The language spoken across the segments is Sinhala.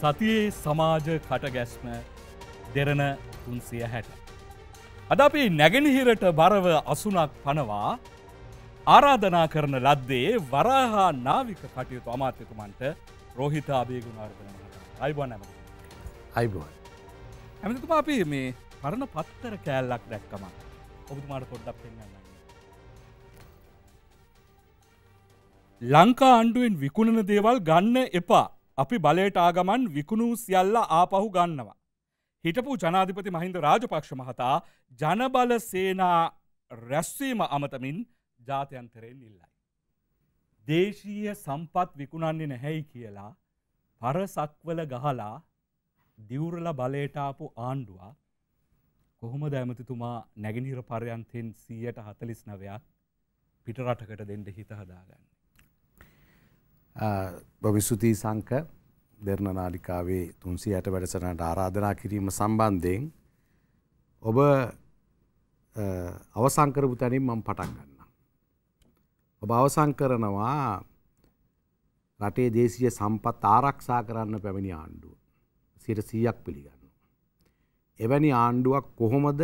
සතියේ සමාජ කටගැස්ම දෙරන තුන්සිය හැට. අද අපි නැගෙනහිරට බරව අසුනක් පනවා ආරාධනා කරන ලද්දේ වරහා නාවික කටයුතු අමාත්‍යකුමන්ට රෝහිත අභේගුණාර්ගන අයිබන් ඇම අයිබෝන් ඇමතුම අපි මේ පරණ පත්තර කෑල්ලක් දැක්කම ඔබතුමාට පොඩ්ඩක් පෙන්න්න. ලංකා අණ්ඩුවෙන් විකුණන දේවල් ගන්න එපා අපි බලයට ආගමන් විකුණූ සියල්ල ආපහු ගන්නවා. හිටපු ජනාධිපති මහින්ද රාජපක්ෂ මහතා ජනබල සේනා රැස්වීම අමතමින් ජාතයන්තරයෙන් ඉල්ලයි. දේශීය සම්පත් විකුණන්නේ නැහැයි කියලා පරසක්වල ගහලා දිවුරල බලයටාපු ආණ්ඩුවක් කොහොම දැමතිතුමා නැගිනිර පරයන්තෙන් සීයට හතලිස් නවයක් පිටරටකට දෙන්ඩ හිත හදාගන්න. බවිසුතිී සංක දෙරණ නාලිකාවේ තුන්සි ඇයට වැඩසනට ආරාධනා කිරීම සම්බන්ධයෙන් ඔබ අවසංකරපු තැනින් මම පටන් ගන්න. ඔබ අවසංකරනවා රටේ දේශය සම්පත් ආරක්ෂා කරන්න පැමිණි ආණ්ඩුව සිට සීයක් පිළිගන්න. එවැනි ආණ්ඩුවක් කොහොමද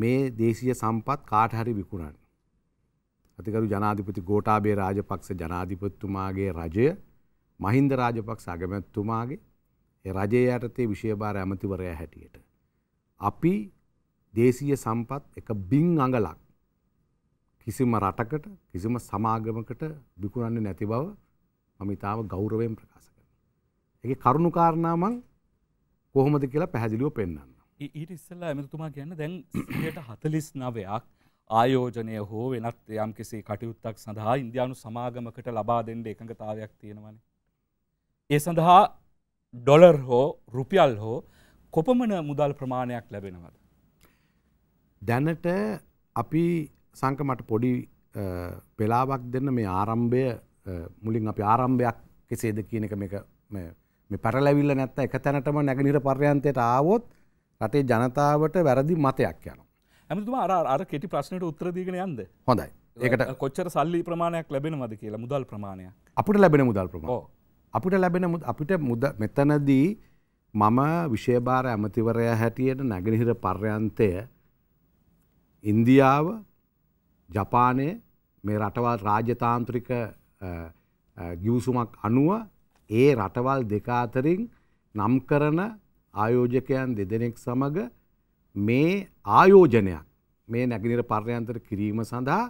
මේ දේශය සම්පත් කාටහරි විකුණන්න. අතිකරු ජනාධිපති ගෝටාබේ රාජපක්ෂ ජනාධිපතිතුමාගේ රජය මහින්ද රාජපක්ෂ අගමැත්තුමාගේ රජය යටතේ විශේභාර ඇමතිවරය හැටියට. අපි දේශීය සම්පත් එක බිං අඟලක් කිසිම රටකට කිසිම සමාගමකට විකුණන්න නැති බව මම ඉතාම ගෞරවයෙන් ප්‍රකාශ කරන. එක කරුණුකාරණාමං කොහොමද කියලා පැහැදිලිව පෙන්න්න. ඊට ඉස්සල්ලා ඇමතුමා කියන්න දැන් ට හතලිස් නවයක් ආයෝජනය හෝ වෙනත් යම් කෙසේ කටයුත්තක් සඳහා ඉන්දයානු සමාගමකට ලබා දෙන්ඩ එකඟතාවයක් තියෙනවන. ඒ සඳහා ඩොලර් හෝ රුපියල් හෝ කොපමන මුදල් ප්‍රමාණයක් ලැබෙනවද. දැනට අපි සංක මට පොඩි පෙලාවක් දෙන්න මේ ආරම්භය මුලින් අපි ආරම්භයක් කෙසේද කියන එක මේ පැරලැවිල්ල නැත්ත එක තැනටම නැගනිර පර්යන්තයට ආවොත් රටේ ජනතාවට වැරදි මතයක් යන. ඇමතුම අර අර කෙටි ප්‍රශ්නයට උත්තරදීගෙන යන්ද හොඳයි ඒකට කොච්චර සල්ලි ප්‍රමාණයක් ලැබෙනවද කියලා මුදල් ප්‍රමාණයක් අපිට ලැබෙන මුදල් ප්‍රමාණය අපිට ලැබෙන අපිට මුද මෙතනදී මම විෂයභාර ඇමතිවරයා හැටියට නැගෙනහිර පර්යන්තය ඉන්දියාව ජපානය මේ රටවල් රාජතාන්ත්‍රික ගිවසුමක් අනුව ඒ රටවල් දෙකාතරින් නම් කරන ආයෝජකයන් දෙදෙනෙක් සමඟ මේ ආයෝජනයක් මේ නැගිනිර පර්යන්තර කිරීම සඳහා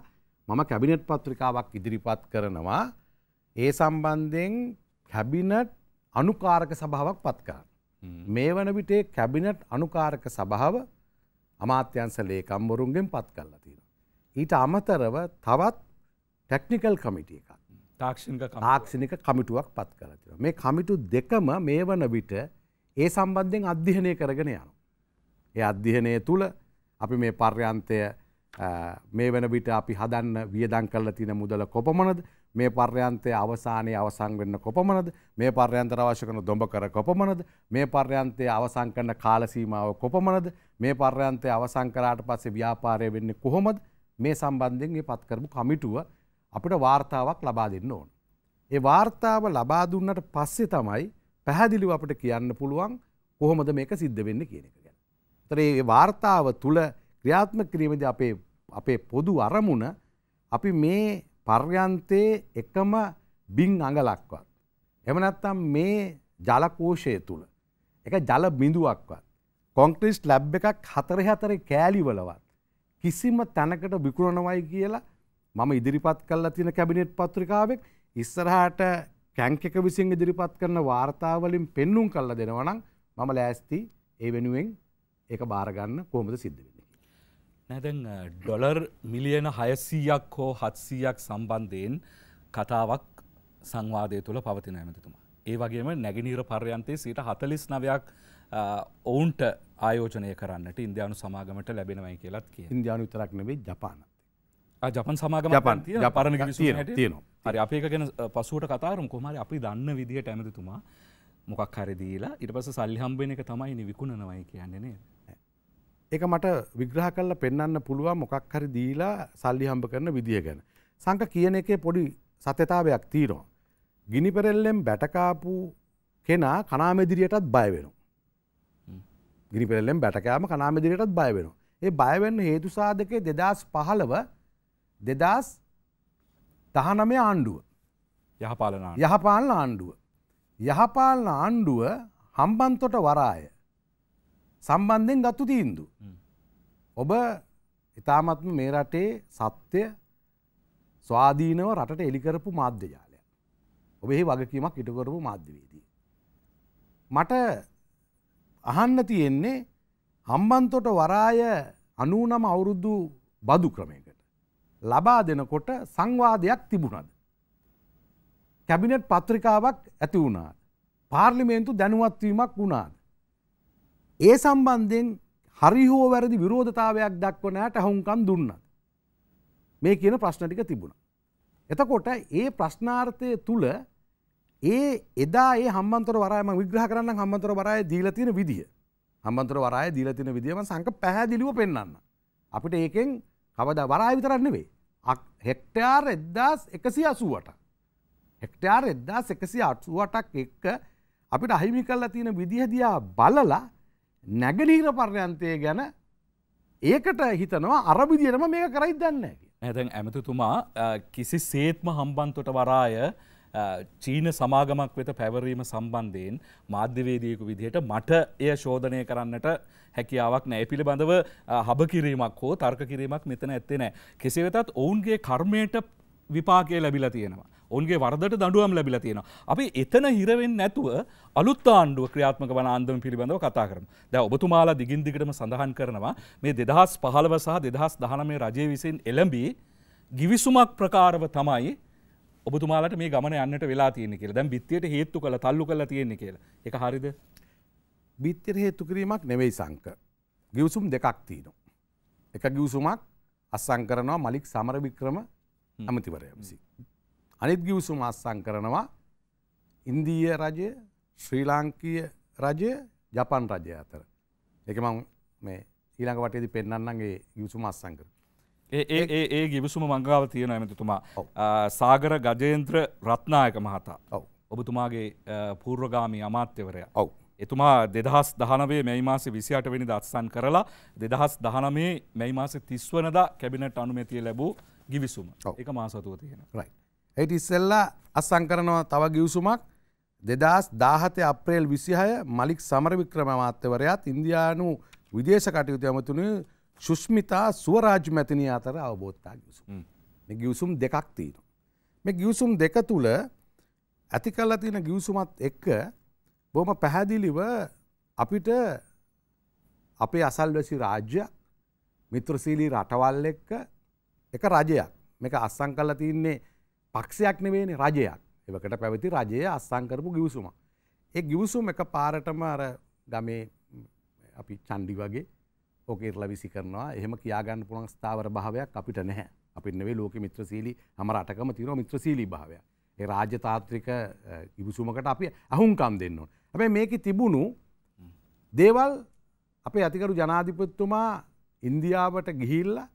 මම කැබිනට් පත්‍රිකාවක් ඉදිරිපත් කරනවා ඒ සම්බන්ධයෙන් කැබිනට් අනුකාරක සභාවක් පත්කා. මේ වන විටේ කැබිනට් අනුකාරක සභාව අමාත්‍යන්ස ලේකම්වරුන්ගෙන් පත් කල්ලා තියෙන. ඊට අමතරව තවත් ටෙක්නිකල් කමිටිය එකක් තාක්ෂණික කමිටුවක් පත් කරතින. මේ කමිටු දෙකම මේ වන විට ඒ සම්බන්ධයෙන් අධ්‍යහනය කරගෙන යනු. ඒ අධ්‍යයනය තුළ අපි මේ පර්යන්තය මේ වෙන විට අපි හදන්න වියදං කල්ල තින මුදල කොපමනද මේ පර්යන්තය අවසානය අවසං වෙන්න කොපමනද මේ පර්යන්තර අවශ්‍යකන දොඹ කර කොපමනද මේ පර්යන්තය අවසං කරන කාලසීමාව කොපමනද මේ පර්යන්තය අවසංකරාට පස්සේ ව්‍යාපාරය වෙන්නේ කොහොමද මේ සම්බන්ධයෙන් මේ පත්කරපු කමිටුව අපිට වාර්තාවක් ලබා දෙන්න ඕන. ඒ වාර්තාව ලබා දුන්නට පස්සේ තමයි පැහැදිලිව අපට කියන්න පුළුවන් කොහොමද මේක සිද්ධ වෙන්න කියන එක. තරේ වාර්තාව තුළ ක්‍රියාත්ම කිරීමද අපේ අපේ පොදු අරමුණ අපි මේ පර්යන්තයේ එකම බිං අඟලක්වත්. එමනත්තම් මේ ජලකෝෂය තුළ. එක ජල බිඳුවක්වත්. කොන්ක්‍රිස් ලැබ් එකක් හතර හතරේ කෑලිවලවත්. කිසිම තැනකට විකුණනවයි කියලා මම ඉදිරිපත් කල්ලා තියෙන කැබිනට් පත්‍රිකාවෙක් ඉස්සරහට කැංකක විසින් ඉදිරිපත් කරන වාර්තාවලින් පෙන්නුම් කල්ල දෙනවනම් මම ලෑස්ති ඒ වෙනුවෙන් ඒක බාරගන්න කොහොමද සිද්ධ වෙන්නේ. නැදැන් ඩොලර් මිලියන හයසීයක් හෝ හත්සීයක් සම්බන්ධයෙන් කතාවක් සංවාදය තුළ පවතින ඇමතිතුමා. ඒ වගේම නැගිනීර පර්යන්තේ සීට හතලිස් නවයක් ඔවුන්ට ආයෝජනය කරන්නට ඉන්දයානු සමාගමට ලැබෙනවයි කියලත් කිය ඉන්දයානු තරක් නෙවේ ජපාන. ජපන් සමාගම පන්තිය පරණ තියනවා හරි අපේ ගැන පසුවට කතාරුම් කොමරි අපි දන්න විදිහට ඇමතිතුමා මොකක් හරිදීලා ඉට පස සල්ලිහම්බෙන එක තමයි නිවිකුණනවයි කියන්නේ නේද. එක මට විග්‍රහ කරලා පෙන්වන්න පුළුවන් මොකක් හරි දීලා සල්ලි හම්බ කරන විදිය ගැන. සංක කියන එකේ පොඩි සත්‍යතාවයක් තියෙනවා. ගිනි පෙරල්ලෙන් බැටකාපු කෙනා කනාමෙදිරියටත් බය වෙනවා. ගිනි පෙරල්ලෙන් බැටකෑම කනාමෙදිරියටත් බය වෙනවා. ඒ බය වෙන්න හේතු සාධකයේ 2015 2019 ආණ්ඩුව. යහපාලන ආණ්ඩුව. යහපාලන ආණ්ඩුව. යහපාලන ආණ්ඩුව හම්බන්තොට වරාය සම්බන්ධයෙන් ගත්තු තීන්දු. ඔබ ඉතාමත්ම මේ රටේ සත්‍යය ස්වාධීනව රටට එලිකරපු මාධ්‍ය ජාලය. ඔබෙහි වගකීමක් ඉටකරපු මාධ්‍යවේදී. මට අහන්න තියෙන්නේ හම්බන්තොට වරාය අනූනම අවුරුද්දු බදු ක්‍රමයකට. ලබා දෙනකොට සංවාදයක් තිබුණද. කැබිනට් පත්‍රිකාවක් ඇති වුණාද. පාර්ලිමේන්තු දැනුවත්වීමක් වුණාද. ඒ සම්බන්ධයෙන් හරි හෝ වැරදි විරෝධතාවයක් දක්වනෑට හවුන්කම් දුන්නත්. මේ කියන ප්‍රශ්නටික තිබුණ. එතකොට ඒ ප්‍රශ්නාර්ථය තුළ ඒ එදා ඒ හම්බන්තර වරයම විග්‍රහ කරන්න හම්බන්තර වරය දීලතින විදිහ. හම්බන්තර වරය දීලතින විදිහම සංක පැහැදිලිව පෙන්න්න. අපිට ඒකෙන් කවද වරා විතරන්න වේ. හෙක්ටයාර් එද්දස් එකසි අසුවට. හෙක්ටයාර් එද්දා සෙකසි අටසුවටක් එක්ක අපිට අහිමි කල්ලා තියෙන විදිහදයා බලලා නැගනීර පර්යන්තය ගැන ඒකට හිතනවා අරවිදියටම මේ කරයි දන්න ඇකි. ඇතැන් ඇමතිතුමා කිසි සේත්ම හම්බන්තොට වරාය චීන සමාගමක් වෙත පැවරීම සම්බන්ධයෙන් මාධ්‍යවේදයකු විදිහට මට එය ශෝධනය කරන්නට හැකියාවක් නෑ පිළිබඳව හබ කිරීමක් හෝ තර්ක කිරීමක් මෙතන ඇත්තේ නෑ. කෙසේ වෙතත් ඔවුන්ගේ කර්මයට විපාකය ලැබිලා තියෙනවා. ඔන්ගේ වරදට දඩුවම් ලැබිල තියෙන. අපි එතන හිරවෙන් නැතුව අලුත් ආණ්ඩුව ක්‍රියාත්මක වන අන්දම පිළිබඳව කතා කරන. දැ ඔබතුමාලා දිගින්දිකටම සඳහන් කරනවා මේ දෙදහස් පහළව සහ දෙදහස් දහනමේ රජය විසින් එළඹී ගිවිසුමක් ප්‍රකාරව තමයි ඔබතුමාලට මේ ගමන යන්නට වෙලා තියෙන කියලා දැම් බිත්තියට හේත්තු කළ තල්ලු කල තියෙන්නේ කියලා එක හරිද බිත්තිර හේත්තු කිරීමක් නෙවෙයි සංක. ගිවසුම් දෙකක් තියෙනවා. එක ගිවසුමක් අස්සං කරනවා මලික් සමර වික්‍රම ඇමතිවරය විසි. අනිත් ගිවිසුම් අස්සං කරනවා ඉන්දීය රජය ශ්‍රී ලාංකීය රජය ජපන් රජය අතර. එක මං මේ ඊළඟ වටේදි පෙන්න්නන්ගේ ගිවිසුම අස්සංකර. ඒ ඒ ගිවිසුම මංගාව තියෙන ඇමතිතුමා සාගර ගජයන්ත්‍ර රත්නායක මහතා ඔබතුමාගේ පූර්වගාමී අමාත්‍යවරයා ඔවු. එතුමා දෙදහස් දහනවේ මැයි මාසේ විසිට වෙනි දත්සන් කරලා දෙදහස් දහනමේ මැයි මාසේ තිස්වනද කැබිනට අනුමැතිය ලැබූ ගිවිසුම එක මාසතුව තියෙන රයි. එට ඉස්සෙල්ලා අස්සං කරනවා තව ගිවිසුමක් දෙදස් දාහතය අප්‍රේල් විසිහය මලික් සමරවික්‍රම මාත්‍යවරයාත් ඉන්දයානු විදේශ කටයුතු ඇමතුනු ශුෂ්මිතා සුවරාජ් මැතිනය අතර අවබෝත්තා ගිසුම් ගිවසුම් දෙකක් තියෙන. මෙ ගිවසුම් දෙක තුළ ඇති කල්ලා තියෙන ගිවසුමත් එක්ක බොම පැහැදිලිව අපිට අපේ අසල්වැසි රාජ්‍ය මිත්‍රසීලී රටවල් එක්ක එක රජයක් මේක අස්සං කරලා තියන්නේ පක්ෂයක් නෙවෙයිනේ රජයක්. එවකට පැවති රජය අස්සං කරපු ගිවිසුමක්. ඒ ගිවිසුම එක පාරටම අර ගමේ අපි චණ්ඩි වගේ ඕක ඉරලා විසි කරනවා. එහෙම කියා ගන්න පුළුවන් ස්ථාවර භාවයක් අපිට නැහැ. අපිට නෙවෙයි ලෝකෙ මිත්‍රශීලී හැම රටකම තියෙන මිත්‍රශීලී භාවයක්. ඒ රාජ්‍ය තාත්වික ගිවිසුමකට අපි අහුම්කම් දෙන්න ඕන. හැබැයි මේකේ තිබුණු දේවල් අපේ අතිකරු ජනාධිපතිතුමා ඉන්දියාවට ගිහිල්ලා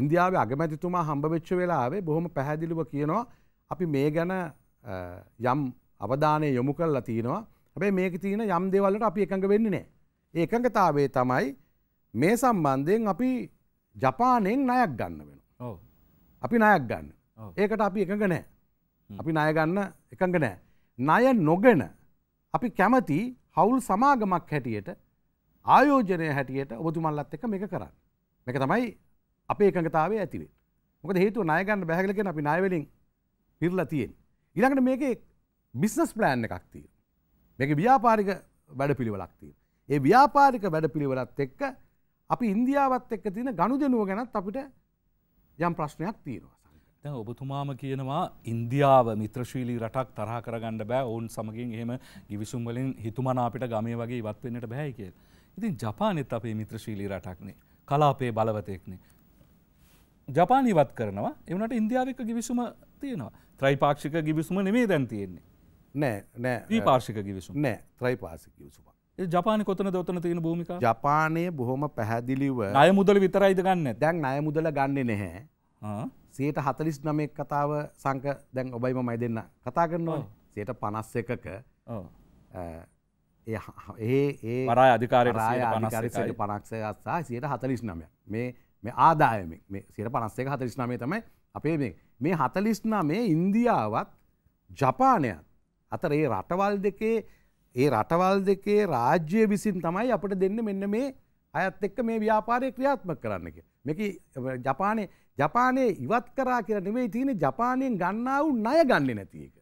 ඉන්දියාව අගමැතිතුමා හම්බවෙච්ච වෙලාවේ බොහොම පැහැදිලිව කියනවා අපි මේ ගැන යම් අවධානය යොමු කල්ලා තියෙනවා හැබැයි මේක තියෙන යම් දේවල්ලට අපි එකඟ වෙන්නේ නෑ. ඒ එකඟතාවය තමයි මේ සම්බන්ධයෙන් අපි ජපානයෙන් ණයක් ගන්න වෙනවා. අපි ණයක් ගන්න. ඒකට අපි එකඟ නෑ. අපි ණය ගන්න එකඟ නෑ. ණය නොගෙන අපි කැමති හවුල් සමාගමක් හැටියට ආයෝජනය හැටියට ඔබතුමල්ලත් එක මේක කරන්න. මේක තමයි අපේ එකඟතාවේ ඇතිවේ මොක හේතු නයගන්න බැහලකෙන අපි නයවලින් පිරලා තියෙන් ඉළඟට මේක බිස්නස් ප්ලෑන් එකක් තිය මේක ව්‍යාපාරික වැඩ පිළිවලක් තිය ඒ ව්‍යාපාරික වැඩ පිළිවලත් එක්ක අපි ඉන්දියාවත් එක්ක තියෙන ගණු දෙනුව ගැනත් අපිට යම් ප්‍රශ්නයක් තියෙනවා දැන් ඔබතුමාම කියනවා ඉන්දියාව මිත්‍රශීලී රටක් තරහ කරගන්න බෑ ඔවුන් සමගින් එහෙම ගිවිසුම් වලින් හිතුමනා අපිට ගමේ වගේ ඉවත් වෙන්නට බෑයි කියලා. ඉතින් ජපානෙත් අපේ මිත්‍රශීලී රටක්නේ. කලාපයේ බලවතෙක්නේ. ජපාන ඉවත් කරනවා එවනට ඉන්දියාවක ගිවිසුම තියෙනවා ත්‍රයිපාක්ෂික ගිවිසුම නෙමේ දැන් තියෙන්නේ නෑ නෑ පාර්ෂික ගිවිසුම් නෑ ත්‍රයිපාසික ගිවිසුම ජපාන කොතන දොතන තියෙන භූමික ජපානය බොහොම පැහැදිලිව අය මුදල විතරයිද ගන්න දැන් අය මුදල ගන්න නැහැ සේට හතලිස් නමේ කතාව සංක දැන් ඔබයිම මයි දෙන්න කතා කරනවා සයට පනස් එකක ඒ ඒ ඒ රා අධිකාරයට පනක්ෂය අත්සා සයට හතලිස් නමය මේ මේ ආදායම මේ සිර පනස්සේක හතලිස්නාමේ තමයි අපේ මේ මේ හතලිස්නාමේ ඉන්දියාවත් ජපානයත් අතර ඒ රටවල් දෙකේ ඒ රටවල් දෙකේ රාජ්‍ය විසින් තමයි අපට දෙන්න මෙන්න මේ අයත් එක්ක මේ ව්‍යාපාරය ක්‍රියාත්මක කරන්නක මෙක ජපානය ජපානය ඉවත් කරා කියර නෙමේ තියෙන ජපානයෙන් ගන්නාව ණය ගන්න නැති එක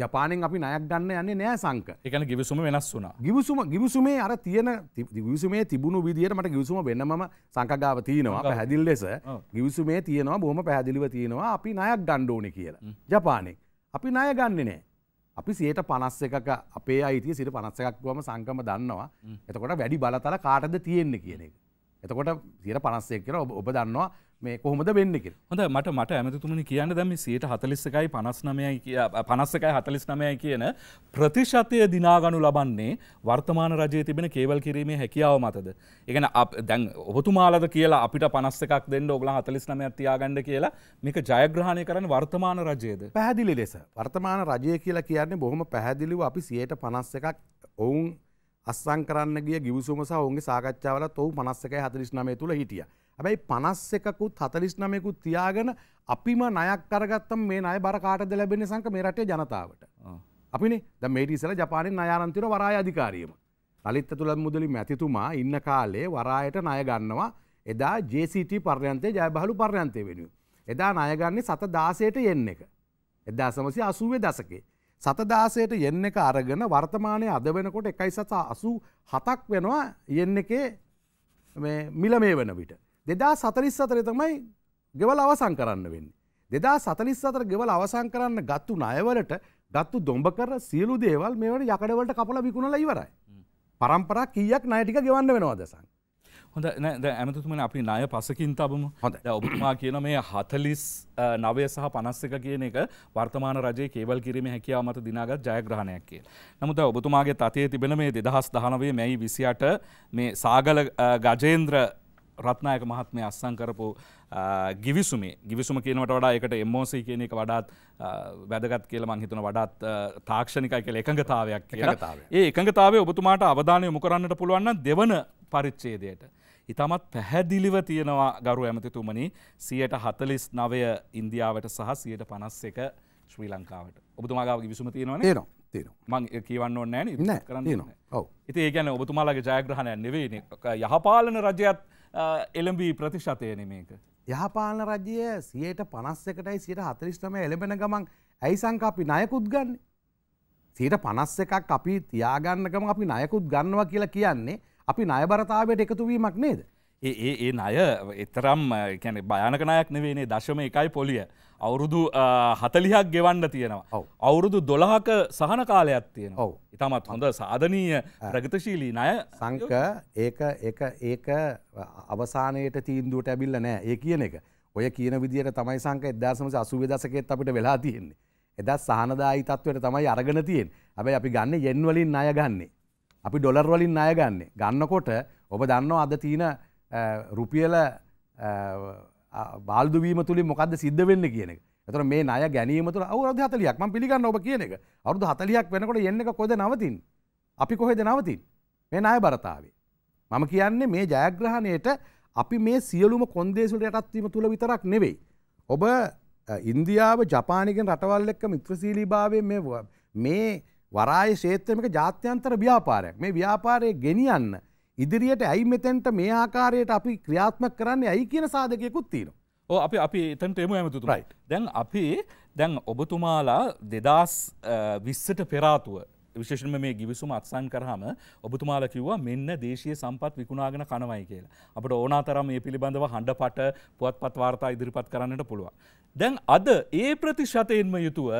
ජපානෙන් අපි නයක් ගන්න යන්නේ නෑ සංක එකන ගිවිසුම වෙනස් වුනා ගිවිසුම ගිවිසුමේ අර තියෙන ගිවිසුමේ තිබුණු විදිහට මට ගිවිසුම වෙනම සංකගාව තියෙනවා පැහැදිල් ලෙස ගිවිසුමේ තියෙනවා බොහොම පැහැදිලිව තියෙනවා අපි ණයක් ගන්න ඕනේ කියලා ජපානෙන් අපි ණය ගන්නේ නෑ අපි සියයට 51ක අපේ අයිතිය සිට 51ක් වම සංගම දන්නවා එතකොට වැඩි බලතල කාටද තියෙන්නේ කියන එක එතකොට සියයට 51 කියලා ඔබ දන්නවා මේ කොහොමද වෙන්නෙක හොඳ මට මට ඇමතුමනි කියන්න දැම සයට හතලිස්සකයි පනස්නමය පනස්සකයි හතලිස් නමය කියන ප්‍රතිශතය දිනාගනු ලබන්නේ වර්තමාන රජය තිබෙන කේවල් කිරීමේ හැකියාව මතද. එකන දැන් ඔබතුමාලද කියලා අපිට පනස්සකක් දෙන්න ඔබලා හතලිස් නමය තියාගණඩ කියලා මේක ජයග්‍රහණය කරන වර්තමාන රජයේද. පැහදිලි ලෙස වර්තමාන රජය කියලා කියන්නේ බොහොම පැහැදිලිව අපි සයට පනස්ස එකක් ඔවුන් අස්සං කරන්න ගිය ගිවිසුම සහ ඔුන්ගේ සාකච්ඡාවලත් ඔහු පනස්සකයි හතලිස් නමය තුළ හිටියා. හැබැයි පනස් එකකුත් හතලිස් නමයකුත් තියාගෙන අපිම නයක් කරගත්තම් මේ අය බරකාටද ලැබෙන සංක මේ රටේ ජනතාවට අපින ද මේටිසල ජපානෙන් අයාරන්තිර වරාය අධිකාරියම අලිත්ත තුළ මුදලි මැතිතුමා ඉන්න කාලේ වරායට ණය ගන්නවා එදා ජCT පර්යන්තේ ජයබහලු පර්යන්තය වෙනුව. එදා ණයගන්නේ සත දාසයට යෙන්න එක. එදා සමසි අසුවේ දසකේ. සතදාසයට යෙන්න එක අරගෙන වර්තමානය අද වෙනකොට එකයි සතා අසු හතක් වෙනවා යෙන්න එකේ මිල මේ වන විට. දෙදා සතලිස් අතර තමයි ගෙවල් අවසං කරන්න වෙන්නේ. දෙදා සතලිස් අතර ගෙවල් අවසං කරන්න ගත්තු නයවලට ගත්තු දොම්ඹ කර සියලු දේවල් මේවට යකඩවලට කපල විකුණලා ඉවරයි. පරම්පරා කීයක් ණයටික ගෙවන්න වෙනවා දසන්. හොඳ ඇමතුතුමන අපි ණය පසකින් තබමු හොඳ ඔබතුමා කියන මේ හතලිස් නවය සහ පනස්සක කියන එක වර්තමාන රජයේ කේවල් කිරීම හැකියාව මත දිනාගත් ජයග්‍රහණයක් කිය. නමුත් ඔබතුමාගේ තතේ තිබෙන මේ දෙදහස් දහනවේ මැයි විසියට මේ සාගල ගජේන්ද්‍ර රත්නායක මහත්මය අස්සං කරපු ගිවිසුමේ ගිවිසුම කියනට වඩා එකට එම්මෝසි කියන එක වඩාත් වැදගත් කියල මංහිතන වඩාත් තාක්ෂණිකයි කියල එකඟතාවයක් කියලතාව ඒ එකඟතාවේ ඔබතුමාට අවධානය මුකරන්නට පුළුවන්න දෙවන පරිච්චේදයට. ඉතාමත් පැහැදිලිව තියෙනවා ගරු ඇමතිතුමනි සියට හතලිස් නවය ඉන්දියාවට සහ සියට පනස් එක ශ්‍රී ලංකාවට ඔබතුමාගාව ගිවිසුම තියෙනවා නේනවා මං කියවන්න ඕන්න නෑ කරන්න ඕ ඉති ඒගැන ඔබතුමාලගේ ජයග්‍රහණය නෙවේ යහපාලන රජයත් එළඹී ප්‍රතිශතයන මේක. යහපාලන රජය සියයට පනස්සකටයි සියට හතරිෂ්ටම එළබෙන ගමන් ඇයි සංක අපි නයකුත් ගන්න. සීට පනස්ස එකක් අපි තියාගන්නකම අපි නයකුත් ගන්නවා කියලා කියන්නේ අපි නයබරතාවයට එකතුවීමක් නේද. ඒ ඒ ඒ අය එතරම් කැනෙ භයනකනයක් නෙවේනේ දශම එකයි පොලිය අවුරුදු හතලිහක් ගෙවන්න තියෙනවා. අවුරුදු දොළහක සහන කාලයක් තියෙන ඔව ඉතාමත් හොඳ සාධනීය ප්‍රගතශීලී නය සංක ඒක ඒක අවසානයට තීන්දුවට ඇබිල්ල නෑ ඒ කියන එක ඔය කියන විදිට තමයි සංක එදදාසමස අසුවිදසකෙත් අපිට වෙලා තියෙන්නේ. එදා සහනදායි තත්වයට තමයි අරගෙන තියෙන් හැබැයි අපි ගන්න යෙන්වලින් අය ගන්නේ. අපි ඩොලර්වලින් අය ගන්නේ. ගන්නකොට ඔබ දන්නවා අද තියන රුපියල බාල්දුවීම තුළින් මොකක්ද සිද්ධ වෙන්න කියන එක එතන මේ අය ගැනීමතු අවුරද හතලියක් ම පිළිගන්න ඔබ කියන එක අවුදු හතලියක් වෙනකොට එන්න කොද නවතින් අපි කොහෙද නවතින් මේ අය බරතාවේ. මම කියන්නේ මේ ජයග්‍රහණයට අපි මේ සියලුම කොන්දේසුට යටත්වීම තුළ විතරක් නෙවෙයි. ඔබ ඉන්දියාව ජපානිකෙන් රටවල් එක්ක මිත්‍රශීලී භාවය මේ වරාය ශේත්‍රමික ජාත්‍යන්තර ව්‍යාපාරයක් මේ ව්‍යාපාරය ගෙනියන්න ඉදිරියට ඇයි මෙතැන්ට මේ ආකාරයට අපි ක්‍රියාත්මක කරන්නේ ඇයි කියන සාධකයකුත් තියෙනවා. ඕ අපි අපි එතන්ට එම ඇමතුතුමයි. දැන් අපි දැන් ඔබතුමාලා දෙදස් විස්සට පෙරාතුව විශේෂම මේ ගිවිසුම අත්සන් කරහම ඔබතුමාල කිව්වා මෙන්න දේශය සම්පත් විකුණාගෙන කනවයි කියලා. අපට ඕනාතරම් මේ පිළිබඳව හඬ පට පුවත් පත් වාර්තා ඉදිරිපත් කරන්නට පුළුවන්. දැන් අද ඒ ප්‍රතිශතයෙන්ම යුතුව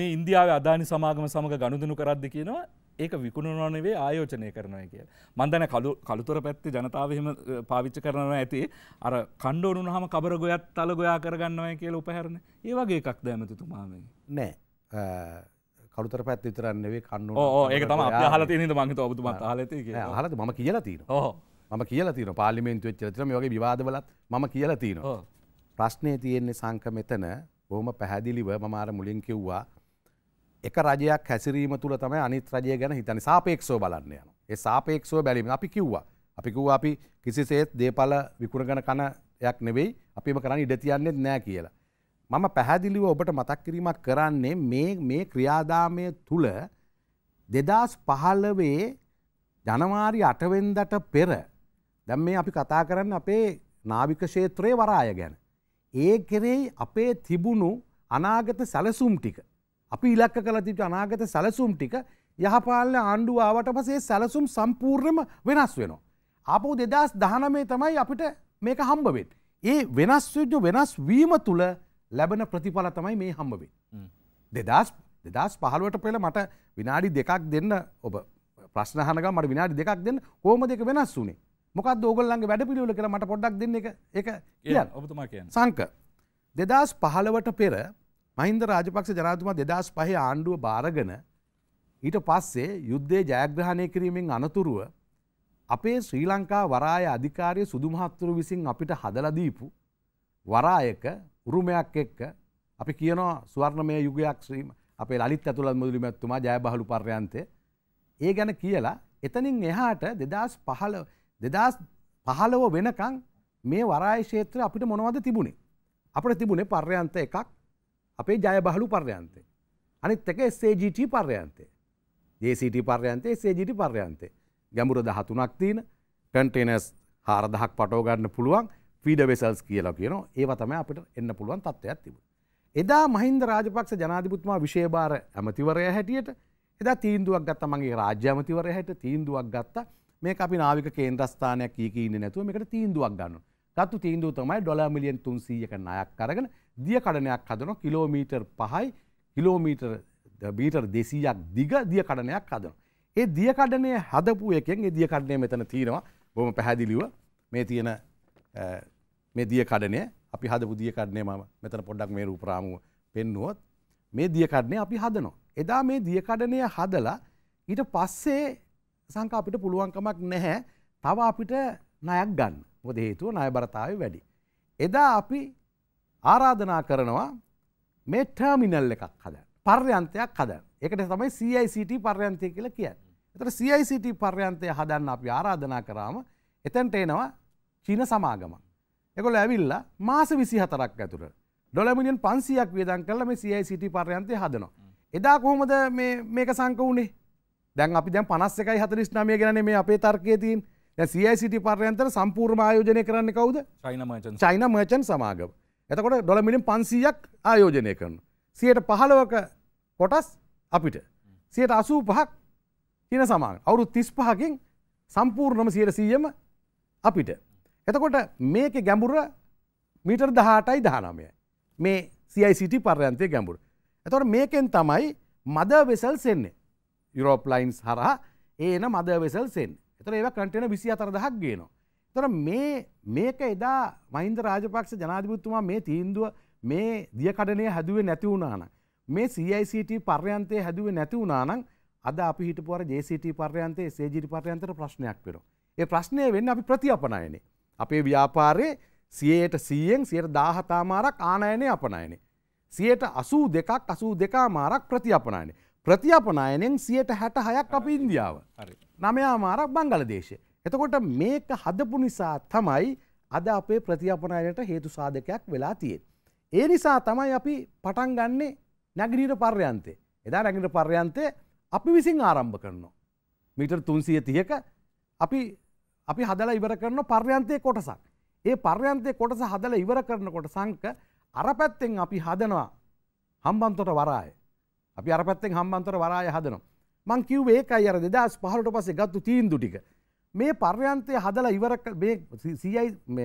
මේ ඉන්දියාව අධානි සමාගම සමඟ ගණුදනු කරද්දි කියනවා ඒක විකුණනවනවේ ආයෝජනය කරනය කිය. මන්දන කළුතොර පැත්ති ජනතාවහම පාවිච්ච කරනවා ඇති අර කණ්ඩෝනු හම කබර ගොයත් තල ගොයා කරගන්නවය කියල උපහැරණ ඒවගේ එකක් දෑමතුතුමාම නෑ කළුතර පැත් විතරන්නේ කන්නු ඒක තම හලත ද මංක ඔබතුම හලත හලත ම කියලා තින ම කියල තින පාලිමෙන්තු චරම යගේ විවාදවලත් ම කියලා තිනවා. ප්‍රශ්නය තියෙන්නේ සංක මෙතන බොහම පැහැදිලිව මමාර මුලින් කිව්වා එක රජයක් හැසිරීම තුළ තමයි අනිත් රජය ගැන හිතන සාපේක්ෂෝ බලන්න යන ඒ සාපේක්ෂෝ බැලීම අපි කිව්වා අපිකූ අපි කිසිසේත් දේපල විකුණගන කනයක් නෙවෙයි අපිම කරන්න ඉඩ තියන්නෙත් නෑ කියලා. මම පැහැදිලිව ඔබට මතක් කිරීමක් කරන්නේ මේ මේ ක්‍රියාදාමය තුළ දෙදස් පහල්ලවේ ජනවාරි අටවෙන්දට පෙර දැම් මේ අපි කතා කරන්න අපේ නාවික ෂේත්‍රයේ වරාය ගැන. ඒ කෙරෙයි අපේ තිබුණු අනාගත සැලසුම් ටික අපි ඉලක්ක කළ තිට අනාගත සැලසුම් ටික යහපාලන ආණ්ඩුව ආවට පසේ සැලසුම් සම්පූර්ණම වෙනස් වෙනවා. අපෝ දෙදස් දහනමේ තමයි අපිට මේක හම්බවෙත්. ඒ වෙනස් යුජ වෙනස් වීම තුළ ලැබෙන ප්‍රතිඵල තමයි මේ හම්බවේ. දෙදස් දෙදස් පහළුවට පෙළ මට විනාඩි දෙකක් දෙන්න ඔබ ප්‍රශ්නහනක මට විනාඩි දෙකක් දෙන්න හෝම දෙක වෙනස් වුනේ මොකක් දෝගල්ලන්ගේ වැඩ පිළිවල කර මට පොඩ්ඩක් දෙන්න එක එක කිය ඔබතුමා කිය සංක දෙදස් පහළවට පෙර මහින්ද රාජපක්ෂ ජනාතුමා දෙදස් පහේ ආණ්ඩුව භාරගන ඊට පස්සේ යුද්ධේ ජයග්‍රහණය කිරීමෙන් අනතුරුව අපේ ශ්‍රී ලංකා වරාය අධිකාරය සුදුමහත්තුරු විසින් අපිට හදලදීපු වරායක උරුමයක් එක්ක අපි කියනවා ස්වර්ණමය යුගයක් ශ්‍රීම අපේ ලලිත් ඇතුළත් මුදුලිමැත්තුමා ජයබහලු පර්යන්තය ඒ ගැන කියලා එතනින් එහාට දෙදස් පහල දෙදස් පහලව වෙනකං මේ වරාය ශේත්‍ර අපිට මොනවද තිබුණේ අපට තිබුණේ පර්යන්ත එකක් අපේ ජය බහලු පර්යන්තේ. අනිත් එක SAGT පර්යන්තේ. JCT පර්යන්තේ SAGT පර්යන්තේ. ගැඹුර 13ක් තියෙන කන්ටේනර්ස් 4000ක් පටව ගන්න පුළුවන් ෆීඩර් වෙසල්ස් කියලා කියනවා. ඒවා තමයි අපිට එන්න පුළුවන් තත්ත්වයක් තිබුණේ. එදා මහින්ද රාජපක්ෂ ජනාධිපතිතුමා විශේෂභාර ඇමතිවරයා හැටියට එදා තීන්දුවක් ගත්තා මගේ රාජ්‍ය ඇමතිවරයා හැටියට තීන්දුවක් ගත්තා මේක අපි නාවික කේන්ද්‍රස්ථානයක් කී කී ඉන්නේ නැතුව මේකට තීන්දුවක් ගන්නවා. ගත්තු තීන්දුව තමයි ඩොලර් මිලියන් 300ක ණයක් අරගෙන දිය කඩනයක් හදන කිලෝමීටර් පහයි කිලෝමීටර් බීටර් දෙසීයක් දිග දිය කඩනයක් හදන. ඒ දියකඩනය හදපු එකෙන් ඒ දියකඩනය මෙතන තියෙනවා බොම පැහැදිලිව මේ තියෙන මේ දියකඩනය අපි හදපු දියකඩනය ම මෙතන පොඩ්ඩක් මේ රූපරාමුව පෙන්නුවොත් මේ දියකඩනය අපි හදනවා. එදා මේ දියකඩනය හදලා ඊට පස්සේ සංක අපිට පුළුවන්කමක් නැහැ තව අපිට ණයක් ගන්න මොද හේතුව ණය බරතාව වැඩි. එදා අපි ආරාධනා කරනවා මේ ටර්මිනල් එකක් හදන්න පර්යන්තයක් හදන්න එකට තමයි CICT පර්යන්තය කියලා කියන්නේ. එතකොට CICT පර්යන්තය හදන්න අපි ආරාධනා කරාම එතනට එනවා චීන සමාගමක්. ඒගොල්ලෝ ඇවිල්ලා මාස 24ක් ඇතුළත ඩොලර් මිලියන් 500ක් වියදම් කරලා මේ CICT පර්යන්තය හදනවා. එදා කොහොමද මේ මේක සංක වුණේ? දැන් අපි දැන් 51යි 49 ගැනනේ මේ අපේ තර්කයේ තියෙන්නේ. දැන් CICT පර්යන්තර සම්පූර්ණ ආයෝජනය කරන්නේ කවුද? චයිනා මර්චන්ට් සමාගම. එතකොට ඩොල මිලියන් 500ක් ආයෝජනය කරනවා. 115ක කොටස් අපිට 185ක් චීන සමාගම. අවුරුදු 35කින් සම්පූර්ණම 100%ම අපිට. එතකොට මේකේ ගැඹුර මීටර් 18යි 19යි. මේ CICT පර්යන්තයේ ගැඹුර. එතකොට මේකෙන් තමයි මදර් වෙසල්ස් එන්නේ. යුරෝප් ලයින්ස් හරහා ඒන මදර් වෙසල්ස් එන්නේ. එතකොට ඒවා කන්ටේනර් 24000ක් ගේනවා. තොර මේ මේක එදා මහින්ද රාජපක්ෂ ජනාධිපතිතුමා මේ තීන්දුව මේ දියකඩනය හැදුවේ නැති වුණාන. මේ CICT පර්යන්තය හැදුවේ නැති වුණානම් අද අපි හිටපුර ජCT පර්යන්තේ සේජිරි පර්යන්තර ප්‍රශ්නයක් වෙන. ඒ ප්‍රශ්නය වෙන්න අපි ප්‍රතිඅපනයනේ. අපේ ව්‍යාපාරයේ සියයට සීයෙන් සියට දාහතාමාරක් ආනයනය අපනයනෙ. සියයට අසූ දෙකක් අසූ දෙකා මාරක් ප්‍රතිඅපනයනෙ. ප්‍රතිඅපනයනෙන් සියයට හැට හයක් අප ඉන්දියාව. නමයා මාරක් බංගල දේශය. එතකොට මේක හදපු නිසා තමයි අද අපේ ප්‍රතියපනයට හේතු සාධකයක් වෙලා තියෙන්. ඒ නිසා තමයි අපි පටන් ගන්නේ නැගිනීට පර්යන්තේ. එදා නැගිට පර්යන්තේ අපි විසින් ආරම්භ කරනවා. මීටර් තුන්සිය තියක අපි අපි හදලා ඉවර කරන පර්යන්තය කොටසක්. ඒ පර්යන්තය කොටස හදල ඉවර කරනකොට සංක අර පැත්තෙන් අපි හදනවා හම්බන්තොට වරාය. අපි අර පැත්තෙන් හම්බන්තොට වරාය හදනවා. මං කිව් ඒකයි අර දෙදස් පහලට පසේ ගත්තු තීන්දු ටික මේ පර්යන්තය හදලා ඉවර මේ සයි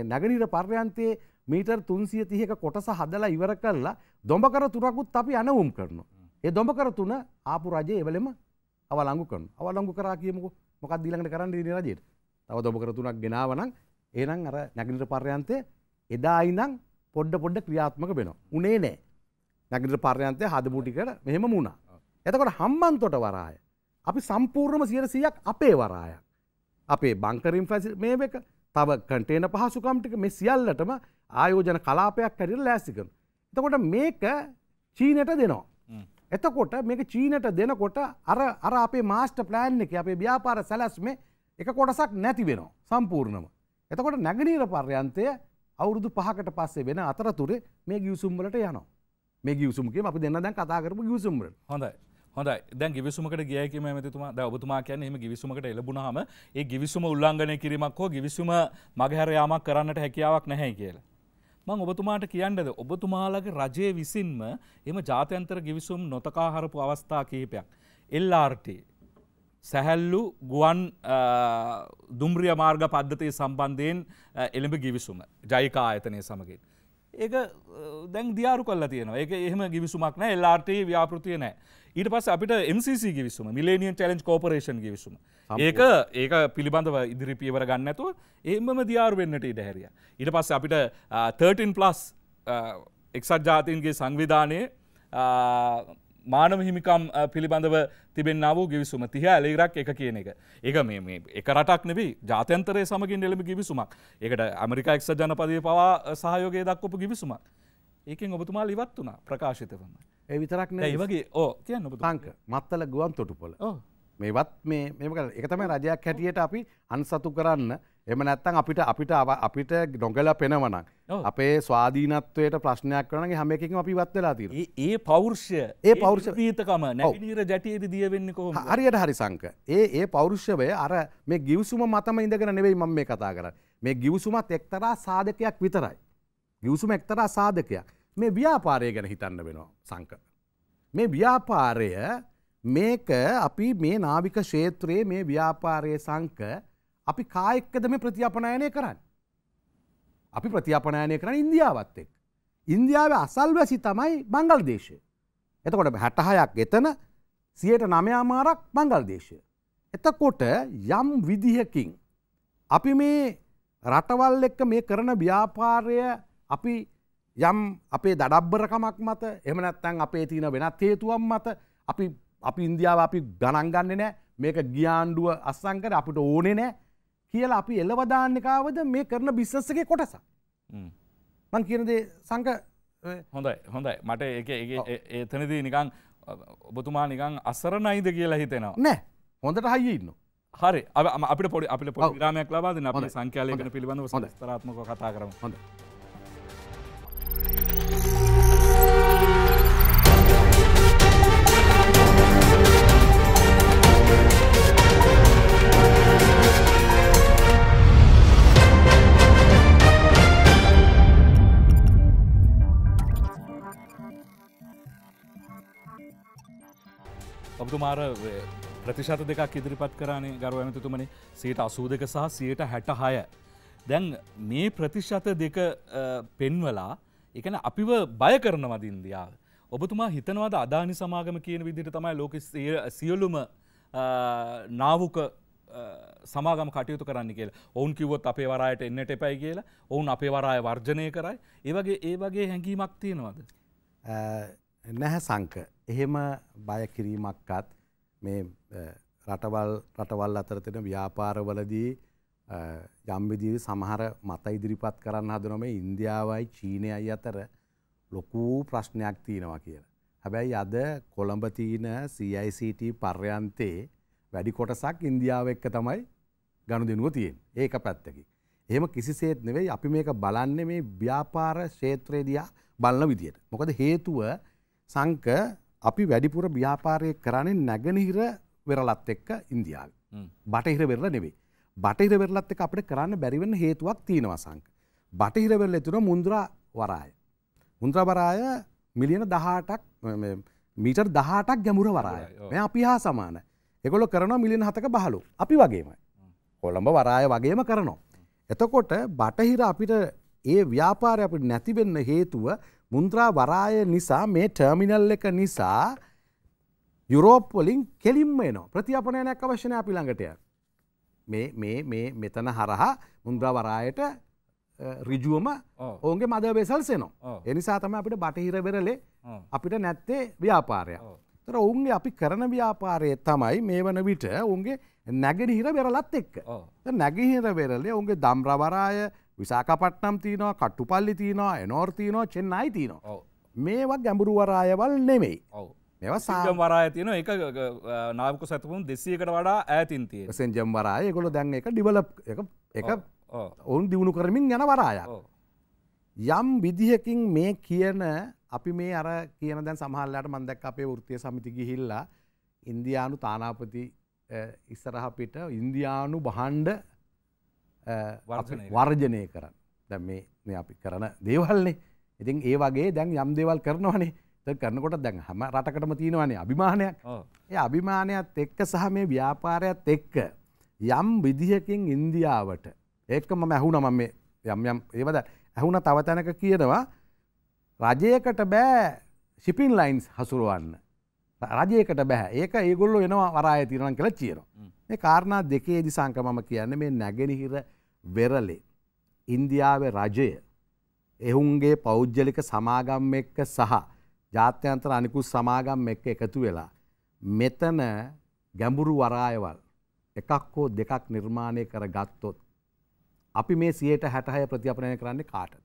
නැගනිර පර්යන්තයේ මීටර් තුන්සිය තියක කොටස හදලා ඉවර කරලා දොඹකර තුරකුත් අපි අනවුම් කරනවා. ඒ දොඹකර තුන ආපු රජය එවලෙම අවලංගු කරන අවලංගු කරා කියමකු මොකක් දීලඟට කරන්න දී රජයට තව දොඹකර තුනක් ගෙනාවනම් ඒනම් අර නැගනිට පර්යන්තය එදා අයිනම් පොඩ්ඩ පොඩ්ඩ ක්‍රියාත්මක වෙනවා. උනේ නෑ නැගනිට පර්යන්තය හදපුටිකට මෙහෙම මුණා. එතකොට හම්බන්තොට වරාය. අපි සම්පූර්ණම සියර සියක් අපේ වරායක්. අපේ බංකරින් ෆැසි මේ එක තව කටේන පහසුකම්ටික මෙ සියල්ලටම ආයෝජන කලාපයක් හැරිර ලෑසිකන. එතකොට මේක චීනට දෙනවා. එතකොට මේක චීනට දෙනකොට අර අර අපේ මාස්ට ප්ලෑන් එක අපේ ව්‍යාපාර සැලැස්මේ එක කොටසක් නැති වෙනවා සම්පූර්ණම. එතකොට නැගනීර පර්යන්තය අවුරුදු පහකට පස්සේ වෙන අතරතුරේ මේ ගියවසුම්වලට යනවා. මේ ගියවසුම්ගේ අපි දෙන්න දැන් කතා කරපු ගියවසුම්වලට හොඳයි. හොඳයි දැන් ගිවිසුමකට ගිය කියම ඇමතිතුමා ද ඔබතුමා කියන්නේ එහෙම ගිවිසුමකට එළඹුණාම ඒ ගිවිසුම උල්ලංඝනය කිරීමක් හෝ ගිවිසුම මගහැර යාමක් කරන්නට හැකියාවක් නැහැ කියලා. මං ඔබතුමාට කියන්නද ඔබතුමාලගේ රජය විසින්ම එම ජාත්‍යන්තර ගිවිසුම් නොතකා හරපු අවස්ථා කහිපයක්. එල්ලාර්ට සැහැල්ලු ගුවන් දුම්රිය මාර්ග පද්ධතිය සම්බන්ධයෙන් එළඹ ගිවිසුම ජයිකා අයතනය සමගින්. ඒ දැන් දියාරු කල්ලා තියෙනවා ඒ එහෙම ගිවිසුමක් නෑ එල්ලාට ව්‍යාපෘතිය නෑ ඊට පස් අපිට MCC ගිවිසුම මිලේනියන් චලෙන්ජ් කෝපරේෂන් ගිවිසුම ඒක ඒක පිළිබඳව ඉදිරි පියවර ගන්නඇතුව එමම දියාරු වෙන්නට ඉඩ හැරිය ඊට පස්ස අපිට 13 ප්ලස් එක්සත් ජාතින්ගේ සංවිධානය මානව හිමිකම් පිළිබඳව තිබෙන්න්න වූ ගිවිසුම තිහ ඇලිරක් එක කියන එක. ඒක මේ එක රටක් නෙවී ජාතන්තරය සමගින් එළම ගිවිසුමක් ඒකට ඇමරික එක්ස ජනපදය පවා සහයෝගේ දක්වපු ගිවිසුමක්. ඒකින් ඔබතුමා ඉවත් වුණ ප්‍රකාශිත වන්න. ඒ විතරක් ඒවගේ ඕ කියන්න ංක මත්තල ගුවන් තොටු පොල මේවත් මේ මෙමකල් එකතම රජයක් හැටියට අපි අන්සතු කරන්න එම නැත්තන් අපිට අපිට අපිට නොගල පෙනවන අපේ ස්වාධීනත්වයට ප්‍රශ්නයක් වන හම එකකින් අපි වත්වෙලා තිර ඒ පෞර්ෂය ඒ පෞර්ෂ ීතකම නැර ජැටියද දියවෙන්නකෝ හරියට හරි සංක ඒ ඒ පෞරුෂ්‍යවය අර මේ ගිවසුම මතම ඉඳගෙන නෙවෙයි මම මේ කතා කර මේ ගිවසුමත් එක්තරා සාධකයක් විතරයි ගිවසුම එක්තරා සාධකයක් මේ ව්‍යාපාරය ගැන හිතන්න වෙනවා සංක මේ ව්‍යාපාරය මේක අපි මේ නාවික ශේත්‍රයේ මේ ව්‍යාපාරය සංක අපි කායෙක්කද මේ ප්‍රති්‍යාපනයනය කරන්න. අපි ප්‍රති්‍යාපනයනය කරන ඉන්දියාවත් එක්. ඉන්දියාව අසල්වැසි තමයි බංගල් දේශය. එතකොට හැටහයක් එතන සියට නමයාමාරක් බංගල් දේශය. එතකොට යම් විදිහකින්. අපි මේ රටවල් එක්ක මේ කරන ව්‍යාපාරය අපි යම් අපේ දඩබ්බරකමක් මත එමනැත්තැන් අපේ තියන වෙනත් හේතුවම් මත අපි අපි ඉන්දියාව අපි ගණන්ගන්න නෑ මේක ගියාණ්ඩුව අස්සංකර අපිට ඕනෙ නෑ කියලා අපි එල්ලවදාන්නකාවද මේ කරන බිස්සසගේ කොටසක් මං කියනදේ සංක හොඳයි හොඳයි මට ඒ එතනදී නිකං ඔබතුමා නිකං අසරණයිද කියලා හිතෙනවා නෑ හොඳට හයිඉන්න හරි අපට පොඩි අපිට පොඩි ග්‍රමයක් ලබාද අප සංකයාලයගෙන පිළිබඳව සොඳ තරාත්මක කතා කරම හොඳ කවතුමාර ප්‍රතිශත දෙකක් ඉදිරිපත් කරන්නේ ගරු ඇමතුතුමන සේට අසූ දෙක සහ සයට හැට හය. දැන් මේ ප්‍රතිශත දෙක පෙන්වලා එකන අපිව බය කරනවා දින්දියාව. ඔබතුමා හිතනවාද අදානි සමාගම කියන විදිට තමයි ලෝක සියලුම නාවක සමාගම කටයුතු කරන්න කියල ඔවුන් කිවොත් අපේ වරායට එන්නට එපයි කියලා ඔවුන් අපේ වරාය වර්ජනය කරයි ඒවගේ ඒ වගේ හැඟීමක් තියෙනවද නැහැ සංක. එහෙම බය කිරීමක්වත් මේ රටවල් රටවල් අතර තියෙන ව්‍යාපාරවලදී යම් විදිහේ සමහර මත ඉදිරිපත් කරන්න හදනවා මේ ඉන්දියාවයි චීනයයි අතර ලොකු ප්‍රශ්නයක් තියෙනවා කියලා. හැබැයි අද කොළඹ තියෙන CICT පර්යන්තේ වැඩි කොටසක් ඉන්දියාව එක්ක තමයි ගනුදෙනුව තියෙන්නේ. ඒක පැත්තකින්. එහෙම කිසිසේත් නෙවෙයි අපි මේක බලන්නේ මේ ව්‍යාපාර ක්ෂේත්‍රයේදී බලන විදියට. මොකද හේතුව සංක අපි වැඩිපුර ව්‍යාපාරය කරන්නේ නැගනහිර වෙරලත් එක්ක ඉන්දියාව. බටහිර වෙරලා නෙවේ. බටහිර වෙරලත් එක අපට කරන්න බැරිවෙන්න හේතුවක් තියෙනවා සංක. බටහිර වෙරල තුර මුන්ද්‍රා වරාය. මුන්ද්‍රා වරාය මිලියන දහටක් මීටර් දහටක් ගැමුර වරාය මෙ අපි හා සමාන එකොල කරනවා මිලියන හතක බහලු අපි වගේම කොළඹ වරාය වගේම කරනවා. එතකොට බටහිර අපිට ඒ ව්‍යාපාරය අපට නැතිවෙන්න හේතුව මුන්ත්‍රා වරාය නිසා මේ ටර්මිනල් එක නිසා යුරෝප්වලින් කෙලින්ම න ප්‍රතිපනයනයක් අවශ්‍යනය පිළඟටය මේ මෙතන හරහා මුන්ද්‍රවරායට රිජුවම ඔවුන්ගේ මද වෙසල්සේනවා එනිසා තම අපිට බටහිර වෙරලේ අපිට නැත්තේ ව්‍යාපාරය තර ඔවුන්ගේ අපි කරන ව්‍යාපාරය තමයි මේ වන විට ඔුන්ගේ නැගෙනහිර වෙරලත් එක්ක නැගහිර වෙරලේ ඔුන්ගේ දම්රවරාය විසාකපට්නම් තියනවා කට්ටුපල්ලි තියනවා එනෝර්තියනෝ චෙන්නයි තියනවා මේවා ගැඹුරුවරායවල් නෙමෙයි මෙවසාම් වරාය තියන එක නාවක සැතුපුන් දෙසියකට වඩා ඇතින්තිය සෙන්ජම් වරාය ගොල දැන් එක ඩිවල එක ඔවුන් දියුණු කරමින් යන වරායක් යම් විදිහකින් මේ කියන අපි මේ අර කියන දැන් සමහල්ලට මන්දක් අපේ ෘතිය සමිති ගිහිල්ලා ඉන්දියානු තානාපති ඉස්සරහපිට ඉන්දියානු බහන්්ඩ වර්ජනය කරන්න දැ මේ අපි කරන දේවල්න්නේ ඉතින් ඒ වගේ දැන් යම් දේවල් කරනවනේ කරනකොට දැන් හම රටකටම තියෙනවනේ අභිමානයක් ඒ අභිමානයක්ත් එක්ක සහ මේ ව්‍යාපාරයක්ත් එක්ක යම් විදිහකින් ඉන්දියාවට ඒක මම ඇහුන මම මේ යම් යම් ඒවද ඇහුන තවතැනක කියනවා රජයකට බෑ ශිපින් ලයින්ස් හසුරුවන්න රජයකට බැහ ඒක ඒගොල්ලො එනවා වරාය තිරණ කළ චියනවා මේ කාරණා දෙකේ දිසංකමම කියන්න මේ නැගෙනහිර වෙරලේ ඉන්දියාවේ රජය එහුන්ගේ පෞද්ගලික සමාගම් එක්ක සහ ජාත්‍යන්තර අනිකුත් සමාගම් එක්ක එකතු වෙලා මෙතන ගැඹුරු වරායවල් එකක් හෝ දෙකක් නිර්මාණය කර ගත්තොත් අපි මේ සියයට හැටහය ප්‍රතිපනය කරන්නේ කාට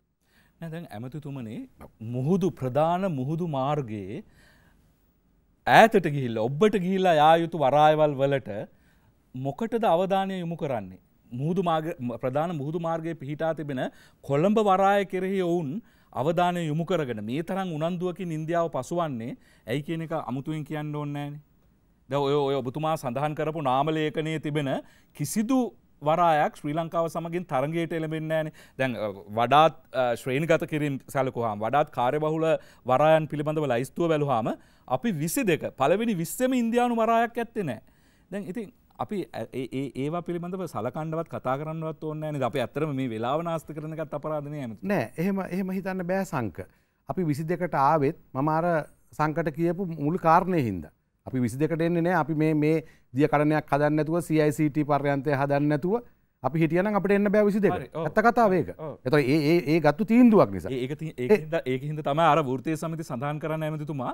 නැදැන් ඇමතිතුමනේ මුහුදු ප්‍රධාන මුහුදු මාර්ගයේ ඈතට ගිහිල්ල ඔබ්බට ගිහිල්ලා යා යුතු වරායවල් වලට මොකටද අවධානය යොමු කරන්නේ මුහුදු ප්‍රධාන මුහුදු මාර්ගය පිහිටා තිබෙන කොළඹ වරාය කෙරෙහි ඔවුන් අවධානය යොමු කරගෙන මේ තරම් උනන්දුවකින් ඉන්දියාව පසුවන්නේ ඇයි කියන එක අමුතුවෙන් කියන්න ඕන්නේ නැහැ ඔය ඔය ඔබතුමා සඳහන් කරපු නාමලේඛනයේ තිබෙන කිසිදු වරායක් ශ්‍රී ලංකාව සමගින් තරගයට එළඹෙන්නෑන දැන් වඩාත් ශ්‍රේණිගත කිරින් සැලකුහම් වඩාත් කාර්යබහුල වරායන් පිළිබඳව ලයිස්තුව බැලුහාම අපි විසි දෙක පළවෙනි විස්සම ඉන්දයානු වරායක් ඇත්තෙනෑ දැන් ඉතින් අපි ඒවා පිළිබඳව සලකණ්ඩවත් කතා කරන්නවත් ඕන්න ඇන අප ඇතරම මේ වෙලාව නාස්ත කරනකත් අපරාධනය ඇම නෑ එහෙම එහෙම හිතන්න බෑ සංක. අපි විසි දෙකට ආවෙත් මමාර සංකට කියපු මුල් කාරණය හින්ද. අපි විසි දෙකට එන්නේ නෑ අපි මේ මේ දිය කරණයක් හදන්න ඇතුව CICT පර්යන්තය හදන්න ඇතුව අපි හිටියන අපට එන්න බෑ විසි දෙක ඇත්ත කතාවේක එත ඒ ඒ ගත්තු තීන්දුවක් නිසා ඒ ඒක හිද තම අර ෘතය සමති සඳහන් කරන්න ඇමතිතුමා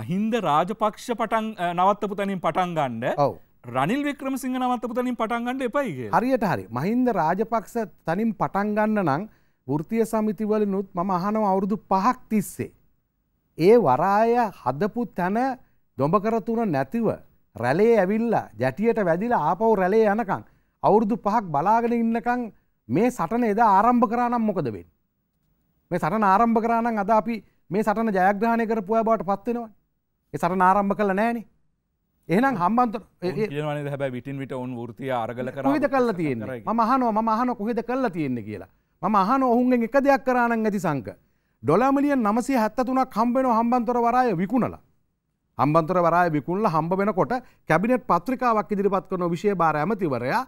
මහින්ද රාජපක්ෂ පටන් නවත්තපු තැනින් පටන් ගණ්ඩ ඔව රනිල් වික්‍රමසිංහ නවත්තපුතනින් පටන්ගන්නට එපයිගේ හරියට හරි මහින්ද රාජපක්ෂ තනින් පටන්ගන්න නං ෘතිය සමිතිවල නුත් මම අහනව අවුරුදු පහක් තිස්සේ. ඒ වරාය හදපු තැන දොඹකරතුන නැතිව රැලේ ඇවිල්ලා ජැටියට වැදිලා ආපව් රැලේ යනකං. අවුරුදු පහක් බලාගෙන ඉන්නකං මේ සටන එදා ආරම්භ කරනම් මොකද වෙන්. මේ සටන ආරම්භ කරනම් අද අපි මේ සටන ජයග්‍රහණය කරපුය බවට පත්වෙනවා. ඒ සටන ආරම්භ කළ නෑනේ එහනම් හම්බන්ත කියවන හැබැ විටින් විට ඔවන් ෘතිය අරගල කර විද කල්ල තියෙන මහනෝ මහන කොහෙද කල්ලා තියෙන්නේ කියලා ම අහන ඔහුන්ගෙන් එක දෙයක් කරන්න ඇති සංක ඩොලාමිලිය නමසේ හැත්තතුනක් හම්බෙන හම්බන්තොර වරය විකුණලා. හම්බන්තොර වරය විකුණල හම්බ වෙනකොට කැබිනට් පත්‍රිකාවක් ඉදිරිපත් කරන විශෂය භාර ඇමතිවරයා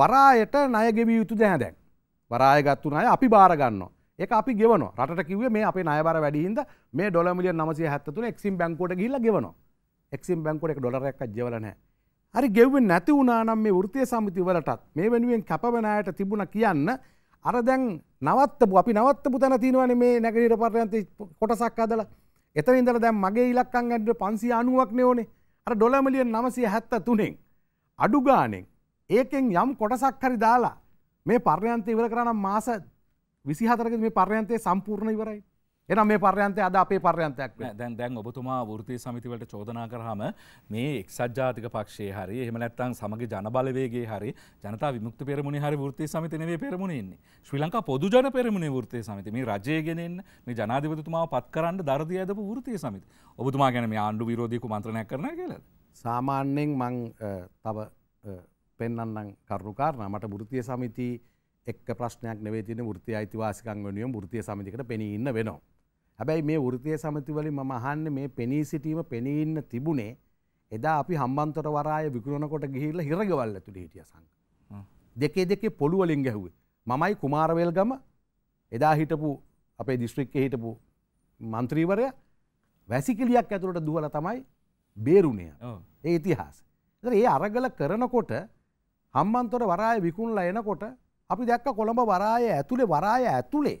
වරායට නයගෙවිය යුතු දැහැදැන්. වරාය ගත්තු අය අපි බාරගන්න. එක අපි ගෙවන රට කිවේ මේ අපේ නයබර වැඩිහින්ද මේ ඩොලමිලිය නමසේ හැත්තතුන එක්සිම් බැංකෝට ගිල්ල ගෙවනවා. එක්සිම් බැංකුවට ඩොලරයක් ජවල නැහැ. හරි ගෙව්වෙන් නැති වුණනම් මේ වෘත්තය සමිති වලටත් මේ වෙනුවෙන් කැපවනායට තිබුණ කියන්න අර දැන් නවත්තපු අපි නවත්තපු තැන තියෙනවනේ මේ නැගනීර පර්යන්ති කොටසක් අදලා එතන ඉඳලා දැන් මගේ ඉලක්කම් ඇඩ්ඩ 590ක් නේ ඕනේ අර ඩොලර් මිලියන් 973න් අඩු ගාණෙන් ඒකෙන් යම් කොටසක් හරි දාලා මේ පර්යන්තය ඉවර කරා නම් මාස 24 මේ පර්යන්තය සම්පූර්ණ ඉවරයි එන මේ පර්යන්තය අද අපේ පර්යන්තයක් දැන් දැන් ඔබතුමා වෘති සමිතිවලට චෝදනා කරහම මේ එක්සත්ජාතික පක්ෂයේ හරි එහෙම නැත්නම් සමග ජනබලවේගේ හරි ජනතා විමුක්ති පෙරමුණේ හරි වෘත්ති සමිති නෙවෙයි පෙරමුණේ ඉන්නේ ශ්‍රී ලංකා පොදු ජන පෙරමුණේ වෘත්ති සමිති මේ රජය ගෙනෙන්න මේ ජනාධිපතිතුමාව පත් කරන්න දරදී ඇදපු වෘත්ති සමිති ඔබතුමා ගැන මේ ආණ්ඩු විරෝධී කුමන්ත්‍රණයක් කරනවා කියලාද සාමාන්‍යයෙන් මං තව පෙන්වන්නම් කරුණු කාරණා මට වෘත්තීය සමිති එක්ක ප්‍රශ්නයක් නෙවෙයි තියෙන වෘත්තීය අයිතිවාසිකම් වෙනුවෙන් වෘත්තීය සමිතියකට පෙනී ඉන්න වෙනවා හැබැයි මේ වෘතිය සමතිවලින් මම අහන්නේ මේ පෙනී සිටීම පෙනී ඉන්න තිබුණේ එදා අපි හම්බන්තොට වරාය විකුණනකොට ගිහිල්ලා හිරගවල් ඇතුලේ හිටිය සංඝ. දෙකේ දෙකේ පොළු වලින් ගැහුවේ. මමයි කුමාරවේල්ගම එදා හිටපු අපේ දිස්ත්‍රික්කයේ හිටපු മന്ത്രിවරයා වැසිකිලියක් ඇතුළට දුවලා තමයි බේරුණේ. ඒ ඉතිහාසය. ඒ අරගල කරනකොට හම්බන්තොට වරාය විකුණලා එනකොට අපි දැක්ක කොළඹ වරාය ඇතුලේ වරාය ඇතුලේ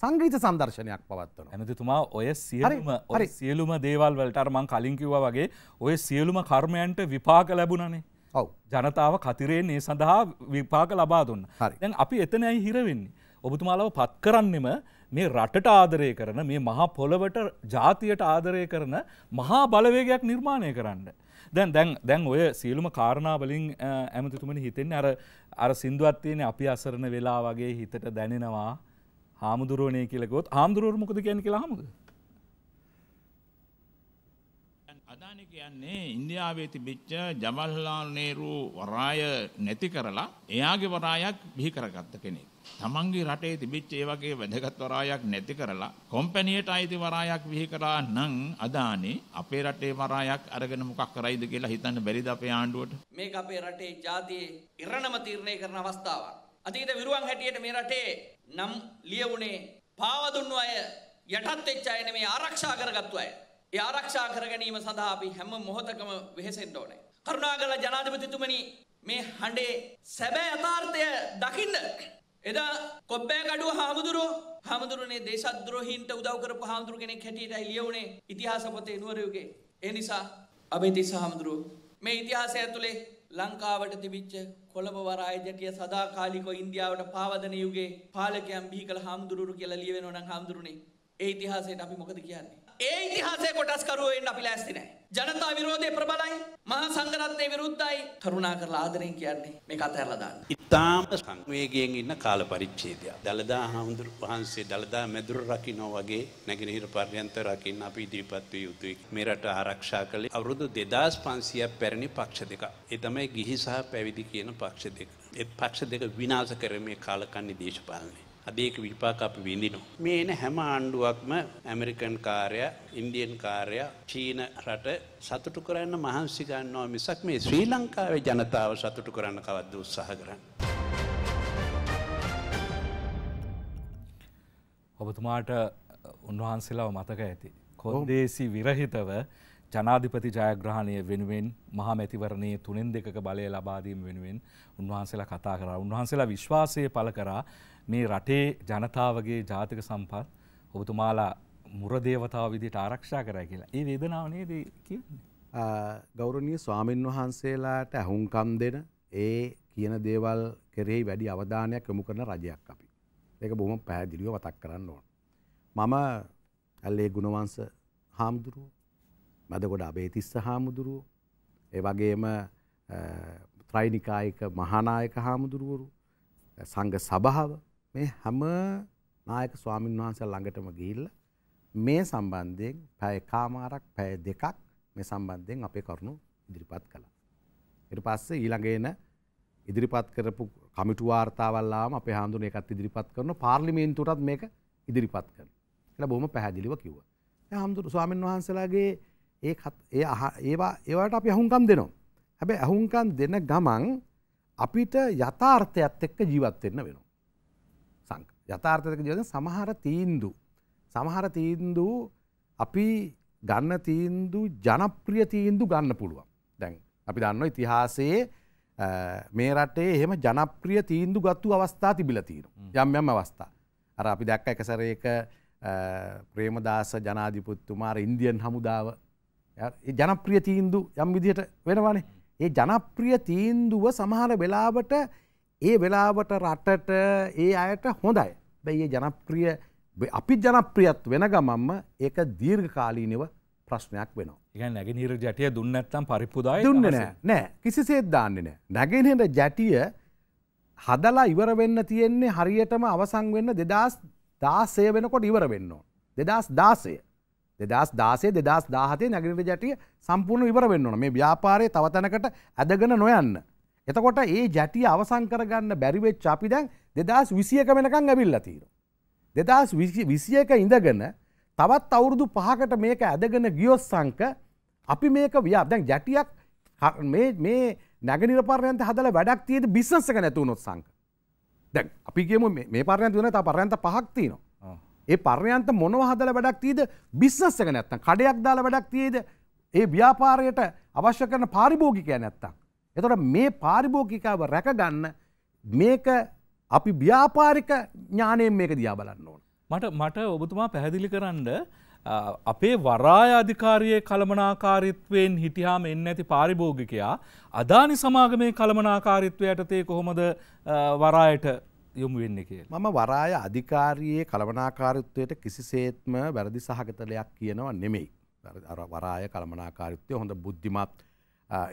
සංගීත සම්දර්ශනයක් පවත්වන. ඇමතිතුමා ඔය සියලුම සියලුම දේවල් වලට අරමං කලින්කිව වගේ ඔය සියලුම කර්මයන්ට විපාක ලැබුණනේ. ඔව් ජනතාව කතිරයෙන් ඒ සඳහා විපාක ලබා දුන්න. දැන් අපි එතනයි හිරවෙන්නේ. ඔබතුමාලව පත් කරන්නෙම මේ රටට ආදරය කරන මේ මහා පොළවට ජාතියට ආදරය කරන මහා බලවේගයක් නිර්මාණය කරන්න. දැන් දැන් දැන් ඔය සියලුම කාරණාවලින් ඇමතිතුමනි හිතෙන්නේ අර අර සින්දුවත් තියෙන අපි අසරණ වෙලා වගේ හිතට දැනෙනවා හාමුදුරුවනය කියලකොත් හාමුදුරුවර මොකද ගැන කියලා හමුද. අදාන කියන්නේ ඉන්දියාවේ තිබිච්ච ජමල්ලාල් නේරු වරාය නැති කරලා එයාගේ වරායක් බිහි කරගත්ත කෙනෙක්. තමන්ගේ රටේ තිබිච්ච ඒ වගේ වැදගත් වරායක් නැති කරලා කොම්පැනියට අයිති වරායක් බිහි කරා නම් අදානේ අපේ රටේ වරායක් අරගෙන මොකක් කරයිද කියලා හිතන්න බැරිද අපේ ආණ්ඩුවට? මේක අපේ රටේ ජාතියේ ඉරණම තීරණය කරන අවස්ථාවක්. අතීත විරුවන් හැටියට මේ රටේ නම් ලියවුනේ පාවදුන්නු අය යටත් වෙච්ච අය නෙමේ ආරක්ෂා කරගත්තු අය. ඒ ආරක්ෂා කර ගැනීම සඳහා අපි හැම මොහොතකම වෙහෙසෙන්න ඕනේ. කරුණාකර ජනාධිපතිතුමනි මේ හඬේ සැබෑ යථාර්ථය දකින්න. එදා කොබ්බෑ කඩුව හාමුදුරුව හාමුදුරුවනේ දේශද්‍රෝහීන්ට උදව් කරපු හාමුදුරු කෙනෙක් හැටියටයි ලියවුනේ ඉතිහාස පොතේ නුවරයුගේ. ඒ නිසා අබේතිස්ස හාමුදුරුව මේ ඉතිහාසය ඇතුලේ ලංකාවට තිබිච්ච කොළඹ වරායජටිය සදාකාලිකව ඉන්දියාවට පාවදන යුගේ පාලකයන් බිහිකල හාමුදුරුවරු කියලා ලියවෙනවා නම් හාමුදුරුනේ ඒ ඉතිහාසයට අපි මොකද කියන්නේ ඒ ඉතිහාසය කොටස්කරුවෙන් අපි ලෑස්ති නෑ. ජනතා විරෝධය ප්‍රබලයි මහා සංගරත්නය විරුද්ධයි කරුණා කරලා ආදරයෙන් කියන්නේ මේ අතහැරලා දාන්න. ඉතාම සංවේගයෙන් ඉන්න කාල පරිච්ඡේදය. දළදා හාමුදුරු වහන්සේ දළදා මැදුර රකින්න වගේ නැගෙනහිර පර්යන්ත රකින්න අපි ඉදිරිපත් විය යුතුයි. මේ රට ආරක්ෂා කළේ අවුරුදු 2500ක් පැරණි පක්ෂ දෙකක්. ඒ තමයි ගිහි සහ පැවිදි කියන පක්ෂ දෙක. ඒ පක්ෂ දෙක විනාශ කරමේ කාලකන්ණි දේශපාලනය. අදේක විපාක අපි විඳිනවා. මේ එන හැම ආණ්ඩුවක්ම ඇමරිකන් කාර්ය, ඉන්දියන් කාර්ය, චීන රට සතුටු කරන්න මහන්සි ගන්නවා මිසක් මේ ශ්‍රී ලංකාවේ ජනතාව සතුටු කරන්න කවද්ද උත්සාහ කරන්නේ. ඔබතුමාට උන්වහන්සේලාව මතක ඇති. කොන්දේසි විරහිතව ජනාධිපති ජයග්‍රහණය වෙනුවෙන් මහමැතිවරණයේ තුනෙන් දෙකක බලය ලබාදීම වෙනුවෙන් උන්වහන්සේලා කතා කරා. උන්වහන්සේලා විශ්වාසය පළ කරා මේ රටේ ජනතාවගේ ජාතික සම්පත් ඔබතුමාලා මුරදේවතාව විදිහට ආරක්ෂා කරයි කියලා. ඒ වේදනාව නේද කියන්නේ? ගෞරවනීය ස්වාමින් වහන්සේලාට අහුම්කම් දෙන ඒ කියන දේවල් කෙරෙහි වැඩි අවධානයක් යොමු කරන රජයක් අපි. ඒක බොහොම පැහැදිලිව මතක් කරන්න ඕන. මම ඇල්ලේ ගුණවංශ හාමුදුරුවෝ, මදගොඩ අබේතිස්ස හාමුදුරුවෝ, ඒ වගේම ත්‍රයිනිකායක මහානායක හාමුදුරුවරු, සංඝ සභාව, මේ හැම නායක ස්වාමීන් වහන්සේ ළඟටම ගිහිල්ලා මේ සම්බන්ධයෙන් පැය කාමාරක් පැය දෙකක් මේ සම්බන්ධයෙන් අපේ කරුණු ඉදිරිපත් කළා. ඊට පස්සේ ඊළඟ එන ඉදිරිපත් කරපු කමිටු වාර්තාවල් ආවම අපේ හාමුදුරනේ ඒකත් ඉදිරිපත් කරනවා පාර්ලිමේන්තුවටත් මේක ඉදිරිපත් කරනවා. කියලා බොහොම පැහැදිලිව කිව්වා. දැන් හාමුදුරු ස්වාමීන් වහන්සේලාගේ ඒ ඒ ඒවා ඒවට අපි අහුම්කම් දෙනවා. හැබැයි අහුම්කම් දෙන ගමන් අපිට යථාර්ථයත් එක්ක ජීවත් වෙන්න වෙනවා. යථාර්ථක ජීවිතය සමහර තීන්දු සමහර තීන්දු අපි ගන්න තීන්දු ජනප්‍රිය තීන්දු ගන්න පුළුවන් දැන් අපි දන්න ඉතිහාසයේ මේ රටේ එහෙම ජනප්‍රිය තීන්දු ගත්තු අවස්ථා තිබිල තීරු යම් යම් අවස්ථා අර අපි දැක්ක එකසරයක ප්‍රේමදාස ජනාධිපත්තුමාර ඉන්දියන් හමුදාව ජනප්‍රිය තීන්දු යම් විදිහට වෙනවානේ ඒ ජනප්‍රිය තීන්දුව සමහර වෙලාවට ඒ වෙලාවට රටට ඒ අයට හොඳයි. බැයි ඒ ජනප්‍රිය අපි ජනප්‍රියත් වෙන ගමම්ම ඒක දීර්ඝකාලීනව ප්‍රශ්නයක් වෙනවා. ඒ නැගෙනහිර ජැටිය දුන්නත්තම් පරිපුදායි දුන්න නෑ නෑ කිසිසේත් දාන්නේ නෑ. නැගෙනහිර ජැටිය හදලා ඉවර වෙන්න තියෙන්නේ හරියටම අවසන් වෙන්න දෙදස් දාසය වෙනකොට ඉවර වෙන්න ඕන. දෙදස් දාසය. දෙදස් දාසේ දෙදස් දාහතේ නැගෙනහිර ජැටිය සම්පූර්ණ ඉවර වෙන්න ඕන. මේ ව්‍යාපාරයේ තව තැනකට ඇදගෙන නොයන්න. එතකොට ඒ ජැටිය අවසන් කරගන්න බැරිවෙච් අපි දැන් දෙදස් විසියක වෙනකං ඇවිල්ල තීර. දෙදස් විසියක ඉඳගෙන තවත් අවුරුදු පහකට මේක ඇදගෙන ගියොස් සංක අපි මේක ව්‍යා දැන් ජැටියක් මේ නැගනි පරයන්ත හදල වැඩක් තියද බිස්සක නැතුවනොත් සංක. දැ අපි කියම මේ පරයන්ත වන තා පරයන්ත පහක් තියනවා. ඒ පර්යන්ත මොනව හදල වැඩක් තියද බිස්සක නැත්තම් කඩයක් දාල වැඩක් තියේද ඒ ව්‍යාපාරයට අවශ්‍ය කරන පාරිභෝගිකය නැත්තක්. එතොට මේ පාරිභෝගිකාව රැකගන්න මේක අපි ව්‍යාපාරික ඥානයෙන් මේක දියා බලන්න ඕන. මට මට ඔබතුමා පැහැදිලි කරන්න අපේ වරායාධිකාරයේ කළමනාකාරිත්වයෙන් හිටියාම එන්න ඇති පාරිභෝගිකයා අදානි සමාගමේ කළමනාකාරිත්වය යටතේ කොහොමද වරායට යොමු වෙන්න කිය. මම වරාය අධිකාරයේ කළමනාකාරිත්වයට කිසිසේත්ම වැරදි සහගතලයක් කියනවා නෙමෙයි. වරාය කළමනාකාරිත්වය හොඳ බුද්ධිමත්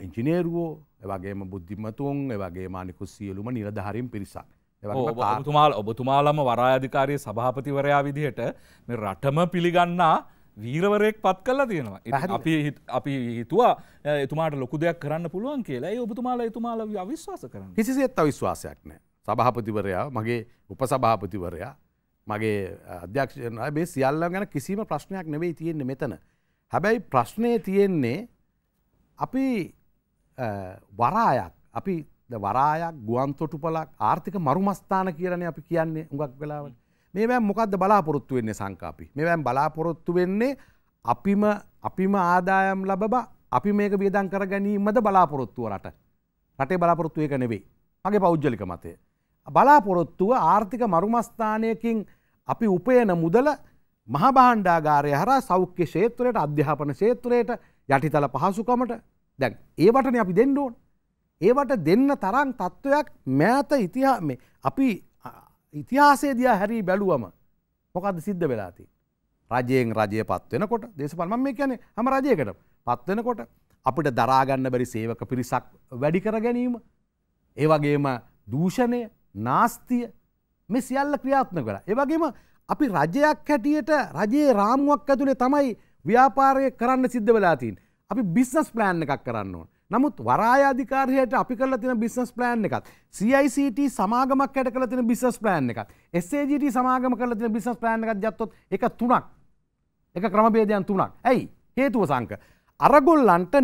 ඉංචිනේරුවෝ එවගේම බුද්ධිමතුන් එවගේ මානිකු සියලුම නිලධහරින් පිරිසක්. ඔබතුමාල් ඔබතුමාලම වරාධිකාරය සභාපතිවරයා විදිහට මේ රටම පිළිගන්නා වීරවරයෙක් පත් කල්ලා තියෙනවා අපි හිතුවා එතුමාට ලොකු දෙයක් කරන්න පුළුවන් කියලා ඔබතුමාල එතුමාල අවිශ්වාස කරන්න කිසිසේත් අවිශ්වාසයක් නෑ සභහපතිවරයා මගේ උපසභාපතිවරයා මගේ අධ්‍යක්ෂණය බේ සියල්ල ගැන කිසිම ප්‍රශ්නයක් නෙවෙයි තියෙන්නේ මෙතන. හැබැයි ප්‍රශ්නය තියෙන්නේ අපි වරායක් අපි වරායක් ගුවන්තොටු පලක් ආර්ථික මරුමස්ථාන කියරන අපි කියන්නේ උඟක් වෙලාවට මේවැම් මොකක්ද බලාපොරොත්තු වෙන්නේ සංකාපි මෙවැම් බලාපොරොත්තු වෙන්නේ අපිම අපිම ආදායම් ලබබ අපි මේක බියදන් කර ගැනීමද බලාපොරොත්තුව රට රටේ බලාපොරොත්තු එක නෙවෙයි මගේ පෞද්ජලික මතය. බලාපොරොත්තුව ආර්ථික මරුමස්ථානයකින් අපි උපයන මුදල මහබාණ්ඩාගාරය හර සෞඛ්‍ය ශේත්‍රයට අධ්‍යාපන ශේත්‍රයට යටිතල පහසුකමට දැන් ඒවටන අපි දෙන්න ඕන. ඒවට දෙන්න තරන් තත්ත්වයක් මෑත ඉතිහා අපි ඉතිහාසේ දිය හැරී බැලුවම මොකද සිද්ධ වෙලාති. රජයෙන් රජය පත්වෙනකොට දේශපල්ම මේ කියැන හම රජයකට පත්වෙනකොට අපිට දරාගන්න බැරි සේවක පිරිසක් වැඩි කර ගැනීම. ඒවගේම දූෂණය නාස්තිය මෙ සියල්ල ක්‍රියාත්න කර. ඒවගේම අපි රජයක් හැටියට රජයේ රාමුවක් ඇතුළේ තමයි ව්‍යාපාරය කරන්න සිද්ධ වෙලාතින්. අපි බිස්නස් ප්ලෑන් එකක් කරන්න ඕන. නමුත් වරායාධිකාරයට අපි කල තින බිස්නස් ප්ලෑන් එකත් CICT සමාගමක් ඇයට කල තින බිස්නස් ප්ලෑන් එකත් SAGT සමාගම කල තින බිස්නස් ප්ලෑන් එකත් ජත්තොත් එක තුනක් එක ක්‍රමබේදයන් තුනක් ඇයි හේතුව සංක අරගොල්ලන්ට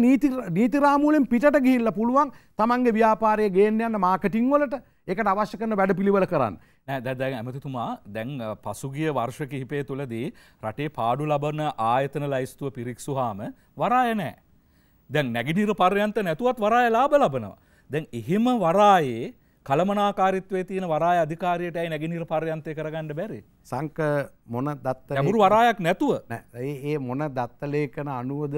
නීතිරාමූලෙන් පිට ගිල්ල පුළුවන් තමන්ගේ ව්‍යාපාරය ගේන්න යන්න මාකටිං වලට ඒකට අවශ්‍ය කරන වැඩ පිළිවෙල කරන්න. දැ ඇමතිතුමා දැන් පසුගිය වර්ෂ කිහිපය තුළදී රටේ පාඩු ලබන ආයතන ලයිස්තුව පිරික්සු හාම වරාය නෑ. දැන් නැගිනිර පර්යන්ත නැතුවත් වරාය ලාබ ලබනවා. දැන් එහෙම වරායේ කළමනාකාරිත්වය තියෙන වරා අධිකාරයට ඇයි නැගිනිර පර්යන්තය කරගන්න බැරි. සංක මොන දත්ත ඇමුරු වරායක් නැතුව ඒ මොන දත්තලේකන අනුවද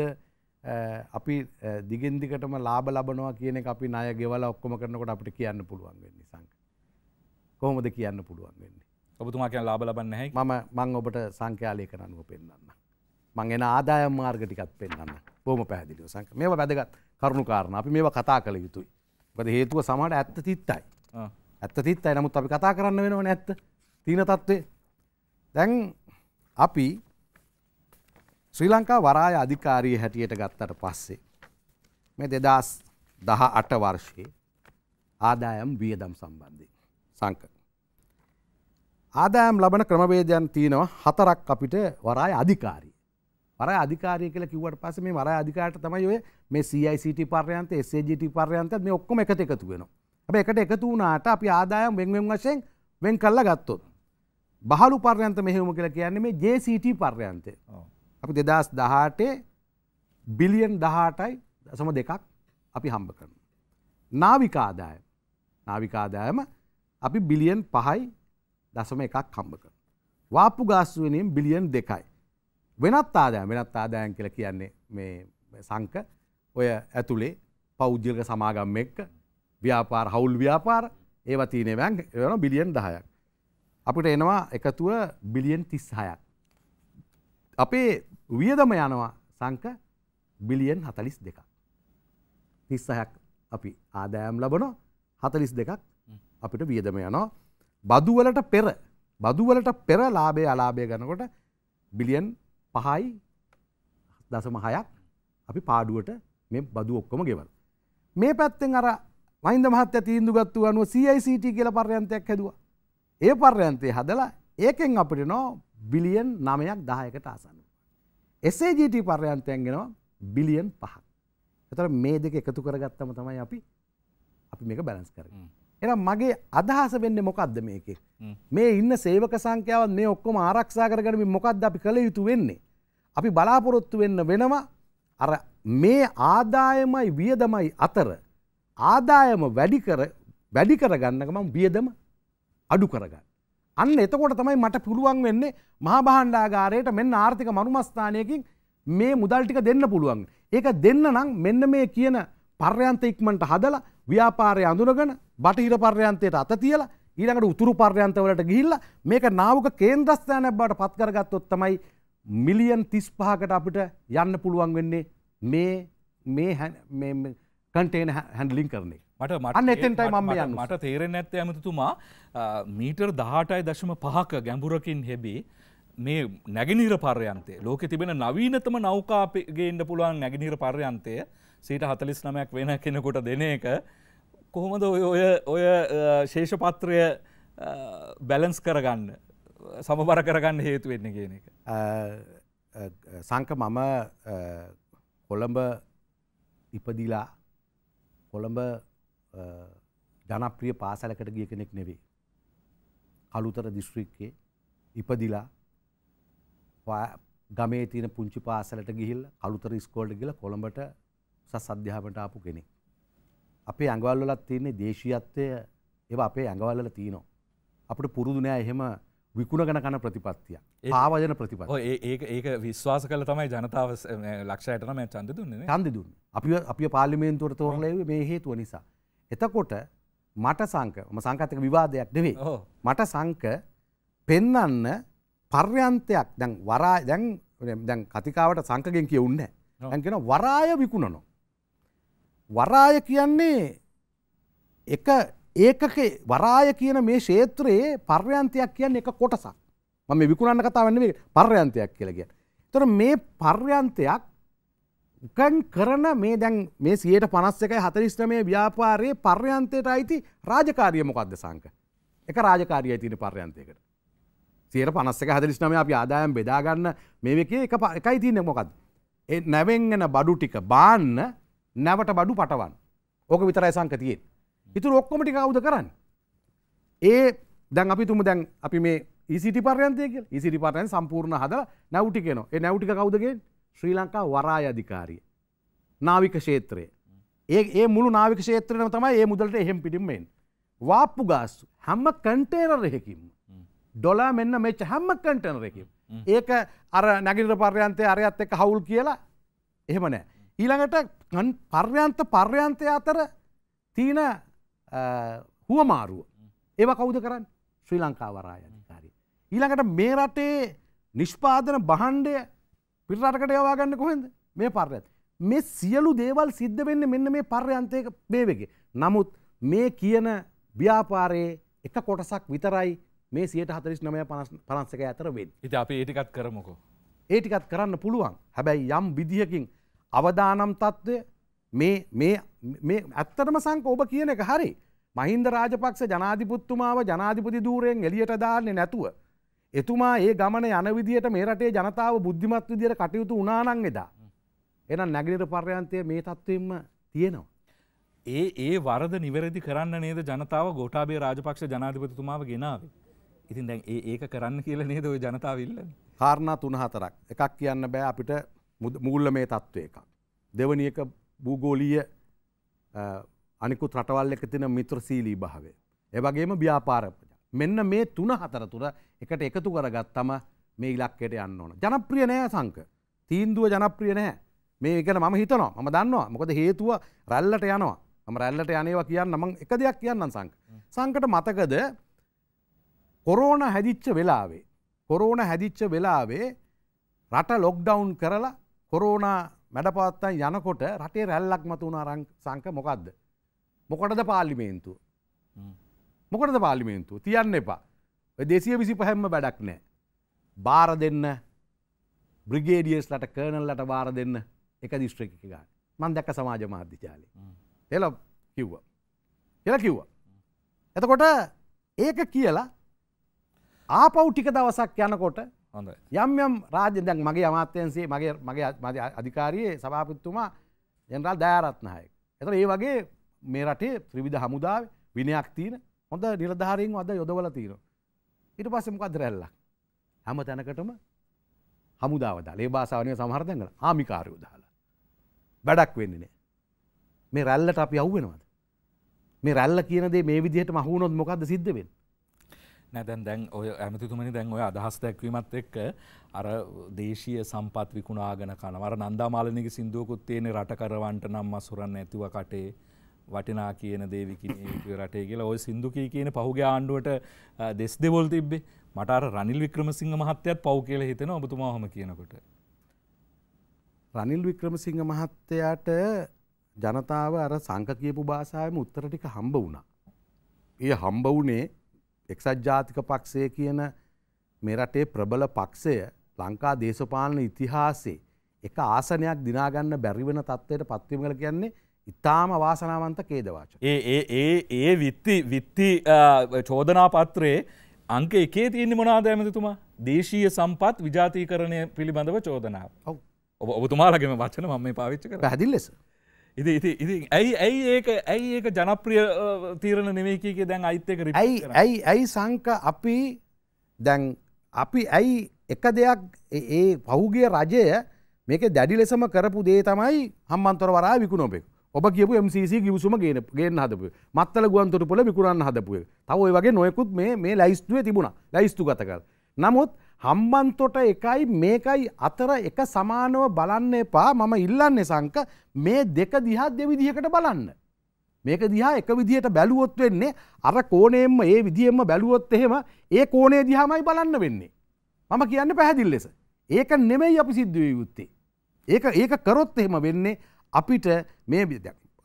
අපි දිගින්දිකටම ලාබ ලබනවා කියන අපි අය ගෙවල ඔක්කොම කරනකොට අපිට කියන්න පුළුවන් වෙන්නේ සංක. කොහොමද කියන්න පුළුවන් වෙන්නේ. ඔබතුමා කිය ලාබ ලබන්න හැ ම මං ඔබට සංඛ්‍යාලය කරන්නුව පෙන්න්න. මං එන ආදායම් මාර්ගටිකත් පෙන්න්න බොම පැදිලිව සංක මේ වැදගත් කරුණු කාරණ අපි මේ කතා කළ යුතුයි. බද හේතුව සමට ඇත්ත තිත්තයි. ඇත්ත තිත්තයි නමුත් අපි කතා කරන්න වෙනව නැත්ත තිීන තත්ත්වේ. දැන් අපි ශ්‍රී ලංකා වරාය අධිකාරී හැටියට ගත්තට පස්සේ. මේ දෙදස් දහ අට වර්ෂයේ ආදායම් වියදම් සම්බන්ධය සංක. ආදායම් ලබන ක්‍රමවේදයන් තියෙනවා හතරක් අපිට වරාය අධිකාරී. වරය අධිකාරය කියල කිවට පස මේ වරය අධිකාරට තමයි ඔය මේ CICට පර්යන්ත SGT පර්යන්ත මේ ඔක්කොම එකට එකතු වෙනවා. අප එකට එකතු වුණට අපි ආදායම් වෙන්වෙන් වශයෙන් වෙන් කල්ලා ගත්තොත්. බහලු පර්යන්ත මෙහෙම කියලා කියන්නේ මේ JCT පර්යන්තය අපි දෙදස් දහටේ බිලියන් දහටයි දසම දෙකක් අපි හම්බ කරන. නාවිකාදාය නාවිකාදායම අපි බිලියන් පහයි දසම එකක් කම්බ කර. වාපු ගාස්ුවනින් බිලියන් දෙකයි. වෙනත් ආදාය වෙනත් ආදායන් කියල කියන්නේ මේ සංක ඔය ඇතුළේ පෞද්ජිල්ක සමාගම් එක්ක ව්‍යාපාර හවුල් ව්‍යාපාර ඒව තියනෙ වැන් එවන බිලියන් දහයක්. අපිට එනවා එකතුව බිලියන් තිස් හයක්. අපේ වියදම යනවා සංක බිලියන් හතලිස් දෙකක්. තිස්සහයක් අපි ආදායම් ලබන හතලිස් දෙකක් අපිට වියදම යනවා බදුවලට පෙර බදුවලට පෙර ලාබේ අලාභය ගනකොට බිලියන් පහයි දසම හයක් අපි පාඩුවට මේ බදු ඔක්කොම ගෙවල්. මේ පැත්තෙන් අර වයින්ද මහත්‍ය තීන්දු ගත්තු අනුව CICT කියල පර්යන්තයක් හැදවා. ඒ පර්යන්තය හදලා ඒකෙන් අපිට නෝ බිලියන් නමයක් දායකට ආසන්න. එසේජීට පර්යන්තයන් ගෙනවා බිලියන් පහ. එතර මේ දෙක එකතු කරගත්තම තමයි අපි අපි මේක බැලන්ස් කර. එනම් මගේ අදහස වෙන්න මොකක්ද මේකෙ. මේ ඉන්න සේවක සංඛ්‍යාවත් මේ ඔක්කොම ආරක්ෂා කරගනම මොකක්ද අපි කළ යුතු වෙන්නේ. අපි බලාපොරොත්තු වෙන්න වෙනවා අර මේ ආදායමයි වියදමයි අතර ආදායම වැඩි කරගන්නකම වියදම අඩු කරගන්න. අන්න එතකොට තමයි මට පුළුවන් වෙන්නේ මහා භාණ්ඩාගාරයට මෙන්න ආර්ථික මනුමස්ථානයකින් මේ මුදල් ටික දෙන්න පුළුවන්. ඒක දෙන්න නම් මෙන්න මේ කියන පර්යන්ත ඉක්මනට හදලා ව්‍යාපාරය අඳුනගෙන බටහිර පර්යන්තයට අත තියලා ඊළඟට උතුරු පර්යන්ත වලට ගිහිල්ලා මේක නාවක කේන්ද්‍රස්ථානයක් බවට පත් කරගත්තොත් තමයි මිලියන් 35කට අපිට යන්න පුළුවන් වෙන්නේ මේ මේ කන්ටේනර් හැන්ඩ්ලින් කරන එක. මට මට එතෙන්ටයි මම යන්න මට තේරෙන් ඇත්ත ඇමතුතුමා මීටර් දහටයි දශම පහක ගැඹුරකින් හෙබී මේ නැගිනිර පර්යන්තේ ලෝක තිබෙන නවීනතම නෞකාපගේන්න පුළුවන් නැගිනිර පර්යන්තය සීට හතලිස් නමයක් වෙන කෙනකොට දෙන එක කොහොමද ඔය ඔය ඔය ශේෂපත්‍රය බැලන්ස් කරගන්න සමබර කරගන්න හේතු වෙන්න කියන එක. සංක මම කොළඹ ඉපදිලා කොළඹ ජනප්‍රිය පාසලකට ගිය කෙනෙක් නෙවේ. කළුතර දිස්ත්‍රික්කේ ඉපදිලා ගමේ තියෙන පුංචි පාසලට ගිහිල්ල අලුතර ස්කෝල්ට ගිල කොළඹට සස් අධ්‍යාපනට ආපු කෙනෙක්. අපේ ඇඟවල්ලත් තියන්නේ දේශීයත්වය ඒව අපේ ඇඟවල්ල තියනවා. අපට පුරුදුනෑ එහෙම විකුණගන කන ප්‍රතිපත්තිය ආවජන ප්‍රතිපත් ඒ ඒ විශ්වාස කල තමයි ජනතාව ලක්ෂයටනම චන්ද දුන්න චන්ද දුන්න අපි අපි පාලිමේන්තුවට තෝරලය මේ හේතුව නිසා එතකොට මට සංක ම සංකතක විවාදයක් නෙවේ මට සංක පෙන්නන්න පර්යන්තයක් දැන් වරා දැන් දැන් කතිකාවට සංකගෙන් කිය උන්න ඇැගෙන වරාය විකුණනො. වරාය කියන්නේ එක ඒකක වරාය කියන මේ ශේත්‍රයේ පර්යන්තයක් කියන්න එක කොටසක් මම විකුණන්න කතාවන්නේ පර්යන්තයක් කියලගිය. තොර මේ පර්යන්තයක් ගන් කරන මේ දැන් මේ සියයට පනස් එකයි හතරිස්්‍රමය ව්‍යාපාරයේ පර්යන්තයට අයිති රාජකාරිය මොකක්ද සංක එක රාජකාරිය තින පර්යන්තයකට සේර පනස්සක හදරිස්්නම අප ආදායම් බෙදාගන්න මේක එක එකයි තියන මොකක්ද ඒ නැවෙන්ගෙන බඩු ටික බාන්න නැවට බඩු පටවන් ඕක විතරයි සංකතියෙන් ඉතුර ඔක්කොමටි කවුද කරන්න ඒ දැන් අපි තුම දැන් අපි මේ ඉසිටි e පර්යන්තයක ඉසිටි e පරයන් සම්පූර්ණ හද නැවටිකන නැවටික කවුදගේ ශ්‍රී ලංකා වරාය අධිකාරිය. නාවික ෂේත්‍රය. ඒ ඒ මුළු නාවික ෂේත්‍රයම තමයි ඒ මුදලට එහෙම පිටිම්මෙන්. වාප්පු ගාස්තු හැම කන්ටේනර් එකකින්ම. ඩොලා මෙන්න මෙච්ච හැම කන්ටේනර් එකකින්. ඒක අර නැගිනට පර්යන්තය අරයත් එක්ක හවුල් කියලා එහෙම නෑ. ඊළඟට පර්යන්ත පර්යන්තය අතර තියෙන හුවමාරුව. ඒව කවුද කරන්න ශ්‍රී ලංකා වරාය අධිකාරිය. ඊළඟට මේ රටේ නිෂ්පාදන බහන්්ඩය පිටරටකට යවාගන්න කොහෙද මේ පර්යත්. මේ සියලු දේවල් සිද්ධ වෙන්න මෙන්න මේ පර්යන්තයක බේවගේ. නමුත් මේ කියන ව්‍යාපාරයේ එක කොටසක් විතරයි මේ සියට හතරිස් නමය පනස්සක ඇතර වෙන්. ඉති අප ඒටිකත් කරමකෝ. ඒටිකත් කරන්න පුළුවන් හැබැයි යම් විදිහකින් අවදානම් තත්ත්වය ඇත්තටම සංක ඔබ කියන එක හරි. මහින්ද රාජපක්ෂ ජනාධිපුත්තුමාව ජනාධිපති දූරයෙන් එලියට දාන්නේ නැතුව. එතුමා ඒ ගමන යන විදිහට මේ රටේ ජනතාව බුද්ධිමත් විදියට කටයුතු උනානං එදා. එනම් නැගිනට පර්යන්තය මේ තත්ත්වයෙන්ම තියෙනවා. ඒ ඒ වරද නිවැරදි කරන්න නේද ජනතාව ගෝටාබේ රාජපක්ෂ ජනාධිපතිතුමාව ගෙනාව. ඉතින් දැන් ඒක කරන්න කියල නේද ඔය ජනතාවල්ල. කාරණා තුනහතරක් එකක් කියන්න බෑ අපිට මුල්ල මේ තත්ත්ව එකක්. දෙවනියක භූගෝලීය අනිකුත් රටවල් එක තින මිත්‍රසීලී භාවේ. එවගේම ව්‍යාපාරප මෙන්න මේ තුන හතර තුර එකට එකතු කරගත්තම මේ ඉලක්කයට යන්න ඕන. ජනප්‍රිය නෑ සංක. තීන්දුව ජනප්‍රිය නෑ. මේ එකන මම හිතනවා මම දන්නවා මොකද හේතුව රැල්ලට යනවා ම රැල්ලට යනවා කියන්න මං එක දෙයක් කියන්න සංක. සංකට මතකද කොරෝණ හැදිච්ච වෙලාවේ. කොරෝණ හැදිච්ච වෙලාවේ රට ලොක්ඩවුන් කරලා කොරෝණ මැඩපවත්තන් යනකොට රටේ රැල්ලක් මතුුණ සංක මොකක්ද. මොකටද පාලිමේන්තුව. මොකටද පාලිමේන්තුව තියන්න එපා දෙසිය විසි පහැම්ම වැඩක් නෑ. බාර දෙන්න බ්‍රිගේඩියස්ලට කර්නල්ලට බාර දෙන්න එක දිස්ත්‍රික ගන්න මන් දැක සමාජ මාධ්‍යචාලය. එල කිව්ව. එල කිව්ව. එතකොට ඒක කියලා ආපව් ටික දවසක් යනකොට යම් යම් රාජ්‍ය දැන් මගේ අමාත්‍යන්සේ මගේ මගේ මද අධිකාරයේ සභාපත්තුමා ජනරල් දෑරත්නහයක. එතට ඒ වගේ මේ රටේ ත්‍රවිධ හමුදාව විනයක් තියන හොඳ නිලධාරීන් අද යොදවල තියෙන. ඊට පස්සේ මොකද රැල්ලක්? හැම තැනකටම හමුදාව දාලා. ඒ භාෂාවනේ සමහර තැන්වල ආමිකාරයෝ දාලා. වැඩක් වෙන්නේ නැහැ. මේ රැල්ලට අපි යව් වෙනවද? මේ රැල්ල කියන දේ මේ විදිහටම අහු වුණොත් මොකද්ද සිද්ධ වෙන්නේ? නැදැන් දැන් ඔය ඇමතිතුමනි දැන් ඔය අදහස් දැක්වීමත් එක්ක අර දේශීය සම්පත් විකුණාගෙන කනවර නන්දාමාලනික සිින්දුවකුත් තියෙන රටකරවන්ට නම් මසුරන්න ඇතිව කටේ වටිනා කියන දේවිකිනේ රටේ කියලා ඔය සින්දුකී කියන පහුගේ ආණ්ඩුවට දෙස් දෙවොල් තිබ්බේ මට අර රනිල් වික්‍රමසිංහ මහත්තයත් පව් කියලා හිතෙනවා ඔබතුමා ඔහම කියනකොට රනිල් වික්‍රමසිංහ මහත්තයාට ජනතාව අර සංක කියපු භාෂාවෙම උත්තර ටික හම්බ වුණා. ඒ හම්බ වුණේ එක්සත් ජාතික පක්ෂය කියන මේ රටේ ප්‍රබල පක්ෂය ලංකා දේශපාලන ඉතිහාසේ එක ආසනයක් දිනාගන්න බැරිවෙන තත්ත්වයට පත්වීම කියලා කියන්නේ ඉතාම වාසනාවන්ත කේදවාච. ඒ ඒ ඒ විත්ති විත්ති චෝදනාපත්‍රයේ අංක එකේ තියන්නේ මොනාද ඇමතිතුමා දේශීය සම්පත් විජාතීකරණය පිළිබඳව චෝදනාව ඔබ ඔබතුමාලගේම වචන මම මේ පාවිච්ච කර හැදිල්ලෙස ඉති ඉති ඉති ඇයි ඇයි ඒක ඇයි ඒක ජනප්‍රිය තීරණ නෙමේකීගේ දැන් අයිත්‍යක ඇයි ඇයි ඇයි සංක අපි දැන් අපි ඇයි එක දෙයක් ඒ පහුගේ රජය මේක දැඩි ලෙසම කරපු දේ තමයි හම්මන්තොර වරා විකුණොබෙක් ඔබ කියපු MCC ගිවිසුම ගේන ගේන්න හදපු මත්තල ගුවන් තොටුපොළ විකුණන්න හදපු එක. තව ওই වගේ නොයෙකුත් මේ මේ ලයිස්තුවේ තිබුණා. ලයිස්තු ගත කර. නමුත් හම්බන්තොට එකයි මේකයි අතර එක සමානව බලන්න එපා. මම ඉල්ලන්නේ සංක මේ දෙක දිහා දෙවිධයකට බලන්න. මේක දිහා එක විදිහට බැලුවොත් වෙන්නේ අර කෝණයෙන්ම ඒ විදිහෙම බැලුවොත් එහෙම ඒ කෝණය දිහාමයි බලන්න වෙන්නේ. මම කියන්නේ පැහැදිලි ලෙස. ඒක නෙමෙයි අපි සිද්ධ වෙ යුත්තේ. ඒක ඒක කරොත් එහෙම වෙන්නේ අපිට මේ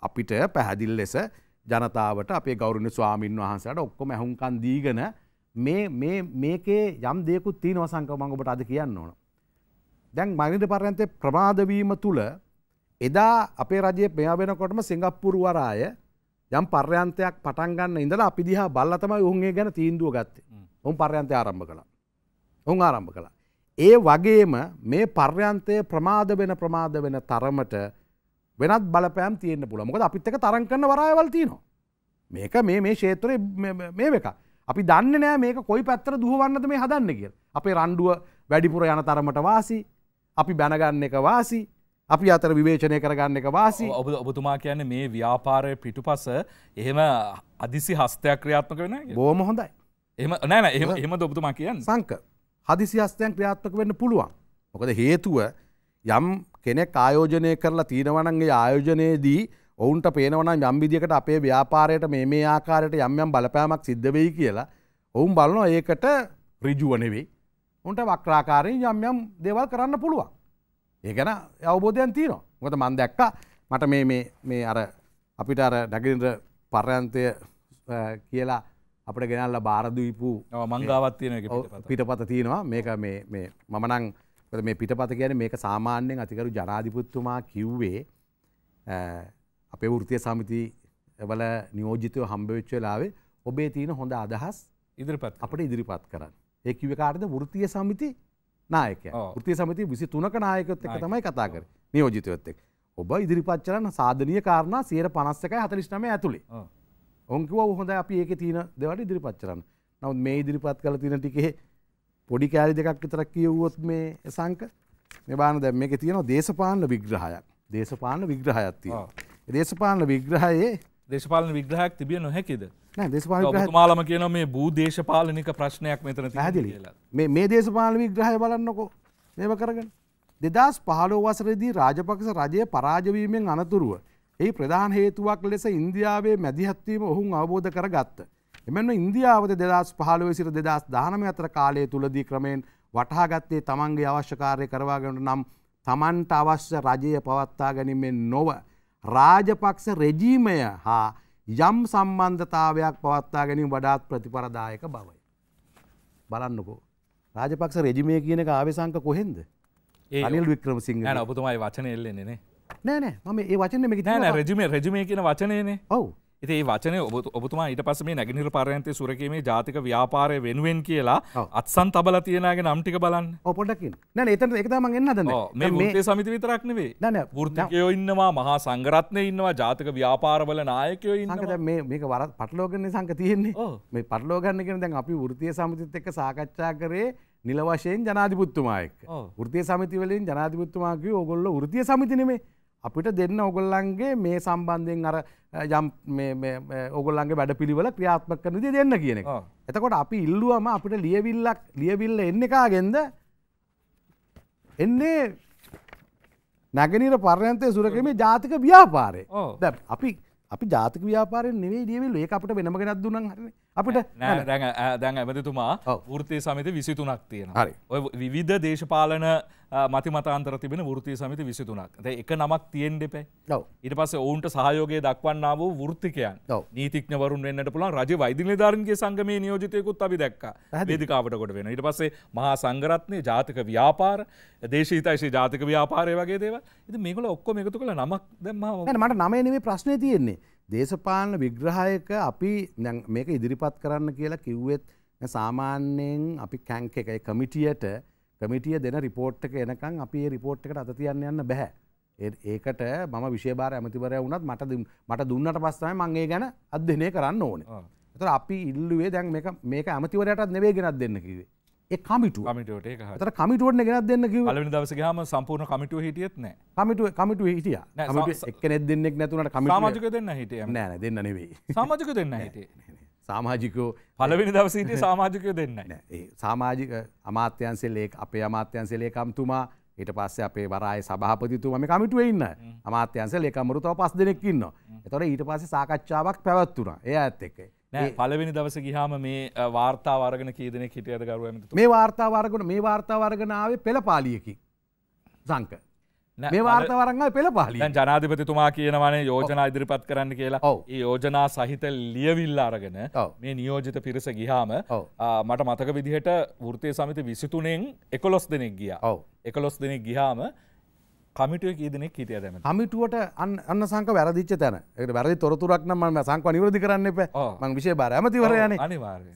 අපිට පැහැදිල් ලෙස ජනතාවට අපේ ගෞරුණ ස්වාමීන් වහන්සට ඔක්කොම ඇහුන්කන් දීගන මේකේ යම් දෙකුත් තිීන වසංකමඟකට අද කියන්න ඕන. දැන් මගනිට පරයන්තේ ප්‍රමාදවීම තුළ එදා අපේ රජයේ මෙයා වෙනකොටම සිංගප්පුරුවරාය යම් පර්යන්තයක් පටන්ගන්න ඉඳලා අපිදිහ බල්ලතමයි ඔහුන්ගේ ගැන තීන්දුව ගත්තේ ඔුන් පර්යන්තය ආරම්භ කළ ඔුන් ආරම්භ කළ. ඒ වගේම මේ පර්යන්තය ප්‍රමාද වෙන ප්‍රමාද වෙන තරමට වෙනත් බලපෑම් තියෙන්න්න පුළ මොකද අපිත් එක තරන් කන්න වරායවල් තියනවා මේක මේ මේ ශේත්‍රය මේ එක අපි දන්න නෑ මේක කොයි පැත්තර දුහවන්නද මේ හදන්න කිය අපේ රණ්ඩුව වැඩිපුර යන තරමට වාසි අපි බැනගන්න එක වාසි අපි අතර විවේචනය කරගන්න එක වාසි ඔබ ඔබතුමා කියන්න මේ ව්‍යාපාරය පිටු පස එහෙම අදිසි හස්තයක් ක්‍රියාත්මක වෙන බෝම හොඳයි එම නෑන එහම ඔබතුමා කියන්න සංක හදිසි හස්තයන් ක්‍රියාත්මක වෙන්න පුළුවන් මොකද හේතුව යම් කෙනෙක් ආයෝජනය කරලා තියෙනවනන්ගේ ආයෝජනයේදී ඔවුන්ට පේනවන යම්විදිකට අපේ ව්‍යාපාරයට මේ මේ ආකාරයට යම් යම් බලපෑමක් සිද්ධවෙයි කියලා ඔවුන් බලන ඒකට රිජුවනෙවෙයි උන්ට වක්‍රාකාරයෙන් යම් යම් දේවල් කරන්න පුළුවන් ඒගැන අවබෝධයන් තියනවා ගොත මන් දැක්ක මට මේ අර අපිට අර ඩගින්ද්‍ර පර්යන්තය කියලා අපට ගෙනල්ල බාරදීපු මංගාවත් තියෙන පිටපත තියෙනවා මේක මමනං මේ පිටපත ගැන මේක සාමාන්‍යයෙන් අතිකරු ජනාධිපත්තුමා කිව්වේ අපේ ෘතිය සමිති වල නියෝජිතව හම්බවෙච්චවෙලාවේ ඔබේ තියෙන හොඳ අදහස් ඉදිරිපත් අපට ඉදිරිපත් කරන්න ඒ කිව කාරද ෘතිය සමිති නායක ෘතිය සමති විසි තුනක නායකොත් එක තමයි කතා කර නියෝජිතයොත්තෙක් ඔබ ඉදිරිපච්චලන සාධනය කාරණ සේර පනස්සකයි හතලිෂ්නම ඇතුළේ ඔංකිව හොඳ අපි ඒක තියන දෙවට ඉදිරිපච්චරන්න නවත් මේ ඉදිරිපත් කළ තින ටිකේ පොඩි කෑලි දෙකක් විතරක් කියවුවොත් මේ සංක මේ බාන දැන් මේකේ තියෙනවා දේශපාලන විග්‍රහයක් දේශපාලන විග්‍රහයක් තියෙනවා දේශපාලන විග්‍රහයේ දේශපාලන විග්‍රහයක් තිබිය නොහැකිද මාලම කියන මේ බූ දේශපාලනික ප්‍රශ්නයක් මෙතන හැදිලි මේ මේ දේශපාල විග්‍රහය බලන්නකෝ මේව කරගෙන. දෙදස් පහලෝ වසරදී රාජපක්ෂ රජය පරාජවීමෙන් අනතුරුව. ඒ ප්‍රධාන හේතුවක් ලෙස ඉන්දියාවේ මැදිහත්වීම ඔහුන් අවබෝධ කර ගත්ත. එමෙන්ම ඉන්දියාවද දෙදස් පහලුව සිට දෙදස් දානම අතර කාලය තුළදී ක්‍රමයෙන් වටහාගත්තේ තමන්ගේ අවශ්‍යකාරය කරවාගට නම් තමන්ට අවශ්‍ය රජය පවත්තා ගැනීමෙන් නොව. රාජපක්ෂ රෙජීමය හා යම් සම්බන්ධතාවයක් පවත්තා ගැනීම වඩාත් ප්‍රතිපරදායක බවයි. බලන්නකෝ. රාජපක්ෂ රෙජිමය කියන ආවසංක කොහෙන්ද. අනිල් වික්‍රම සිංහ ඔබතුමයි වචන එල්ලෙන්නේ නෑ නෑ මම ඒ වචන මේ රජිමේ රජිමය කියන වචනයනේ ඔවු ඒ වචන ඔබතුමා ඊට පස්සේ නැගිනිර පරයන්තය සුරකීමේ ජාතික ව්‍යාපාරය වෙනුවෙන් කියලා අත්සන් තබල තියෙනගේ නම්ටික බලන්න ඔපොඩකින් න එතන එකතම එන්නද මේ සමිති විතරක් නෙවේ න ෘතිකයෝ ඉන්නවා මහා සංගරත්නය ඉන්නවා ජාතික ව්‍යාපාරවල නායකයෝ ඉන්නට මේ මේක වරත් පටලෝගන්නේ සංක තියෙන්නේ මේ පටලෝගන්නකෙන දැන් අපි ෘතිය සමිතිත් එක්ක සාකච්ඡා කරේ නිල වශයෙන් ජනාධිපුත්තුමායෙක් ෘතිය සමිතිවලින් ජනාධිපුත්තුමාගේ ඔගොල්ල ෘතිය සමිතිනේ අපිට දෙන්න ඔගොල්ලන්ගේ මේ සම්බන්ධයෙන් අර යම් ඔගොල්ලන්ගේ වැඩ පිළිවල ක්‍රියාත්මක කරන දේ දෙන්න කියන එක. එතකොට අපි ඉල්ලුවම අපිට ලියවිල්ලක් ලියවිල්ල එන්න එකාගෙන්ද එන්නේ නැගනීර පර්යන්තය සුරකීමේ ජාතික ව්‍යාපාරය. දැන් අපි අපි ජාතික ව්‍යාපාරයෙන් නෙවෙයි ලියවිල්ල ඒක අපිට වෙනම ගෙනත් දුන්නම් හරිනේ. අපිට දැන් ඇමතිතුමා ෘතිය සමිති විසිතුනක් තියෙන හරි විධ දේශපාලන මතිමතාන්තර තිබෙන ෘතිය සමිති විසිතුනක් ද එක නමක් තියෙන් දෙපේ ඉට පස ඔවුන්ට සහයෝගේ දක්වන්න වූ ෘතිකයන් නීතික්නවරුන් වන්නට පුළන් රජ වෛදි නිධාරන්ගේ සංගමේ නියෝජතයකුත් අපි දැක් වේදිකාවට කොට වෙන ඉට පස්සේ මහා සංගරත්නය ජාතික ව්‍යාපාර දේශීතයිශේ ජාතික ව්‍යාපාරය වගේ දේව ඉති මේකල ඔක්කොම එකතු කළ නමක් දැම මට නමයනේ ප්‍රශ්නය තියෙන්නේ දේශපාලන විග්‍රහයක අපි මේක ඉදිරිපත් කරන්න කියලා කිව්වෙත් සාමාන්‍යයෙන් අපි කැංක එකයි කමිටියට කමිටිය දෙන රිපෝට්ක එනකං අපි රිපෝට් එකට අත තියන්න යන්න බැහැ. ඒකට මම විශේභාර ඇමතිවරය වුණත් මට මට දුන්නට පස්සම මංගේ ගැන අධ්‍යනය කරන්න ඕන. තර අපි ඉල්ලුවේ දැන් මේක ඇමතිවරයටත් නෙවේ ගෙනත් දෙන්න කිවේ. කමිටුව මට කමිටුවට ගෙනත් දෙන්න ලනි දවස හම සම්පූර්ණ කමිටුව හිටියත් නෑ කමිටුව කමිටුව හිටිය එකනෙත් දෙන්නෙක් නැතුනට කමමාජක දෙන්න හිටිය නෑන දෙන්න නෙවේ සමාජක දෙන්න හිටිය සාමාජිකෝ පලවෙනි දවසට සාමාජිකය දෙන්න සාමාජික අමාත්‍යන්සෙල්ලෙක් අපේ අමාත්‍යන්සෙලේ කම්තුමා ඊට පස්සේ අපේ වරාය සභාපතිතුමම කමිටුව ඉන්න අමාත්‍යන්සෙල් එකමරු තව පස් දෙනෙක්කින්න එතොට ඊට පස්සේ සාකච්ඡාවක් පැවත්තුන එය ඇත් එකේ පලවෙනි දවස ගිහාම මේ වාර්තා වර්ගන කීදන හිටියද ගරුවමතු මේ වාර්තා වර්ගන මේ වාර්තා වර්ගනාව පෙළ පාලියකි සංක මේ වාර්තවරග පෙළ පාලි ජනාධිපතිතුමා කියනවනේ යෝජනා ඉදිරිපත් කරන්න කියලා ඒ යෝජනා සහිත ලියවිල්ල අරගෙන මේ නියෝජිත පිරිස ගිහාම මට මතක විදිහට වෘතය සමිති විසිතුනෙන් එකොලොස් දෙනෙක් ගිය ඔව එකොලොස් දෙනෙක් ගිහාම කමිටුව කියදනෙක් හිතය දැම කමිටුවට අන්න සංක වැරදිච තැන එකට වැරදි තොරතුරක් නම් ම සංක නිවරදි කරන්න එප මං විශෂය බාර ඇමතිවරයන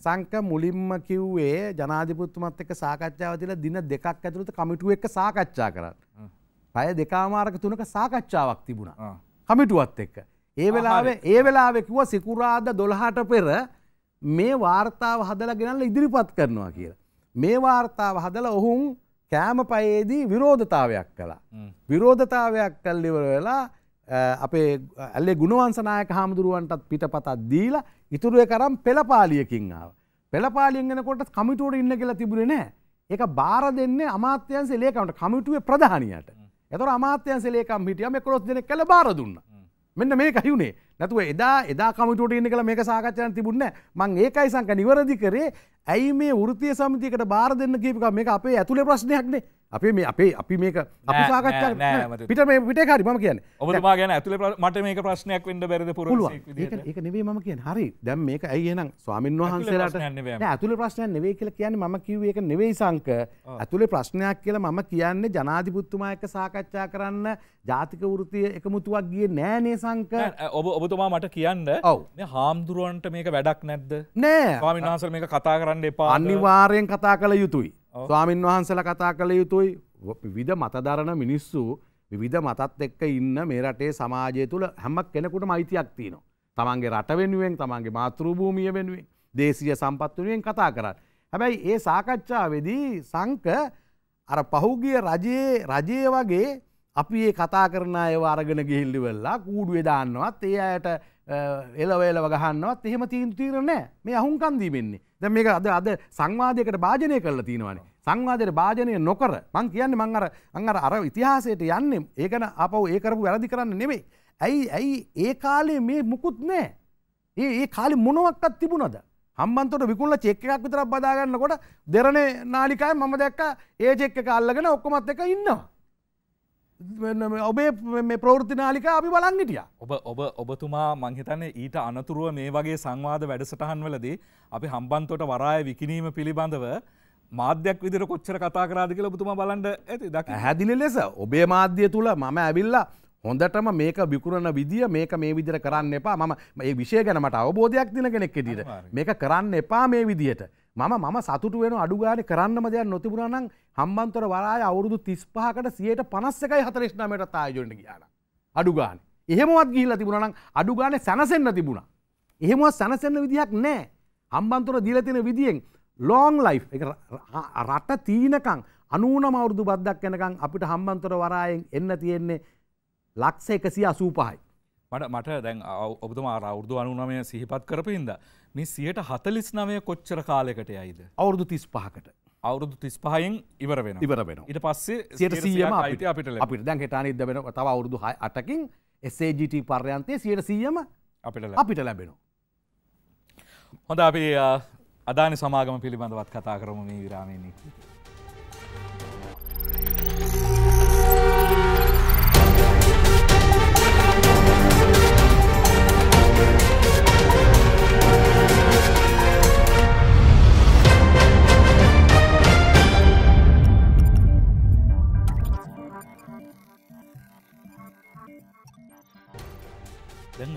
සංක මුලින්ම කිව්වේ ජනාධිපුත්තුමත් එක්ක සාකච්ඡාව තිල දින දෙකක් ඇතුළත කමිටුව එක්ක සාකච්ඡා කරන්න පය දෙකාමාරක තුනක සාකච්ඡාවක් තිබුණා කමිටුවත් එක්ක ඒ වෙලාවේ ඒ වෙලාවෙකුව සිකුරාද දොළහට පෙර මේ වාර්තාව හදලා ගෙනල්ල ඉදිරිපත් කරනවා කියලා මේ වාර්තාව හදලා ඔහුන් කෑම පයේදී විරෝධතාවයක් කලා. විරෝධතාවයක් කල් ඉවර වෙලා අපේ ඇල්ලේ ගුණවන්සනායක හාමුදුරුවන්ටත් පිට පතත් දීලා ඉතුරුව කරම් පෙළපාලියකින් ආව. පෙළපාලියෙන්ගෙනකොට කමිටුවට ඉන්න කියලා තිබුණේ නෑ ඒක බාර දෙන්නේ අමාත්‍යන්සේ ලේකමට කමිටුවේ ප්‍රධානයට. එතොර අමාත්‍යන්සේ ලේකම් හිටියම කොස් දෙන කළ බාර දුන්නා. මෙන්න මේ කයුනේ නැතුව එදා එදා කමිටුවට ඉන්න කියලා මේක සාකච්ඡාවක් තිබුණේ නැහැ. මං ඒකයි සංක නිවැරදි කරේ. ඇයි මේ වෘත්තීය සමිතියකට බාර දෙන්න කියපු එක මේක අපේ ඇතුලේ ප්‍රශ්නයක් නේ. අපේ මේ අපේ අපි මේක අපි සාකච්ඡා පිට මේ පිට හරි මම කියන්නේ ඔබතුමා ගැන ඇතුළේ මට මේක ප්‍රශ්නයක් වෙන්න බැරිද පුරුෂයෙක් විදිහට ඒක ඒක නෙවෙයි මම කියන්නේ හරි දැන් මේක ඇයි එහෙනම් ස්වාමින් වහන්සේලාට නෑ ඇතුළේ ප්‍රශ්නයක් නෙවෙයි කියලා කියන්නේ මම කිව්වේ ඒක නෙවෙයි සංක ඇතුළේ ප්‍රශ්නයක් කියලා මම කියන්නේ ජනාධිපතිතුමා එක්ක සාකච්ඡා කරන්න ජාතික වෘත්තීය එකමුතුවක් ගියේ නෑ නේ සංක ඔබ ඔබතුමා මට කියන්න මේ හාමුදුරුවන්ට මේක වැඩක් නැද්ද නෑ ස්වාමින් වහන්සේලා මේක කතා කරන්න එපා අනිවාර්යෙන් කතා කළ යුතුයි ස්වාමින් වහන්සල කතා කළ යුතුයි විධ මතධරණ මිනිස්සු විධ මතත් එක්ක ඉන්න මේ රටේ සමාජය තුළ හැමක් කෙනෙකුට මයිතියක් තියනවා. තමන්ගේ රට වෙනුවෙන් තමන්ගේ මාතෘභූමිය වෙනුවෙන් දේශීය සම්පත් වෙනුවෙන් කතා කරන්න. හැබැයි ඒ සාකච්ඡාවේදී සංක අර පහුගිය රජයේ රජය වගේ අපි ඒ කතා කරන අයව අරගෙන ගිහිල්ලි වෙල්ලා කූඩුවේ දාන්නවත් ඒ අයට එලවේලව ගහන්නවත් එහෙම තීන් තීරණෑ මේ අහුන්කන් දීමෙන්නේ දැන් මේක අද අද සංවාදයකට භාජනය කරලා තියෙනවානේ සංවාදයට භාජනය නොකර මං කියන්නේ මං අර අං අර අර ඉතිහාසයට යන්නේ ඒකන අපව ඒ කරපු වැරදි කරන්න නෙමෙයි ඇයි ඇයි ඒ කාලේ මේ මුකුත් නෑ ඒ ඒ කාලේ මොනවත්වත් තිබුණද හම්බන්තොට විකුණල චෙක් එකක් විතරක් බදාගන්නකොට දෙරණේ නාලිකාවේ මම දැක්කා ඒ චෙක් එක අල්ලගෙන ඔක්කොමත් එක ඉන්නවා ඔබේ ප්‍රෘති නාලික අපි බලන්ගටිය ඔබ ඔබ ඔබතුමා මංහිතන ඊට අනතුරුව මේ වගේ සංවාද වැඩසටහන් වලදී අපි හම්බන්තොට වරාය විකිනීම පිළිබඳව මාධ්‍යයක් විදිර කොච්චර කතා කරාද කියල ඔබතුමා බලන්ඩ ඇති දක් හැදිලි ලෙස ඔබේ මාධ්‍ය තුළ මම ඇවිල්ලා හොඳටම මේක විකරණ විදිිය මේක මේ විදිර කරන්න එපා මම ඒ විශය ගැනමට අවබෝධයක් දින කෙනෙක් ෙඩට මේක කරන්න එපා මේ විදියට මම මම සතුට වෙන අඩුගාන කරන්නම දෙයක් නොතිබුණනම් හම්බන්තොර වරාය අවුරුදු තිස්පහකට සියයට පනස්සකයි හතරශ්නමයට තායජොට කියන. අඩුගාන. එහෙමවත් ගිහිල තිබුණනම් අඩුගාන සැනසෙන්න්න තිබුණ. එහෙමත් සැනසෙන්න්න විදිහක් නෑ. හම්බන්තොර දිලතින විදියෙන් ලෝං ලයි් එක රට තීනකං අනුන මවුරුදු බද්දක් යනකං අපිට හම්බන්තොර වරායෙන් එන්න තියෙන්නේ ලක්ස එකසි අසූපහයි. මට මට දැන් ඔබතුමා රෞුදු අනුනමය සිහිපත් කරපහින්ද. මේ සියයට හතලිස් නවය කොච්චර කාලෙකට යයිද. අවුරුදු තිස් පහකට. අවුරුදු තිස් පහයෙන් ඉවර වෙන ඉවර වෙන ඉට පස්සේ සියට සියම අපිට අපිට අපිට දැන් හෙටන ඉද වෙන තව අවුරුදු හය අටකින් එසේජට පර්යන්තය සියට සියම අපිට අපිට ලැබෙන. හොඳ අපි අදානි සමාගම පිළිබඳවත් කතා කරමු මේ විරාමයන්නේ. දැන්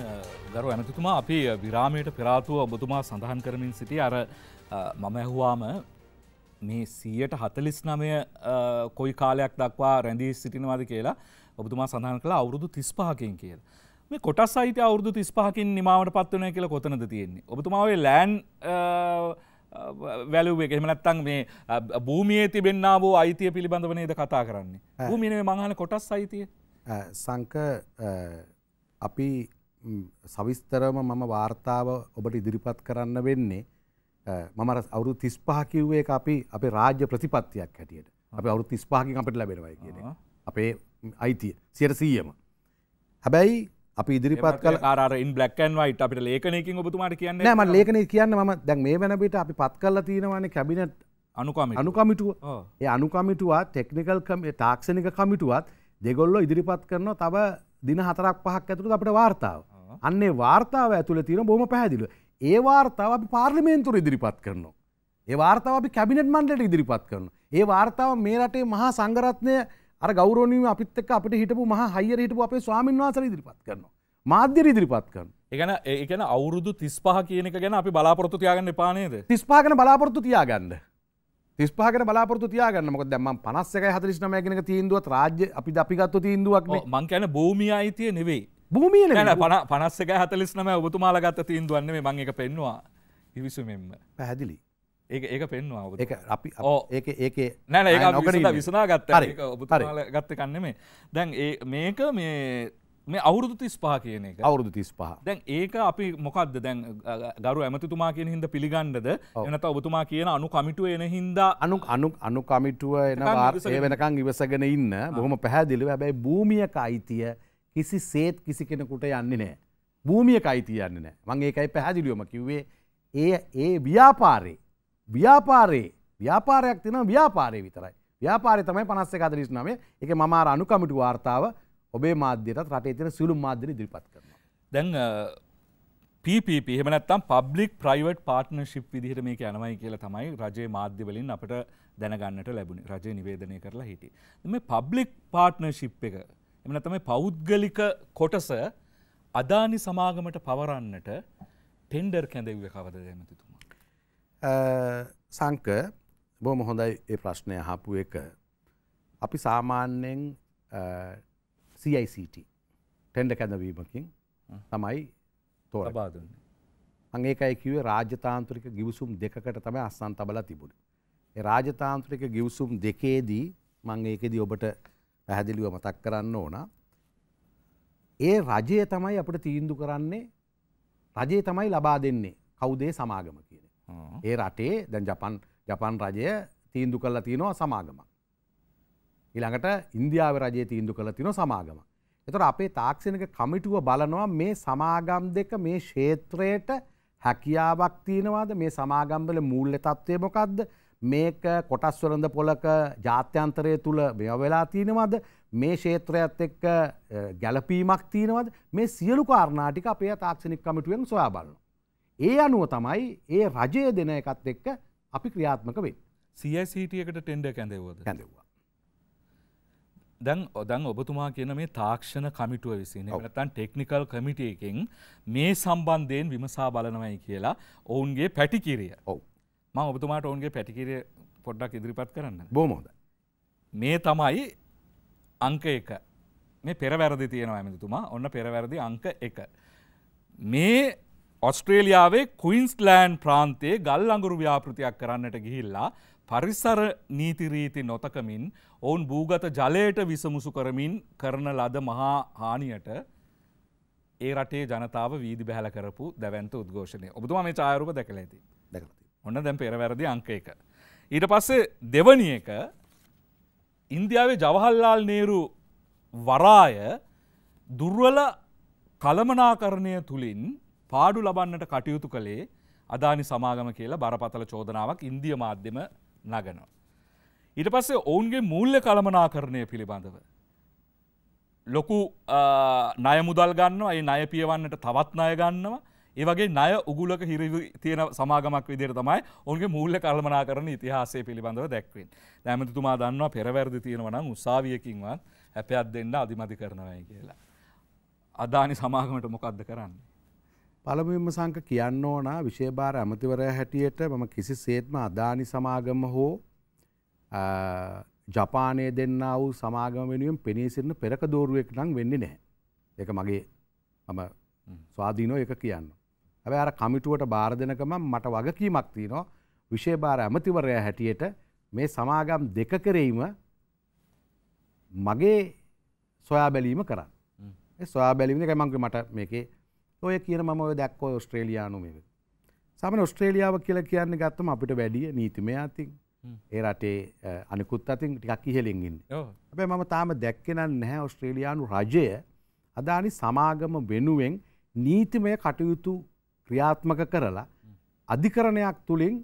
ගරු ඇමතිතුමා අපි විරාමයට පෙරාතුව ඔබතුමා සඳහන් කරමින් සිටි අර මම ඇහුවාම මේ සීයට හතලිස් නමය කොයි කාලයක් දක්වා රැඳී සිටිනවාද කියලා ඔබතුමා සඳහන් කළ අවුරුදු තිස්පහකින් කියල මේ කොටස් අයිති අවුරුදු තිස්පහකින් නිමාවට පත්වනය කියලා කොතනද තියෙන්නේ ඔබතුමාවේ ලෑන් වැලුවේ එහෙමනත්තන් මේ භූමියේ තිබෙන්න්නා වූ අයිතිය පිළිබඳවනේද කතා කරන්නේ භූමිනේ මංහන කොටස් අයිතිය සංක අපි සවිස්තරම මම වාර්තාව ඔබට ඉදිරිපත් කරන්න වෙන්නේ මම අවුරු තිස්පහ කිව්වේ එක අපි අපේ රාජ්‍ය ප්‍රතිපත්තියක් හැටියට අප අවුරු තිස්පාහකින් අපට ලැබෙනවයි කියන අපේ අයිතිය සියට සීයම හැබැයි අපි ඉදිරිපත් කල ආරන් බලක්කන්වයිට අපට ලේකනයකින් ඔබතුමාට කියන්න ම ලේකන කියන්න ම දැන් මේ වනපිට අපි පත් කල්ල තියෙනවන්නේ කැබිනට් අනුකම අනුකමිටුව ඒ අනුකමිටුවත් ටෙක්නිකල් තාක්ෂණික කමිටුවත් දෙගොල්ලො ඉදිරිපත් කරන තව දින හතරක් පහක් ඇතුළු අපට වාර්තාව අන්නේ වාර්තාව ඇතුළ තියෙන බොහොම පැහැදිලිව. ඒ වාර්තාව අපි පාර්ලිමේන්තුවට ඉදිරිපත් කරනවා. ඒ වාර්තාව අපි කැබිනට් මණ්ඩලයට ඉදිරිපත් කරනවා. ඒ වාර්තාව මේ රටේ මහා සංඝරත්නය අර ගෞරවණීය අපිත් එක්ක අපිට හිටපු මහා හයියර හිටපු අපේ ස්වාමීන් වහන්සේලා ඉදිරිපත් කරනවා. මාධ්‍යයට ඉදිරිපත් කරනවා. ඒකන ඒකන අවුරුදු 35 කියන එක ගැන අපි බලාපොරොත්තු තියාගන්න එපා නේද? 35 ගැන බලාපොරොත්තු තියාගන්න. 35 ගැන බලාපොරොත්තු තියාගන්න. මොකද දැන් මම 51 49 කියන එක තීන්දුවත් රාජ්‍ය අපි අපි ගත්ත තීන්දුවක් නේ. මං කියන්නේ භූමිය අයිතිය නෙවෙයි. භූමියන පන පනස්සක හතලස් නම ඔබතුමාලගත්ත තිීන් දුවන්නේ මං එක පෙන්වා හිවිසුමෙන්ම පැහැදිලි ඒ ඒක පෙන්වා ඒ අපි ඒක ඒක නැන ඒ විසනාගත්ත ගත්ත කන්නෙමේ දැන් ඒ මේක මේ මේ අවුරුදු තිස් පහ කියන එක අවුරුදු තිස් පහ දැන් ඒක අපි මොකක්ද දැන් ගරු ඇමතිතුමා කියන හිද පිළිගන්නද එනත ඔබතුමා කියන අනු කමිටුව එන හින්දා අනු අනු අනු කමිටුව එන වාර්සය වෙනකං ඉවසගෙන ඉන්න බොහොම පැහැදිලිව ඇබැයි භූමියක අයිතිය කිසි සේත් කිසි කෙනෙකුට යන්නේ නෑ. භූමියක අයිති යන්න නෑ මං ඒකයි පැහැදිලියොම කිව්වේ ඒ ඒ ව්‍යාපාරේ ව්‍යාපාරේ ව්‍යාපාරයක් තින ව්‍යාපාරය විතරයි ව්‍යාපාරය තමයි පනස්සේ කදරිස් නමේ එක මමාර අනුකමිටු වාර්තාව ඔබේ මාධ්‍යයටත් රටේ තින සිලුම් මාධ්‍යන දිරිපත් කරන දැන් PPP හෙමනත්තම් පබ්ලික් ප්‍රයිවට් පාර්ට්නර්ශිප් විදිහට මේක යනවයි කියලා තමයි රජයේ මාධ්‍යවලින් අපට දැනගන්නට ලැබුණ රජය නිවේදනය කරලා හිටි. මේ පබ්ලික් පාර්ට්නර්ශිප් එක එමන තමයි පෞද්ගලික කොටස අදානි සමාගමට පවරන්නට ටෙන්ඩර් කැඳෙව්ව කවද දැමතිතුමා. සංක බෝ මොහොඳයි ඒ ප්‍රශ්නය හපු එක අපි සාමාන්‍යෙන් CICT ටෙන්ඩ කැඳවීමකින් තමයි තෝර බාදන්න. ඒකයිකිව රාජතාන්ත්‍රික ගිවසුම් දෙකට තම අස්සන් තබල තිබුණ. රාජතාන්ත්‍රික ගිවසුම් දෙකේදී මං ඒකෙදී ඔබට පැහැදිලිව මතක් කරන්න ඕන. ඒ රජය තමයි අපට තීන්දු කරන්නේ රජය තමයි ලබා දෙන්නේ කවුදේ සමාගම කියන. ඒ රටේ දැන් ජපන් ජපන් රජය තීන්දු කල්ල තියෙනවා සමාගම. ඉළඟට ඉන්දියාව රජය තීන්දු කළ තින සමාගම. එතට අපේ තාක්ෂණක කමිටුව බලනවා මේ සමාගම් දෙක මේ ශේත්‍රයට හැකියාවක් තියෙනවාද මේ සමාගම්බල මූල්ල තත්ත්වය මොකක්ද මේක කොටස්වරඳ පොලක ජාත්‍යන්තරය තුළ මෙ වෙලා තියෙනවද මේ ශේත්‍රයත් එක්ක ගැලපීමක් තියෙනවද මේ සියලු කාරණාටික අපේ තාක්ෂණික කමිටුවෙන් සොයා බලන්න. ඒ අනුව තමයි ඒ රජය දෙන එකත් එක්ක අපි ක්‍රියාත්මක වෙන්. සයිසිටියකට ටෙන්ඩ කැඳවද කැඳවා. දැන් ඔදන් ඔබතුමා කියන මේ තාක්ෂණ කමිටුව විසින නතන් ටෙක්නිකල් කමිටියකින් මේ සම්බන්ධයෙන් විමසා බලනවයි කියලා ඔවුන්ගේ පැටිකිරිය ඔවු. ම ඔබතුමාට ඔවන්ගේ පැටිකිරය පොඩ්ඩක් ඉදිරිපත් කරන්න බොමෝද මේ තමයි අංක එක මේ පෙරවැරදි තියෙනවා ඇමතුමා ඔන්න පෙරවැරදි අංක එක මේ ඔස්ට්‍රේලියාවේ කුයින්ස්ලෑන් ප්‍රාන්තයේ ගල් අඟුරු ව්‍යාපෘතියක් කරන්නට ගිහිල්ලා පරිසර නීතිරීති නොතකමින් ඔවුන් භූගත ජලයට විසමුසු කරමින් කරන ලද මහා හානියට ඒ රටේ ජනතාව වීදි බැහල කරපු දැවන්ත උද්ඝෝෂණය ඔබතුමා මේ චායරුප දැකලා ඇති දැකලා ඔන්න දැම් පෙරවැරදි අංක එක. ඊට පස්සේ දෙවනි එක ඉන්දියාවේ ජවහල්ලාල් නේරු වරාය දුර්වල කළමනාකරණය තුළින් පාඩු ලබන්නට කටයුතු කළේ අදානි සමාගම කියලා බරපතල චෝදනාවක් ඉන්දිය මාධ්‍යම නගනවා. ඊට පස්සේ ඔවුන්ගේ මූල්්‍ය කළමනාකරණය පිළිබඳව. ලොකු නයමුදල් ගන්න අයි නය පියවන්නට තවත් අය ගන්නවා ඒවගේ නය උගුලක හිරවි තියෙන සමාගමක් විදිර තමයි ඔන්ගේ මුූල්ල කල්මනා කරන ඉතිහාසේ පිළිබඳව දැක්වෙන් දැමතිතුමා දන්නවා පෙරවැරදි තියෙනවනම් උසාවියකින්වත් හැපයක් දෙන්න අධිමති කරනවයි කියලා. අදානි සමාගමට මොකක්ද කරන්න. පළමුම සංක කියන්න ඕනා විශේභාර ඇමතිවරය හැටියට මම කිසි සේත්ම අදානි සමාගම හෝ ජපානය දෙන්න වූ සමාගම වෙනුවෙන් පෙනීසිරන පෙරක දෝරුවෙක් නම් වෙන්න නැහැ. එක මගේ මම ස්වාධීනෝ එක කියන්න. ඇබ අර කමිටුවට බාර දෙනකම මට වගකීමක් තියනවා විශේභාර ඇමතිවරය හැටියට මේ සමාගම් දෙක කෙරෙීම මගේ සොයා බැලීම කරන්න සොයා බැලිම කැමංග මට මේකේ ඔය කියන මම ඔය දැක්කෝ ඔස්ට්‍රේලයානු මේ සමන ඔස්ට්‍රේලියාව කියලා කියන්න ගත්තම අපිට වැඩිය නීතිමය අතින් ඒ රටේ අනිකුත් අතින් ටිකක් ඉහලින්ගින් ඇබැ මම තාම දැක්කෙනන් නැහැ ඔස්ට්‍රේලියයානු රජය අදානි සමාගම වෙනුවෙන් නීතිමය කටයුතු ක්‍රියාත්මක කරලා අධිකරණයක් තුළින්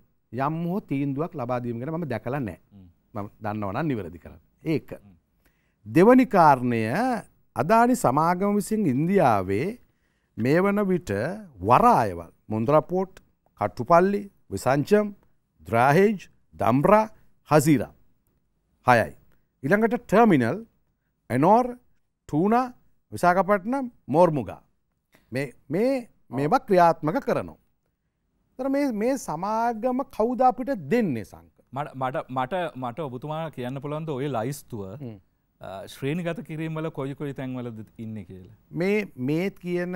යම් හෝ තීන්දුවක් ලබාදීමගෙන ම දැකලා නෑ ම දන්නවනන් නිවැරදි කරන්න. ඒක. දෙවනි කාරණය අදානි සමාගම විසින් ඉන්දියාවේ මේ වන විට වරායවල් මුන්දරපෝට් කට්ටුපල්ලි විසංචම් ද්‍රාහෙජ් දම්රා හසිරා හයයි. ඉළඟට ටර්මිනල් එනෝර් ටූන විසාකපටනම් මෝර්මුගා මේ මේවා ක්‍රියාත්මක කරනවා. තර මේ සමාගම කවුද අපිට දෙන්නේ සංක. මට මට මට ඔබතුමා කියන්න පුළන්ද ඔය ලයිස්තුව ශ්‍රේණිගත කිරීමල කොයිකොයි තැන්වලද ඉන්න කියලා. මේ මේත් කියන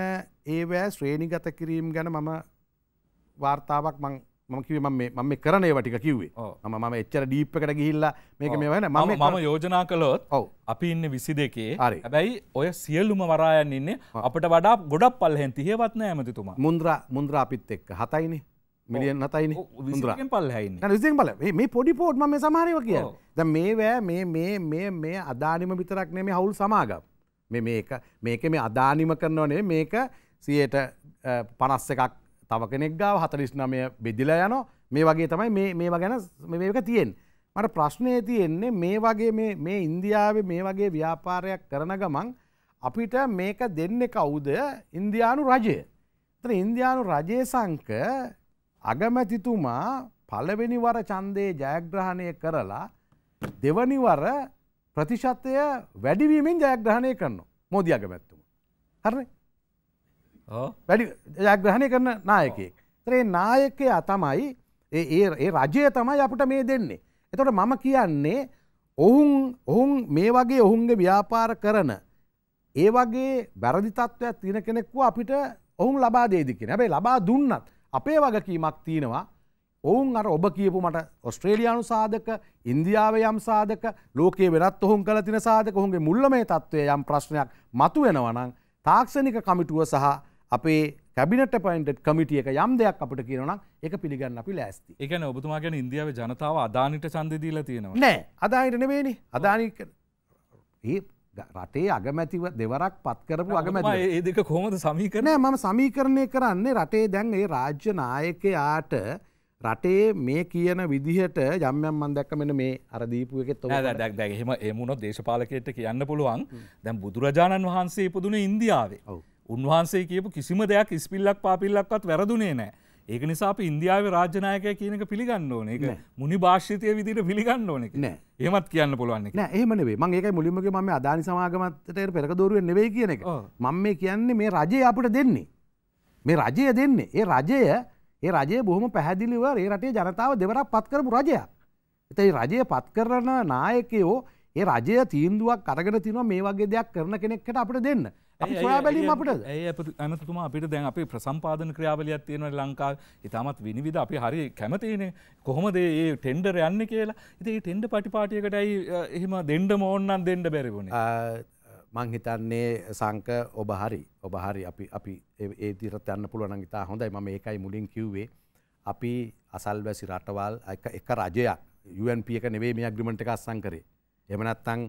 ඒවෑ ශ්‍රේණිගත කිරීම් ගැන මම වාර්තාවක් මං මම කිව ම මම කරන වටික කිවේ ම ම එච්චර ඩීප්කට ගිහිල්ලා මේක මේ වන ම මම යෝජනා කළොත් ඔව අපි ඉන්න විසි දෙකේ හැබැයි ඔය සියල්ලුම වරායන් ඉන්න අපට වඩා ගොඩක් පල්හෙන් තියවත්න ඇමතිතුමා මුන්ද්‍ර මුන්ද්‍ර අපිත් එක් හතයිනි මිලියන් හතයින මුද්‍ර පල් හ බල මේ පොඩි පෝට් ම සමාරයව කිය ද මේවෑ මේ මේ මේ මේ අදානිම විතරක් නෙමේ හවුල් සමාගම් මේ මේක මේක මේ අදානිම කරනවනේ මේක සියට පනස්ස එකක් තව කෙනෙක් ගාව හතලිස් නමය බෙදිලා යන මේ වගේ තමයි මේවා ගැන මේක තියෙන් මට ප්‍රශ්නය තියෙන්නේ මේ වගේ මේ ඉන්දියාව මේ වගේ ව්‍යාපාරයක් කරන ගමන් අපිට මේක දෙන්න කවුද ඉන්දයානු රජය තන ඉන්දයානු රජය සංක අගමැතිතුමා පලවෙනිවර චන්දය ජයග්‍රහණය කරලා දෙවනිවර ප්‍රතිශතය වැඩිවීමෙන් ජයග්‍රහණය කරනවා මෝදිය අගමැත්තුම හරන වැඩි ජයග්‍රහණය කරන නායකයෙක්. තරේ නායකය තමයි ඒ රජය තමයි අපට මේ දෙන්නේ. එතොට මම කියන්නේ ඔවුන් ඔවුන් මේ වගේ ඔහුන්ගේ ව්‍යාපාර කරන. ඒ වගේ බැරදිතත්වයක් තියෙන කෙනෙක්ව අපිට ඔවුන් ලබා දේදිකෙන හැබයි ලබා දුන්නත් අපේ වගකීමක් තියෙනවා ඔවුන් අර ඔබ කියපු මට ඔස්ට්‍රේලියයානු සාධක ඉන්දියාව යම් සාධක ලෝකේ වෙනත් ඔහුන් කළ තින සාධක ඔහුන්ගේ මුල්ලමේ තත්ත්වය යම් ප්‍රශ්නයක් මතු වෙනවනං තාක්ෂණික කමිටුව සහ අපේ කැබිනට පයින්ට කමිටියක යම් දෙයක් අපට කියනනම් එක පිළිගන්න අපි ලෑස්ති එකන ඔබතුමාගෙන ඉන්දියාව ජනතාව අදානට සන්දදීල තියෙනවා නෑ අදාහිට නෙවෙනි අදානි ඒ රටේ අගමැතිව දෙවරක් පත්කරපු අගමැ ඒදක කොමද සමීකරනය මම සමීකරණය කරන්නේ රටේ දැන් ඒ රාජ්‍ය නායකයාට රටේ මේ කියන විදිහට යම්යම් මන්දක්කමෙන මේ අරදීපුුවක දැක් දැහෙම එමුණ දේශපාලකයට කියන්න පුළුවන් දැම් බුදුරජාණන් වහන්සේ පුදුන ඉන්දියාවේ ඔව උන්වහන්සේ කියපු කිසිම දෙයක් ඉස්පිල්ලක් පාපිල්ලක්වත් වැරදුනේ නෑ. ඒක නිසා අප ඉන්දියාව රාජනායකය කියනක පිළිගන්න ඕන එක මුනි භාෂිතය විදිට පිළිගන්න ඕන න ඒමත් කියන්න පුළුවන් ඒමනේ මං ඒක මුලිමගේ මම අධානි සමාගමත්තයට පෙරක දරුව නෙවේ කියන එක මං මේ කියන්නේ මේ රජය අපට දෙන්නේ. මේ රජය දෙන්නේ ඒ රජය ඒ රජය බොහම පැහැදිලිව ඒ රටේ ජනතාව දෙවරක් පත් කරපු රජයක්. එතයි රජය පත් කරන නායකයෝ ඒ රජය තීන්දුවක් කරගෙන තිනවා මේ වගේ දෙයක් කරන කෙනෙක්කට අපට දෙන්න. බැලීම අපට ඇය ඇමතුමා අපිට දැන් අපි ප්‍රසම්පාදන ක්‍රියාවලයක් තියෙන ලංකා ඉතාමත් විනිවිධ අපි හරි කැමතිනේ කොහොමද ඒ ටෙන්ඩර් යන්න කියලා ඉති ටෙන්ඩ පටිපාටියකට ඇයි එහෙම දෙන්ඩ මෝන්නන් දෙන්ඩ බැරිවුණ මං හිතන්නේ සංක ඔබ හරි ඔබ හරි අපි අපි ඒ දිරත් යන්න පුළුවන් ඉතා හොඳයි ම ඒකයි මුලින් කිව්වේ අපි අසල්වැසි රටවල් එක රජයක් UNP එක නෙවේ මේ අග්‍රිමට එක අස්සංකරේ එමනත්තං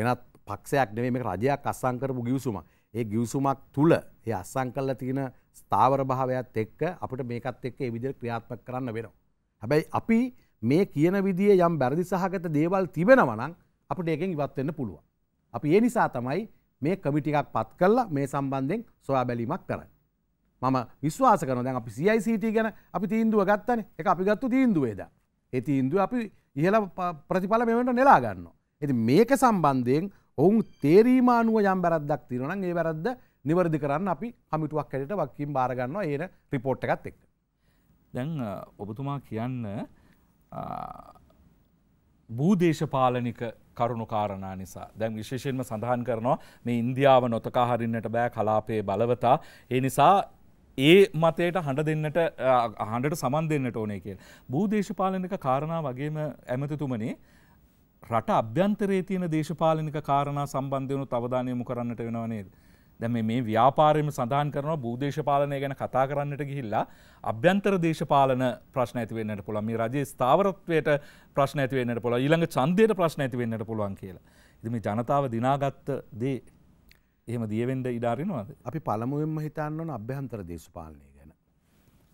වෙනත් පක්ෂයක් නෙවේ මේ රජයක් අස්සංකරපු ගියසුමක් ඒ ගිවිසුමක් තුළ ඒ අස්සං කල්ල තියෙන ස්ථාවර භාවයක් එක්ක අපට මේකත් එක්ක ඒ විදිහට ක්‍රියාත්මක කරන්න වෙනවා. හැබැයි අපි මේ කියන විදිහේ යම් බැරදි සහගත දේවල් තිබෙනවා නම් අපිට ඒකෙන් ඉවත් වෙන්න පුළුවන්. අපි ඒ නිසා තමයි මේ කමිටි එකක් පත් කරලා මේ සම්බන්ධයෙන් සොයා බැලීමක් කරන්නේ. මම විශ්වාස කරනවා දැන් අපි CICT ගැන අපි තීන්දුව ගත්තනේ. ඒක අපි ගත්තු තීන්දුවේද. ඒ තීන්දුව අපි ඉහළ ප්‍රතිඵල මෙවන්න නෙලා ගන්නවා. ඉතින් මේක සම්බන්ධයෙන් ඔවුන් තේරීමානුව යම් බැරද්දක් තිරනම් ඒ වැරද්ද නිවරදි කරන්න අපි කමිටුවක් ඇයට වක්කින් බාරගන්නවා ඒන රිපෝට් එකත් එක්. දැන් ඔබතුමා කියන්න භූදේශපාලනික කරුණු කාරණා නිසා දැන් විශේෂයෙන්ම සඳහන් කරනවා මේ ඉන්දියාව නොතකා හරින්නට බෑ කලාපයේ බලවතා ඒ නිසා ඒ මතයට හඬ දෙන්නට හඬට සමන් දෙන්නට ඕනේ කිය. භූදේශපාලනික කාරණා වගේම ඇමතිතුමනේ රට අභ්‍යන්තරයේ තියෙන දේශපාලනික කාරණා සම්බන්ධයනු අවධානය යොමු කරන්නට වෙනව නේද? දැන් මේ ව්‍යාපාරයේම සඳහන් කරනවා භූදේශපාලනය ගැන කතා කරන්නට ගිහිල්ලා අභ්‍යන්තර දේශපාලන ප්‍රශ්න ඇති වෙන්නට පුළුවන්. මේ රජයේ ස්ථාවරත්වයට ප්‍රශ්න ඇති වෙන්නට පුළුවන්. ඊළඟ ඡන්දයට ප්‍රශ්න ඇති වෙන්නට පුළුවන් කියලා. ඉතින් මේ ජනතාව දිනාගත්ත දේ එහෙම දියවෙන්න ඉඩ අරිනවද? අපි පළමුවෙන්ම හිතන්න ඕන අභ්‍යන්තර දේශපාලනය ගැන.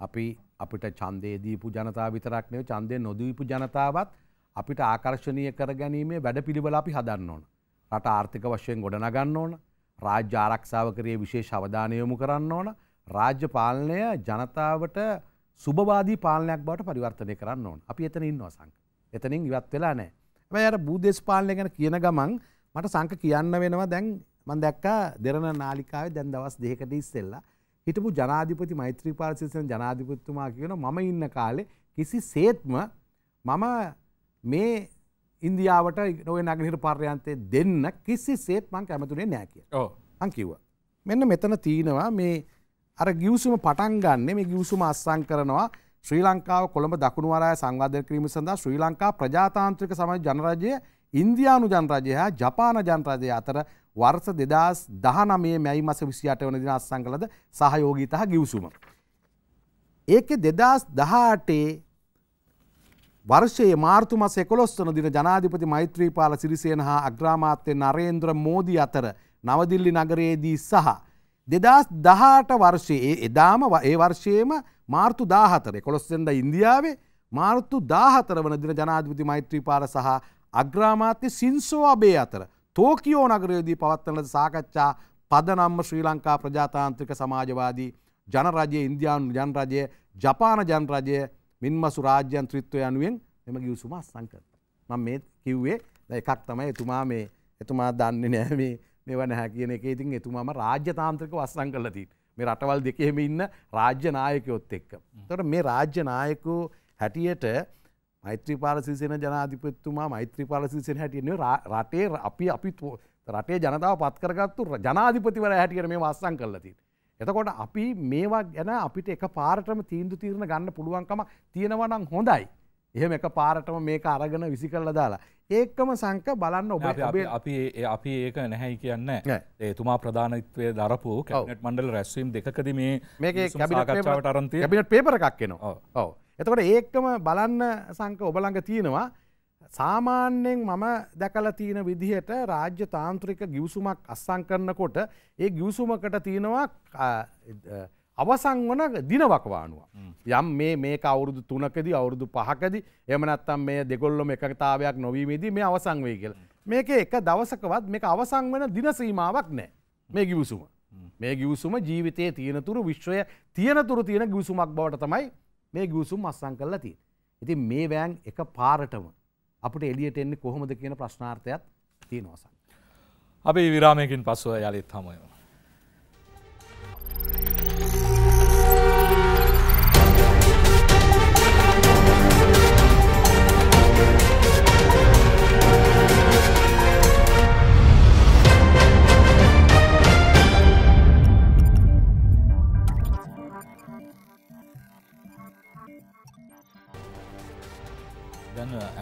අපි අපිට ඡන්දේ දීපු ජනතාව විතරක් නෙවෙයි ඡන්දේ නොදීපු ජනතාවත් අපිට ආකර්ශණය කර ගැනීමේ වැඩ පිළිබල අපි හදන්න ඕන. රට ආර්ථික වශයෙන් ගොඩනගන්න ඕන රාජ්‍ය ආරක්ෂාව කරේ විශේෂ අවධානය යොමු කරන්න ඕන රාජ්‍ය පාලනය ජනතාවට සුබවාදී පාලනයක් බවට පරිවර්තනය කරන්න ඕන අපි එතන ඉන්නවා සංක. එතනින් ඉවත් වෙලා නෑ. ඇබැයි අර භූදේශපාලනය ගැන කියන ගමන් මට සංක කියන්න වෙනවා දැන් මන් දැක්කා දෙරණ නාලිකාවේ දැන් දවස් දෙකකට ඉස්සෙල්ලා හිටපු ජනාධිපති මෛත්‍රී පාලසිසන ජනාධිපතිතුමා කියන මම ඉන්න කාලේ කිසි සේත්ම මම මේ ඉන්දියාවට නොය නගනිර පාර්යන්තය දෙන්න කිසි සේත් මං කැමතුනේ නෑකිය අංකිව. මෙන්න මෙතන තියෙනවා මේ අර ගියවසුම පටන් ගන්න මේ ගියවසුම අස්සං කරනවා ශ්‍රී ලංකාව කොළඹ දකුණුවරය සංවාධය කිරීම සඳහා ශ්‍රී ලංකා ප්‍රජාතාන්ත්‍රික සමයි ජනරජය ඉන්දයානු ජනරජය හා ජපාන ජනරජය අතර වර්ස දෙදස් දහනමේ මැයි මස විසිට වන දින අස්සං කලද සහයෝගීතහ ගිවසුම. ඒක දෙදස් දහටේ වර්ෂයේ මාර්තු මස 11 වන දින ජනාධිපති මෛත්‍රීපාල සිරිසේන හා අග්‍රාමාත්‍ය නරේන්ද්‍ර මෝදි අතර නවදිල්ලි නගරයේදී සහ 2018 වර්ෂයේ එදාම ඒ වර්ෂයේම මාර්තු 14 11 වෙනිදා ඉන්දියාවේ මාර්තු 14 වන දින ජනාධිපති මෛත්‍රීපාල සහ අග්‍රාමාත්‍ය සින්සෝ අබේ අතර තෝකියෝ නගරයේදී පවත්වන ලද සාකච්ඡා පදනම්ම ශ්‍රී ලංකා ප්‍රජාතාන්ත්‍රික සමාජවාදී ජනරජය ඉන්දියානු ජනරජය ජපාන ජනරජය මින් මසු රාජ්‍යන්ත්‍රිත්ව යනුවෙන් මෙම ගිවසුම අස්සංකරත. මම මේ කිව්වේ එකක් තමයි එතුමා මේ එතුමා දන්න නෑ මේ මෙව නැහැ කියන එක ඉතින් එතුමාම රාජ්‍යතාන්ත්‍රික වස්සං කරලා තියෙන. මේ රටවල් දෙකේම ඉන්න රාජ්‍ය නායකයොත් එක්ක. එතකොට මේ රාජ්‍ය නායකෝ හැටියට මෛත්‍රීපාල සිරිසේන ජනාධිපතිතුමා මෛත්‍රීපාල සිරිසේන හැටියට රටේ අපි අපි රටේ ජනතාව පත් කරගත්තු ජනාධිපතිවරයා හැටියට මේ වස්සං කරලා තියෙන්නේ. එතකොට අපි මේවා ගැන අපිට එක පාරටම තීන්දු තීරණ ගන්න පුළුවන්කම තියෙනවනම් හොඳයි. එහෙම එක පාරටම මේක අරගෙන විසි කරලා දාලා. ඒකම සංක බලන්න ඔබ අපි අපි ඒක නැහැයි කියන්න ඒතුමා ප්‍රධානත්වය දරපු කැනට මණ්ඩල රැස්වීම් දෙකද මේ මේක කැබිට පේපර එකක් එනවා. ඔව එතකොට ඒකම බලන්න සංක ඔබලඟ තියෙනවා සාමාන්‍යයෙන් මම දැකල තියෙන විදිහට රාජ්‍ය තාන්ත්‍රික ගිවිසුමක් අස්සං කරනකොට ඒ ගිවිසුමකට තියෙනවා අවසං වන දිනවකවානුව. යම් මේ මේක අවුරුදු තුනකදි අවුරුදු පහකදි එමනත්තම් මේ දෙගොල්ලොම එකතාවයක් නොවීමේදී මේ අවසං වේ කියල. මේක එක දවසකවත් මේක අවසං වන දිනසීමාවක් නෑ මේ ගිවිසුම. මේ ගිවිසුම ජීවිතයේ තියෙනතුරු විශ්වය තියනතුරු තියෙන ගිවිසුමක් බවට තමයි මේ ගිවිසුම් අස්සං කරලා තිය. ඉතින් මේ වෑන් එක පාරටම අපට එලියට එන්නේ කොහොමද කියන ප්‍රශ්නාර්ථයක් තියෙනවාසන්. අපි විරාමයකින් පසුව යළිත් හමයෝ.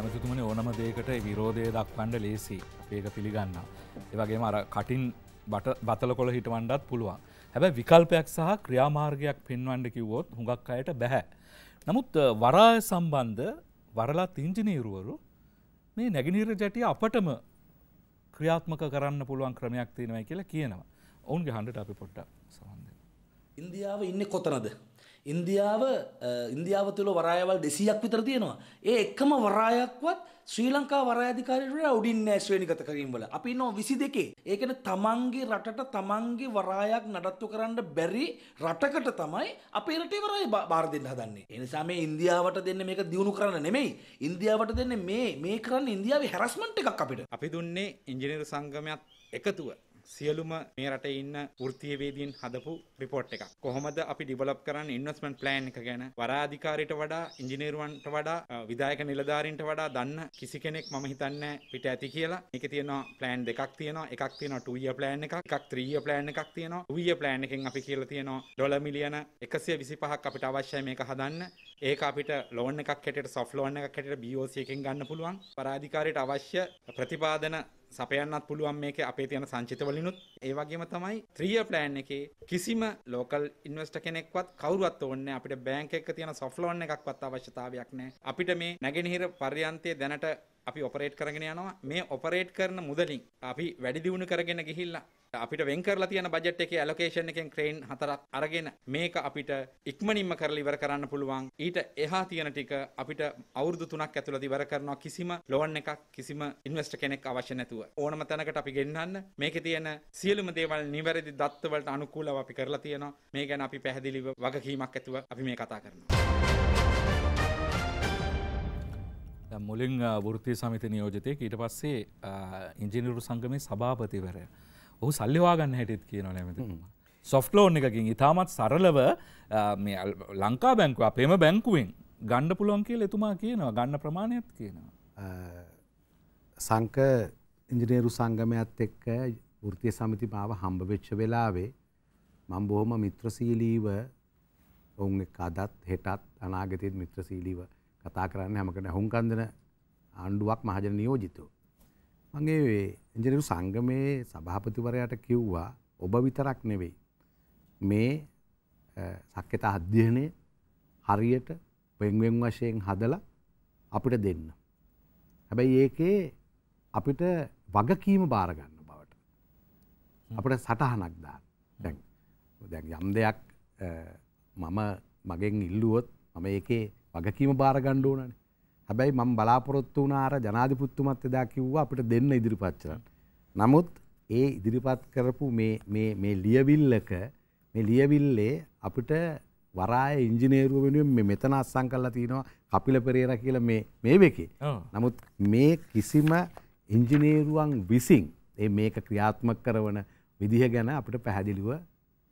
ඇමතුතුමන ඕනම දේකට විරෝධය දක්වන්ඩ ලේසි ඒක පිළිගන්න. ඒවගේම අර කටින් බතල කොළ හිටවන්ඩත් පුළුවන්. හැබැ විකල්පයක් සහ ක්‍රියාමාර්ගයක් පෙන්වන්ඩ කිව්වොත් හුඟක් අයට බැහැ. නමුත් වරාය සම්බන්ධ වරලාත් ඉංජිනීරුවරු මේ නැගිනිර ජැටිය අපටම ක්‍රියාත්මක කරන්න පුළුවන් ක්‍රමයක් තියෙනවයි කියලා කියනවා. ඔවුන්ගේ හන්ඩට අපි පොට්ට සහන්ද. ඉන්දියාව ඉන්න කොතනද ඉන්දියාව ඉන්දියාව තුළ වරායවල් දෙසියක් විතර තියෙනවා. ඒ එක්කම වරායක්වත් ශ්‍රී ලංකා වරාධිකාරයට උඩින් නෑශ්‍රේණිගත කිරීම වල. අපි ඉන්නවා 22. ඒ කියන්නේ තමන්ගේ රටට තමන්ගේ වරායක් නඩත්තු කරන්න බැරි රටකට තමයි අපේ රටේ වරාය බාර දෙන්න හදන්නේ. ඒ නිසා මේ ඉන්දියාවට දෙන්නේ මේක දියුණු කරන්න නෙමෙයි. ඉන්දියාවට දෙන්නේ මේ මේ කරන්නේ ඉන්දියාවේ හැරස්මන්ට් එකක් අපිට. අපි දුන්නේ ඉංජිනේරු සංගමයක් එකතුව සියලුම මේ රටේ ඉන්න වෘත්තීයවේදීන් හදපු රිපෝට් එකක්. කොහොමද අපි ඩිවලොප් කරන්නේ ඉන්වෙස්ට්මන්ට් ප්ලෑන් එක ගැන වරාධිකාරීට වඩා ඉංජිනේරුවන්ට වඩා විධායක නිලධාරීන්ට වඩා දන්න කිසි කෙනෙක් මම හිතන්නේ පිට ඇති කියලා. මේකේ තියෙනවා ප්ලෑන් දෙකක් තියෙනවා. එකක් තියෙනවා 2 year plan එකක්, එකක් 3 year plan එකක් තියෙනවා. 2 year plan එකෙන් අපි කියලා තියෙනවා ඩොලර් මිලියන 125ක් අපිට අවශ්‍යයි මේක හදන්න. ඒක අපිට ලෝන් එකක් හැටියට සොෆ්ට් ලෝන් එකක් හැටියට BOC එකෙන් ගන්න පුළුවන්. පරාධිකාරීට අවශ්‍ය ප්‍රතිපාදන සපයන්නත් පුළුවන් මේක අපේ තියෙන සංචිත වලිනුත් ඒ වගේම තමයි ත්‍රිය ප්ලෑන් එකේ කිසිම ලෝකල් ඉන්වෙස්ටර් කෙනෙක්වත් කවුරුවත් ඕනේ අපිට බැංක් එක තියෙන සොෆ්ට් ලෝන් එකක්වත් අවශ්‍යතාවයක් නැහැ අපිට මේ නැගෙනහිර පර්යන්තයේ දැනට අපි ඔපරේට් කරගෙන යනවා මේ ඔපරේට් කරන මුදලින් අපි වැඩි දියුණු කරගෙන ගිහිල්ලා අපිට වෙන් කරලා තියෙන බජට් එකේ ඇලොකේෂන් එකෙන් ක්‍රේන් හතරක් අරගෙන මේක අපිට ඉක්මනින්ම කරලා ඉවර කරන්න පුළුවන් ඊට එහා තියෙන ටික අපිට අවුරුදු 3ක් ඇතුළත ඉවර කරනවා කිසිම ලෝන් එකක් කිසිම ඉන්වෙස්ටර් කෙනෙක් අවශ්‍ය නැතුව ඕනම තැනකට අපි ගෙන්නන්න මේකේ තියෙන සියලුම දේවල් නිවැරදි දත්ත වලට අනුකූලව අපි කරලා තියෙනවා මේ ගැන අපි පැහැදිලිව වගකීමක් ඇතුව අපි මේ කතා කරනවා මුලින් වෘතිය සමිති නියෝජතය ඊට පස්සේ ඉංජිනිරු සංගමේ සභාපතිවරය. ඔහු සල්ලිවාගන්න හැටිත් කියනවා නැමතිතුමා. සොෆ්ටලෝන් එකකින් ඉතාමත් සරලව ලංකා බැංකුව අපේම බැංකුවෙන් ගණ්ඩ පුළුවන් කියල එතුමා කියනවා ගන්න ප්‍රමාණයත් කියනවා. සංක ඉංජිනේරු සංගමයත් එක්ක ෘතිය සමිති මාව හම්බ වෙච්ච වෙලාවේ මං බොහොම මිත්‍රසීලීව ඔවුන් එක් අදත් හෙටත් අනාගතයත් මිත්‍රසීලීව කතා කරන්න හැමකට හුන්කන් දෙන ආණ්ඩුවක් මහජන නියෝජිතෝ. මගේ ඉංජනිරු සංගමයේ සභාපතිවරයට කිව්වා ඔබ විතරක් නෙවෙයි. මේ සක්්‍යතා අධ්‍යයනය හරියට පෙන්වෙන් වශයෙන් හදල අපිට දෙන්න. හැබැයි ඒකේ අපිට වගකීම බාරගන්න බවට. අපට සටහනක් දා දැන් යම් දෙයක් මම මගෙන් ඉල්ලුවොත් මම ඒකේ වගකීම බාරගණ්ඩ ඕනන හැබැයි මං බලාපොරොත්තු වුණ අර ජනාධිපුත්තුමත් එදා කිව්වා අපිට දෙන්න ඉදිරිපත් කරන්න නමුත් ඒ ඉදිරිපත් කරපු මේ ලියවිල්ලක මේ ලියවිල්ලේ අපිට වරාය ඉංජිනේරුව වෙනුවෙන් මේ මෙතන අස්සං කල්ලා තියෙනවා කපිල පෙරේර කියලා මේ මේ වෙකේ. නමුත් මේ කිසිම ඉංජිනේරුවන් විසින් ඒ මේක ක්‍රියාත්මක කරන විදිහ ගැන අපිට පැහැදිලිව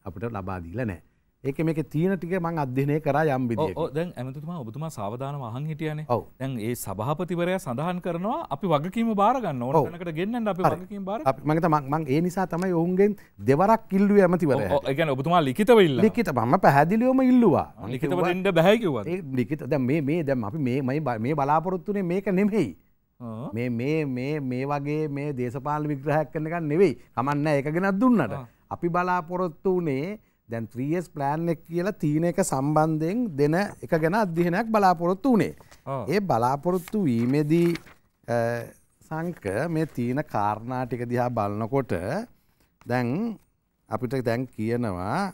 අපිට ලබා දීලා නැහැ. ඒක මේක තියෙන ටික මං අධ්‍යනය කරා යම් විදිහකට. දැන් ඇමතිතුමා ඔබතුමා සාවධානව අහන් හිටියානේ. දැන් ඒ සභාපතිවරයා සඳහන් කරනවා අපි වගකීම බාර ගන්න ඕන තැනකට ගෙන්නන්න අපි වගකීම බාර. අපි මං හිතා මං ඒ නිසා තමයි ඔවුන්ගෙන් දෙවරක් කිල්ලුවේ ඇමතිවරයා. ඔව් ඒ කියන්නේ ඔබතුමා ලිඛිතව ඉල්ලා. ලිඛිතව මම පැහැදිලිවම ඉල්ලුවා. ලිඛිතව දෙන්න බෑ කිව්වා. ඒ ලිඛිත දැන් මේ මේ දැන් අපි මේ මේ බලාපොරොත්තුනේ මේක නෙමෙයි. මේ මේ මේ මේ වගේ මේ දේශපාලන විග්‍රහයක් කරන එක නෙවෙයි. කමන්න ඒක ගෙනත් දුන්නට. අපි බලාපොරොත්තු උනේ දැන් ත්‍රියස් ප්ලෑන් එක කියලා තීන එක සම්බන්ධයෙන් දෙන එක ගැන අධ්‍යනයක් බලාපොරොත්තු වනේ. ඒ බලාපොරොත්තු වීමේදී සංක මේ තීන කාරණාටික දිහා බලනකොට දැන් අපිට දැන් කියනවා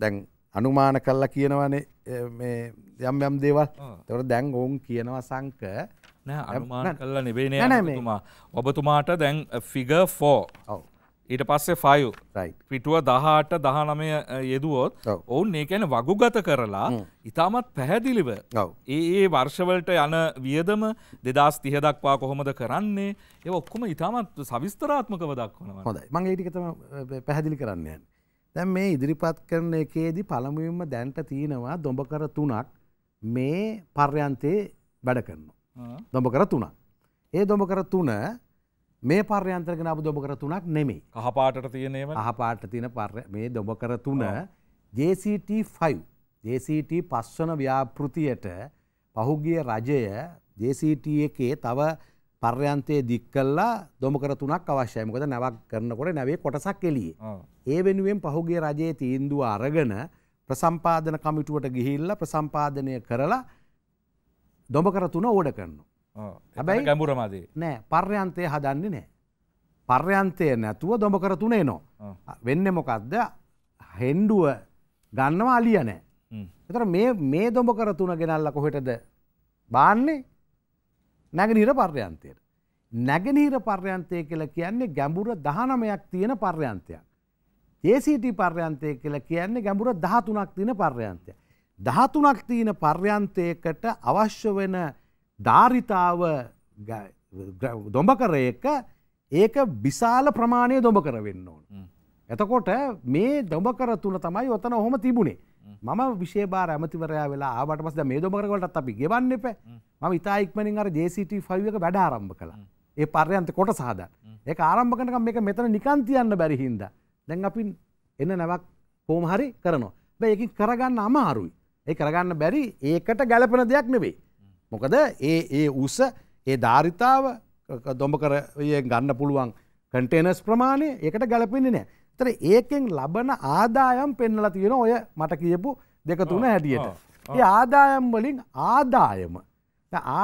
දැන් අනුමාන කල්ලා කියනවනේ යම් යම් දේවල් තොට දැන් ඔවුන් කියනවා සංක නෑ අනුමාන කල්ලා නෙබේ නෑ ඔබතුමාට දැන් ෆිග ෆෝ ඔව ඊට පස්සේ ෆයු පිටුව දහට දහනමය යෙදුවෝත් ඔවුන් ඒකැන වගුගත කරලා ඉතාමත් පැහැදිලිව ඒ ඒ වර්ෂවලට යන වියදම දෙදස් තියදක්වා කොහොමද කරන්නේ ඒ ඔක්කොම ඉතාමත් සවිස්තරාත්මකව දක්වනවා හොඳයි මං ඒටිකතම පැහැදිලි කරන්නේ දැන් මේ ඉදිරිපත් කරන එකේදී පළමුවින්ම දැන්ට තියෙනවා දොඹකර තුනක් මේ පර්යන්තේ වැඩ කරනවා දොඹකර තුනක් ඒ දොඹකර තුන මේ පර්යන්තරගෙන අප දොබකර තුනක් නෙමෙයි කහපාට තියනේම අහපාට තියන මේ දොබකර තුන JCT5 JCT පස්වන ව්‍යාපෘතියට පහුගිය රජය JCT එකේ තව පර්යන්තයේ දික්කල්ලා දොමකර තුනක් අවශ්‍යයමකද නැවක් කරනකොට නැවේ කොටසක් එලියේ. ඒ වෙනුවෙන් පහුගේ රජයේ තීන්දුව අරගෙන ප්‍රසම්පාදන කමිටුවට ගිහිල්ල ප්‍රසම්පාදනය කරලා දොමකර තුන ඕඩ කරනවා. හැබැයි ගැඹුරමදේ නෑ පර්යන්තය හදන්නේ නෑ. පර්යන්තය නැතුව දොඹ කර තුනේ නො. වෙන්න මොකක්ද හෙන්ඩුව ගන්නවා අලියනෑ. එතර මේ දොඹ කර තුන ගෙනල්ල කොහෙටද බාන්නේ නැගනිර පර්යන්තයට. නැගෙනහිර පර්යන්තය කියලා කියන්නේ ගැඹුර දහනමයක් තියෙන පර්යන්තයක්. ඒසිට පර්යන්තය කියලා කියන්නේ ගැඹුර දහතුනක් තියෙන පර්යන්තය. දහතුනක් තියෙන පර්යන්තයකට අවශ්‍ය වෙන ධාරිතාව දොඹකර එක ඒක විශාල ප්‍රමාණය දොඹකර වෙන්න ඕන. එතකොට මේ දොඹකර තුන තමයි ඔතන ඔහොම තිබුණේ. මම විශේභාර ඇමතිවරයා වෙලා ආවට පස්සේ මේ දොඹකරවලටත් අපි ගෙවන්න එපා. මම ඉතා ඉක්මනින් අර JCT5 එක වැඩ ආරම්භ කළා. ඒ පර්යන්ත කොටස හදන්න. ඒක ආරම්භ කරනකම් මේක මෙතන නිකන් තියන්න බැරි හින්දා. දැන් අපි එන නැවක් කොහොම හරි කරනවා. හැබැයි ඒකින් කරගන්න අමාරුයි. ඒ කරගන්න බැරි ඒකට ගැළපෙන දෙයක් නෙවෙයි. මොකද ඒ ඒ උස ඒ ධාරිතාව දොඹ කරය ගන්න පුළුවන් කටේනස් ප්‍රමාණය ඒකට ගලපෙන්නේ නෑ තර ඒකෙන් ලබන ආදායම් පෙන්නල තියෙන ඔය මට කියපු දෙක තුන හැටියට ඒ ආදායම් වලින් ආදායම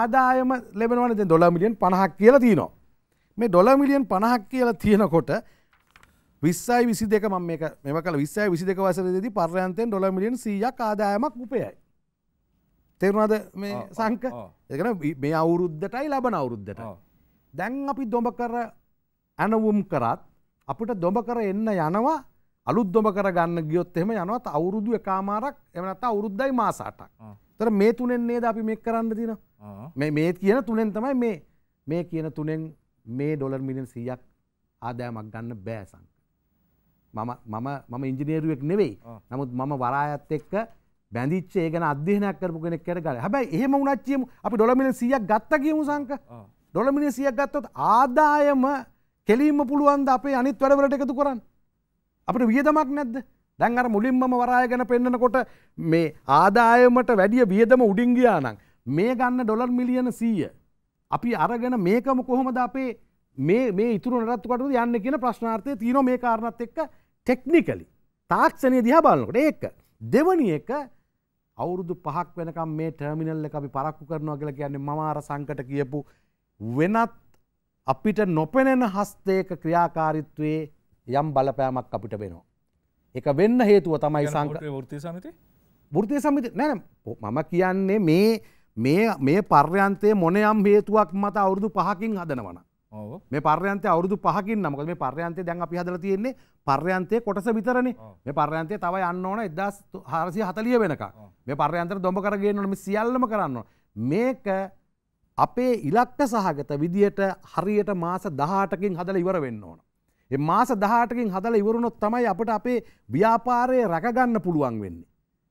ආදායම ලැබෙනවනද දොළමිලියන් පණහක් කියලා තියනවා මේ ඩොලමිලියන් පණහක් කියලා තියෙනකොට විස්සයි විසි දෙක ම මේ මෙම කල විස්සයි විසි දෙක වසරදි පර්යන්තයෙන් ඩොලමිලියන් සියයක් ආදායමක් උපයයි තෙරුණද මේ සංක එකන මේ අවුරුද්ධටයි ලබන අවුරුද්ධට දැන් අපි දොඹ කර ඇනවුම් කරත් අපිට දොඹ කර එන්න යනවා අලුත් දොඹ කර ගන්න ගියොත් එම යනවත් අවුරුදු එකමාරක් එමනත් අවුරුද්ධයි මාසාටක් තර මේ තුනෙන් නේද අපි මේ කරන්න තින මේ මේ කියන තුනෙන් තමයි මේ මේ කියන තුනෙන් මේ ඩොලර් මිලියන් සීයක් ආදෑමක් ගන්න බෑසංක මම මම ඉංජිනේරුවෙක් නෙවෙයි නමුත් මම වරායත් එක්ක බැඳිච්චේ ගැන අධ්‍යනයක් කරපු කෙනෙක් කර ගල හැබයි එහෙම උනච්චියම අපි ඩොලමින සියක් ගත්ත කියමු සංක ඩොලමින සියක් ගත්තොත් ආදායම කෙලීම පුළුවන්ද අපේ අනිත් වැඩවලට එකතු කරන්න අපට වියදමක් නැද්ද දැන් අර මුලින්මම වරාය ගැන පෙන්න්නනකොට මේ ආදායමට වැඩිය වියදම උඩින්ගයානම් මේ ගන්න ඩොලර් මිලියන සීය අපි අරගෙන මේකම කොහොමද අපේ මේ මේ ඉතුර නරත්තුකට යන්න කියෙන ප්‍රශ්නාර්ථය තියන මේ කාරණත් එක්ක ටෙක්නිකලි තාක්ෂණය දිහා බලන්නකට ඒක දෙවනි එක අවුරුදු පහක් වෙනකම් මේ ටර්මිනල් එක අපි පරක්කු කරනවා කියලා කියන්නේ මම අර සංකට කියපු වෙනත් අපිට නොපෙනෙන හස්තයක ක්‍රියාකාරීත්වයේ යම් බලපෑමක් අපිට වෙනවා. ඒක වෙන්න හේතුව තමයි සංක වෘත්තීය සමිතිය. වෘත්තීය සමිතිය නෑ නෑ මම කියන්නේ මේ මේ මේ පර්යන්තයේ මොන යම් හේතුවක් මත අවුරුදු පහකින් හදනවනම් මේ පර්යන්ත අවුදු පහකින් නමක මේ පර්යන්තය දැන් අපි හදල තියෙන්නේ පර්යන්තය කොටස විතරන මේ පර්යන්තය තව යන්න ඕන එදස් හරසිය හතලිය වෙනක මේ පර්යන්තර දොම කරගෙන්නම සියල්ලම කරන්න. මේක අපේ ඉලක්ට සහගත විදියට හරියට මාස දහටකින් හදල ඉවර වෙන්න ඕන. එ මාස දහටකින් හදල ඉවරුණොත් තමයි අපට අපේ ව්‍යාපාරය රැකගන්න පුළුවන් වෙන්නේ.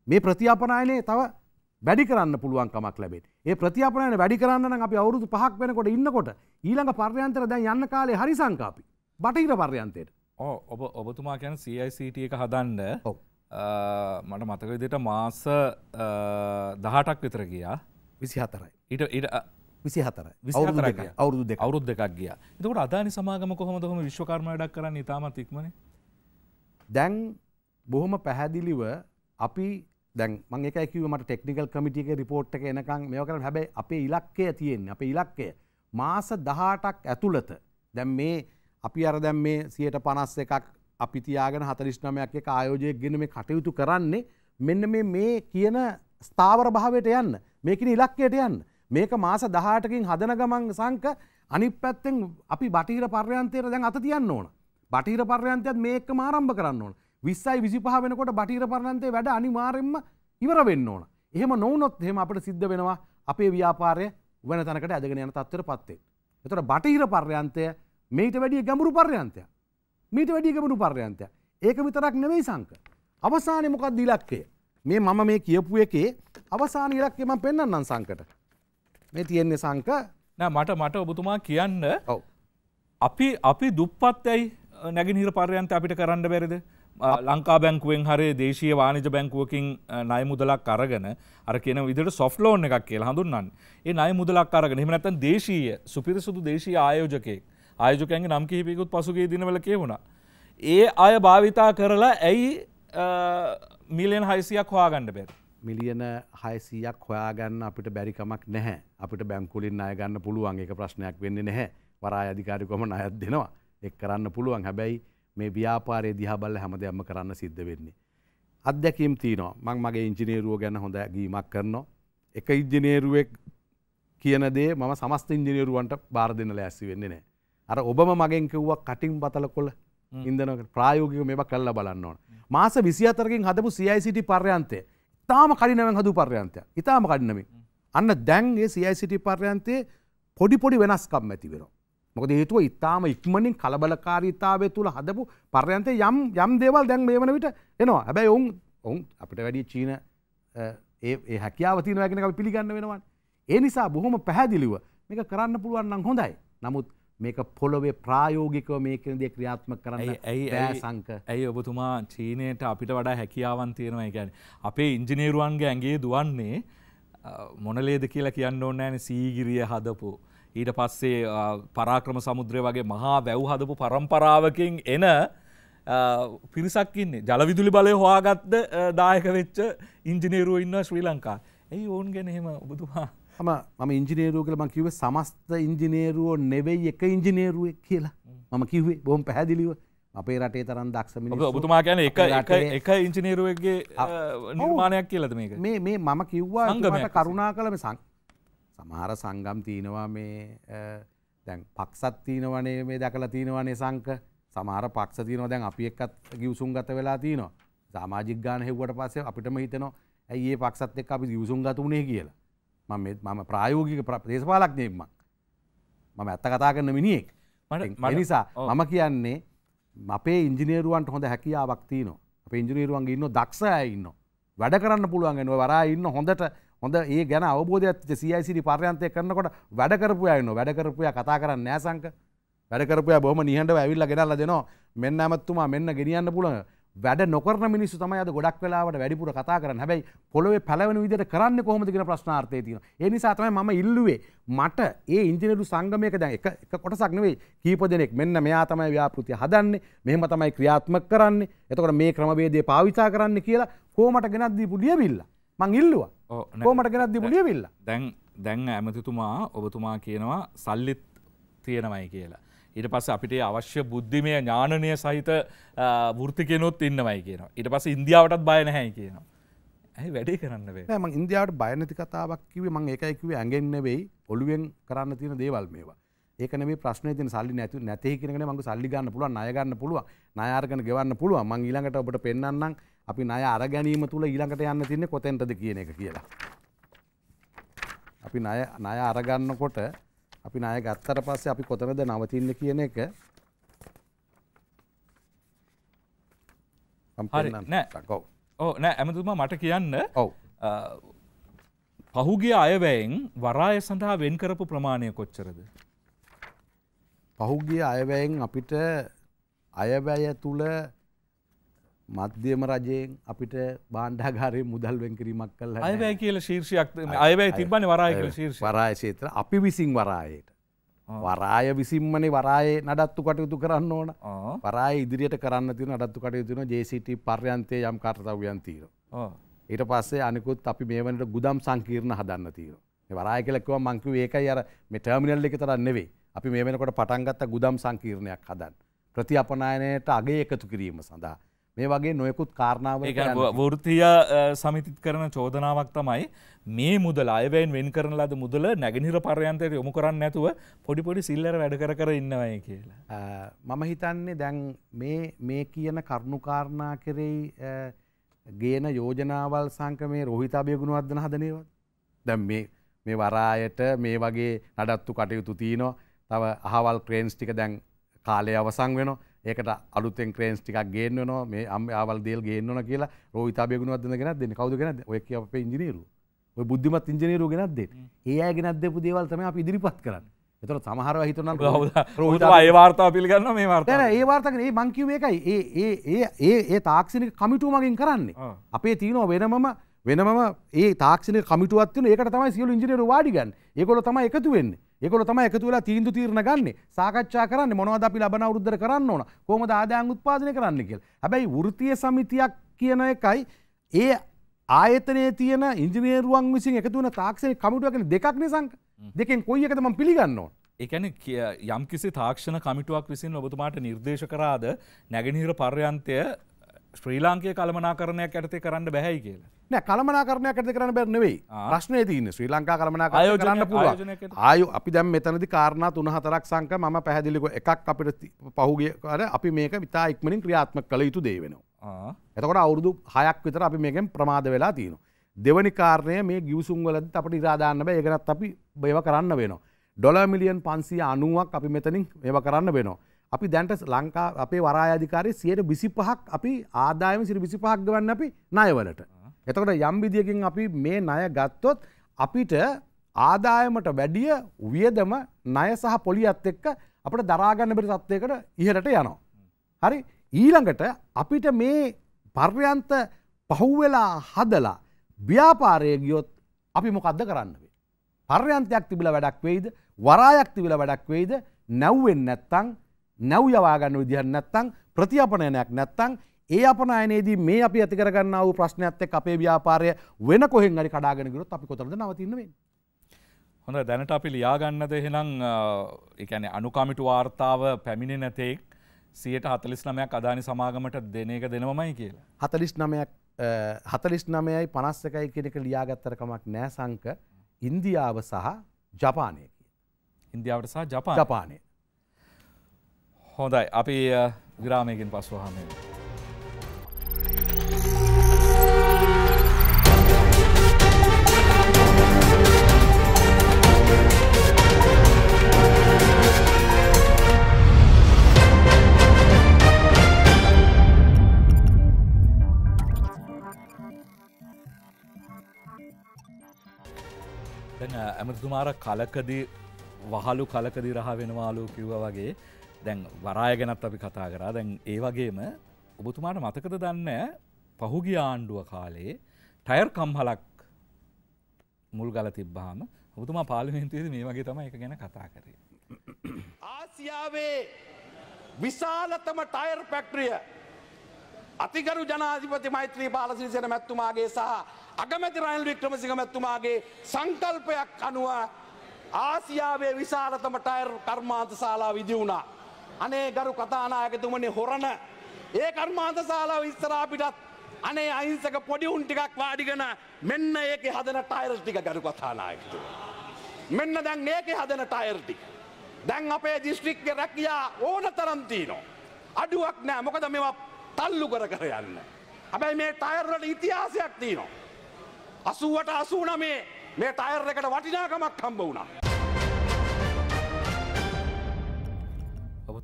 මේ ප්‍රතිාපනායනය තව වැඩි කරන්න පුළුවන් කමක් ලැබේ. ඒ ප්‍රතිපනයන වැඩි කරන්න නම් අපි අවුරුදු 5ක් වෙනකොට ඉන්නකොට ඊළඟ පර්යන්තර දැන් යන්න කාලේ හරි සංකාපි. බටහිර පර්යන්තයට. ඔව් ඔබ ඔබතුමා කියන්නේ CICT එක හදන්න. ඔව්. මට මතක විදිහට මාස 18ක් විතර ගියා. 24යි. ඊට ඊට විසි හතර අවුරුදු දෙක අවුරුද් දෙකක් ගිය තකට අදානි සමාගම කොහොම හොම විශ්වකර්ම ඩක් කරන්න ඉතාමත් ඉක්මන දැන් බොහොම පැහැදිලිව අපි දැන් මං එකයි කිව්වේ මට ටෙක්නිකල් කමිටි එකේ report එක එනකන් මේවා කරන්න හැබැයි අපේ ඉලක්කය තියෙන්නේ අපේ ඉලක්කය මාස 18ක් ඇතුළත දැන් මේ අපි අර දැන් මේ 151ක් අපි තියාගෙන 49ක් එක ආයෝජයක් ගෙන මේ කටයුතු කරන්නේ මෙන්න මේ මේ කියන ස්ථාවර භාවයට යන්න මේකින ඉලක්කයට යන්න මේක මාස 18කින් හදන ගමන් සංක අනිත් පැත්තෙන් අපි බටහිර පර්යන්තයට දැන් අත තියන්න ඕන. බටහිර පර්යන්තයත් මේකම ආරම්භ කරන්න ඕන. විස්සයි විසිපහ වෙනකොට බටීර පරණන්තේ වැඩ අනිවාරෙන්ම ඉවර වෙන්න ඕන. එහෙම නොවනොත් එහෙම අපට සිද්ධ වෙනවා අපේ ව්‍යාපාරය වෙන තැනකට ඇදගෙන යන තත්ත්වයට පත්වෙන්න. එතකොට බටහිර පර්යන්තය මේට වැඩිය ගැඹුරු පර්යන්තය. මීට වැඩිය ගැඹුරු පර්යන්තය. ඒක විතරක් නෙමෙයි සංක. අවසානයේ මොකක්ද ඉලක්කය? මේ මම මේ කියපු එකේ අවසාන ඉලක්කය මම පෙන්වන්නම් සංකට. මේ තියෙන්නේ සංක නෑ මට මට ඔබතුමා කියන්න. ඔව්. අපි අපි දුප්පත් ඇයි නැගෙනහිර පර්යන්තය අපිට කරන්න බැරිද? ලංකා බැංකුවෙන් හරි දේශය වානිජ බැංකුවකින් නය මුදලක් අරගෙන අර කියන විදිට සොෆ් ලෝන් එකක් කියලා හඳුන්නන් ඒ අය මුදලක් අරගෙන එම නැත්තන් දේශීය සුපිරිසුදු දේශී ආයෝජකයෙක් ආයෝජකයන්ගේ නම් කිහිපයකුත් පසුගේ දිනවල කියවුණා. ඒ අය භාවිතා කරලා ඇයි මිලියන් හයිසියක් හොයාගන්න බැරි. මිලියන හයිසීයක් හොයාගන්න අපිට බැරිකමක් නැහැ අපිට බැංකුලින් අයගන්න පුළුවන් එක ප්‍රශ්නයක් වෙන්න නැහැ වරා අධිකාරිකොම අයත් දෙනවා එක් කරන්න පුළුවන් හැබැයි මේ ව්‍යාපාරය දිහා බල්ල හැම දෙයක්ම කරන්න සිද්ධ වෙන්නේ. අත්දැකීම් තියනවා මං මගේ ඉංජිනේරුව ගැන හොඳ ගීමක් කරනවා. එක ඉංජිනේරුවෙක් කියන දේ මම සමස්ත ඉංජිනේරුවන්ට බාර දෙන්න ලෑස්සි වෙන්නේ නෑ. අර ඔබම මගෙන් කිව්වක් කටින් බතල කොල ඉදන ප්‍රායෝගික මෙම කල්ල බලන්න ඕන. මාස විසි අතරකින් හදපු CICට පර්යන්තය ඉතාම කඩිනවෙන් හදු පර්යන්තය ඉතාම කඩිනමින්. අන්න දැන්ගේ CICට පර්යන්තේ පොඩි පොඩි වෙනස්කම් ඇතිවෙනවා. මොකද හේතුව ඉතාම ඉක්මනින් කලබලකාරීතාවය තුළ හදපු පර්යන්තය යම් යම් දේවල් දැන් මේ වන විට එනවා හැබැයි ඔවුන් ඔවුන් අපිට වැඩි චීන ඒ හැකියාව තියෙන වැගෙන අපි පිළිගන්න වෙනවා. ඒ නිසා බොහොම පැහැදිලිව මේක කරන්න පුළුවන් නම් හොඳයි. නමුත් මේක පොළොවේ ප්‍රායෝගිකව මේකන දේ ක්‍රියාත්මක කරන්න ඇයි සංක ඇයි ඔබතුමා චීනයට අපිට වඩා හැකියාවන් තියෙනවා ගැන අපේ ඉංජිනේරුවන්ගේ ඇගේ දුවන්නේ මොනලේද කියලා කියන්න ඕන්නෑන සීගිරිය හදපු. ඊට පස්සේ පරාක්‍රම සමුද්‍රය වගේ මහා වැව් හදපු පරම්පරාවකින් එන පිරිසක්කින්නේ ජලවිදුලි බලය හොයාගත්ද දායක වෙච්ච ඉංජිනේරුව ඉන්න ශ්‍රී ලංකා ඇයි ඔවුන් ගැන එහෙම බුදුහා හම මම ඉංජිනේරුව කියල මං කිවේ සමස්ත ඉංජිනේරුවෝ නෙවෙයි එක ඉංජිනේරුවක් කියලා මම කිවේ බොහම පැහැදිලිව අපේ රටේ තරන් දක්ෂමිනි ඔබතුමා කියන එක ඉංජිනේරුවගේ නිර්මාණයක් කියලද මේ මේ මම කිව්වා කරුණා කළ සං සමහර සංගම් තියෙනවා මේ දැන් පක්සත් තියෙනවනේ මේ දැකලා තියෙනවනේ සංක සමහර පක්ෂ තියෙනවා දැන් අපි එක්කත් ගිවිසුම් ගත වෙලා තියෙනවා සමාජික ගාන හෙව්වට පස්සේ අපිටම හිතෙනවා ඇයි ඒ පක්ෂත් එක්ක අපි ගිවිසුම් ගත උනේ කියලා මම මම ප්‍රායෝගික දේශපාලඥයෙක් මම මම ඇත්ත කතා කරන මිනිහෙක් නිසා මම කියන්නේ අපේ ඉංජිනේරුවන්ට හොඳ හැකියාවක් තියෙනවා අපේ ඉංජිනේරුවන්ගේ ඉන්න දක්ෂය ඉන්න වැඩ කරන්න පුළුවන් වෙනවා වරා ඉන්න හොඳට හොඳ ඒ ගැන අවබෝධයක් සයිසිරි පර්යන්තය කරනකොට වැඩකරපුයන වැඩකරපුය කතා කරන්න නෑසංක වැඩකරපය බොම නිහට ඇවිල්ල ගෙනල්ල දෙනවා මෙන්න ඇමත්තුමා මෙන්න ගෙනියන්න පුළන වැඩ නොකර මිනිස්සු තමයි අද ගොඩක් වෙලාවට වැඩිපුර කතා කරන්න හැබැයි පොළොවේ පැලවෙන විදිහට කරන්න කොහොමද කියන ප්‍රශ්නාර්ථය තියෙනවා. ඒ නිසා තමයි මම ඉල්ලුවේ මට ඒ ඉංජිනේරු සංගමයක දැන් එක එක කොටසක් නෙවෙයි කීප දෙනෙක් මෙන්න මෙයා තමයි ව්‍යාපෘතිය හදන්නේ, මෙහෙම තමයි ක්‍රියාත්මක කරන්නේ. එතකොට මේ ක්‍රමවේදය පාවිච්චා කරන්න කියලා කොහොමට ගෙනත් දීපු ලියවිල්ල මං ඉල්ලුවා. කෝමට ගෙනත් දිමුලිය විල්ල දැන් දැන් ඇමතිතුමා ඔබතුමා කියනවා සල්ලිත් තියෙනවයි කියලා. ඊට පස්ස අපිට අවශ්‍ය බුද්ධිමය ඥානනය සහිත ෘතිකයනොත් ඉන්නවයි කියනවා. ඊට පස ඉන්දියාවටත් බය නැහැයි කියනවා. ඇයි වැඩේ කරන්න වේ ම ඉන්දියාවට බයනති කතාවක් කිවේ මං එකයිකිවේ ඇගෙන්න්න වෙයි ඔළුවෙන් කරන්න තියෙන දේවල් මේවා. ඒක නෙමේ ප්‍රශ්නේ තියෙන සල්ලි නැති නැtei කියන එක නේ මංගු සල්ලි ගන්න පුළුවන් ණය ගන්න පුළුවන් ණය අරගෙන ගෙවන්න පුළුවන් මං ඊළඟට ඔබට පෙන්වන්නම් අපි ණය අර ගැනීම තුල ඊළඟට යන්න තින්නේ කොතෙන්ටද කියන එක කියලා අපි ණය ණය අර ගන්නකොට අපි ණය ගත්තට පස්සේ අපි කොතනද නවතින්නේ කියන එක හරි නෑ ඕ නෑ ඇමතුමා මට කියන්න ඔව් පහුගේ අයවැයෙන් වරාය සඳහා වෙන් කරපු ප්‍රමාණය කොච්චරද පහුගිය අයවැයෙන් අපිට අයවැය තුළ මධ්‍යම රජයෙන් අපිට බාණ්ඩාගාරය මුදල් වෙන් කිරීමක් කල අයවැය කියල ශීර්ෂයක් අයවැය තිබන වරාය වරාය ශේත්‍ර අපි විසින් වරායට වරාය විසිම්මනි වරායේ නඩත්තු කටයුතු කරන්න ඕන වරාය ඉදිරියට කරන්න තින අඩත්තු කටයුතුන ජේසිට පර්යන්තය යම් කර්තවයන් තීර ඊට පස්සේ අනිකුත් අපි මේ වනට ගුදම් සංකීර්ණ හදන්න තීර වරාය කෙලක්ව මංකිව ඒකයි අර මෙටර්මිනල් එක තරන්නෙවේ අපි මේ වෙනකොට පටන්ගත්ත ගුදම් සංකීර්ණයක් හදන්. ප්‍රතිපනායනයට අගේ එකතු කිරීම සඳහා. මේ වගේ නොයකුත් කාරණාව වෘතිය සමිතිත් කරන චෝදනාවක් තමයි මේ මුදල අයවැයෙන් වෙන් කරන ලද මුදල නැගනිර පරයන්තයට යොමු කරන්න නැතුව පොඩිපොඩි සිල්ලර වැඩ කර කර ඉන්නවය කියලා. මම හිතන්නේ දැන් මේ කියන කරුණුකාරණා කෙරෙයි ගේන යෝජනාවල් සංක මේ රෝහිතාභය ගුණුවදන හදනයවත්. දැම් මේ වරායට මේ වගේ නඩත්තු කටයුතු තියනවා තව අහවල් ක්‍රේන්ස් ටික දැන් කාලය අවසන් වෙන ඒකට අලුතෙන් ක්‍රේන්ස් ටික් ගේන්නන මේ අම අවල් දේල් ගේන්නන කියලා රෝවිතා බෙගුණුවත්දගෙන දෙන්න කවුද ගෙන ඔය අප ඉජිනීරු ඔය බුද්ධිමත් ඉජනීරු ගෙනත්දේ ඒ අය ගෙනත්දපු දේවල්තම අප ඉදිරිපත් කරන්න එතර සමහර හිතන ඒ වාර්තා පිළිගන්න මේ වාර්තන ඒ වාර්තක ඒ මංකිව එකයි ඒ ඒ ඒ ඒ තාක්ෂණක කමිටු මගින් කරන්නේ අපේ තියනෝ වෙනමම වෙනම ඒ තාක්ෂණ කමිටුවත් ඒකට තමයි සියලු ඉජනීරු වාඩිගන් ඒකොල තම එකතු වෙන්නේ ඒකොල තම එකතුවෙලා තීන්දු තීරණ ගන්න සාකච්ඡා කරන්න මොනවද අපි ලබන අවුරුද්දර කරන්න ඕන කොහොමද ආදායම් උත්පාදනය කරන්න කියලා. හැබැයි වෘත්තීය සමිතියක් කියන එකයි ඒ ආයතනයේ තියෙන ඉංජිනේරුවන් විසින් එකතු වෙන තාක්ෂණික කමිටුව කියන දෙකක් නිසංක. දෙකෙන් කොයි එකද මම පිළිගන්න ඕන? ඒ කියන්නේ යම්කිසි තාක්ෂණ කමිටුවක් විසින් ඔබතුමාට නිර්දේශ කරාද නැගෙනහිර පර්යන්තය ශ්‍රී ලාංකය කළමනාකරණයක් ඇතේ කරන්න බැහැයි කියලා නෑ කළමනාකරණයක් ඇති කරන්න බැරනවෙයි ප්‍රශ්නය තියන ශ්‍රී ලංකා කළමනාක කරන්න පුළුව ආයු අපි දැම් මෙතනති කාරණා තුන හතරක් සංක ම පැහැදිලික එකක් අපිට පහුගේ කර අපි මේක විතා ඉක්මනින් ක්‍රියාත්ම කළ යුතු දේවෙනවා එතකොට අවුරුදු හයක් විතර අපි මේකෙන් ප්‍රමාද වෙලා තියෙනවා දෙවනි කාරණය මේ ගිවසුන්වලද අපට ඉරාධාන්න බෑ ඒගනත් අපි බේව කරන්න වෙනවා ඩොල මිලියන් පන්සිය අනුවක් අපි මෙතනින් ඒව කරන්න වෙනවා අපි දැන්ට ලංකා අපේ වරායාධිකාරය සියයට විසි පහක් අපි ආදායම සිරි විසි පහක් ගවන්න අපි නයවලට. එතකට යම් විදිියකින් අපි මේ නය ගත්තොත් අපිට ආදායමට වැඩිය වියදම නය සහ පොලියත් එක්ක අපට දරාගන්න බරි තත්වයකට ඉහලට යනවා. හරි ඊළඟට අපිට මේ පර්යන්ත පහුවෙලා හදලා ව්‍යාපාරය ගියොත් අපි මොකක්ද කරන්න වේ. පර්යන්තයක් තිබිල වැඩක් වෙයිද වරායක් තිබිල වැඩක් වෙයිද නැව්වෙන් නැත්තං නැව් යවාගන්න විදිහන් නැත්තං ප්‍රතියපනයනයක් නැත්තං ඒ අපනයනේදී මේ අපි ඇතිකරගන්න වූ ප්‍රශ්නයක්ත්තෙක් අපේ ව්‍යාපාරය වෙන කොහෙන් අරි කඩාගෙනකරොත් අපි කොතරද නවතින්නවෙන්. හොඳ දැනට අපි ලියාගන්නද එහෙනම් එකන අනුකමිටු වාර්තාව පැමිණි නැතෙක් සියට හතලිස් නමයක් අධානි සමාගමට දෙන එක දෙනවමයි කියලා. හතලිස් නමයක් හතලිස් නමයයි පනස් එකයි කෙනෙක ලියාගත්තරකමක් නෑසංක ඉන්දියාව සහ ජපානය කිය. ඉන්දියාවට සහ ජපානය හොඳයි අපි විරාමයකින් පස්වහමේ. ඇමතුමාර කලකදී වහලු කලකදි රහ වෙනවාලු කිව්ව වගේ දැන් වරාය ගැනත් අපි කතා කරා දැන් ඒ වගේම ඔබතුමාට මතකද දන්න පහුගිය ආණ්ඩුව කාලේ ටයර් කම්හලක් මුල් ගල තිබ්බාම ඔබතුමා පාලිමෙන්තුවේද මේ වගේ තම එක ගැන කතා කරේ. ආසියාවේ විශාලතම ටයර් පැක්ට්‍රිය අතිකරු ජනාධිපති මෛත්‍රී පාලසිරිසන මැත්තුමාගේ සහ අගමැති රයිල් වික්‍රමසිංහ මැත්තුමාගේ සංකල්පයක් අනුව ආසියාවේ විශාලතම ටයර් කර්මාන්ත ශාලා විදි වුණා. අනේ ගරු කතානායකතුමනේ හොරණ ඒ කර්මාන්ත ශාලාව ඉස්සරහා පිටත් අනේ අහිංසක පොඩි උන් ටිකක් වාඩිගෙන මෙන්න ඒකේ හදන ටයර් ටික ගරු කතානායකතුමා මෙන්න දැන් ඒකේ හදන ටයර් ටික දැන් අපේ දිස්ත්‍රික්කේ රැකියා ඕන තරම් තියෙනවා අඩුවක් නෑ මොකද මේවා තල්ලු කර කර යන්න හැබැයි මේ ටයර් වල ඉතිහාසයක් තියෙනවා 80ට 89 මේ ටයර් එකට වටිනාකමක් හම්බ වුණා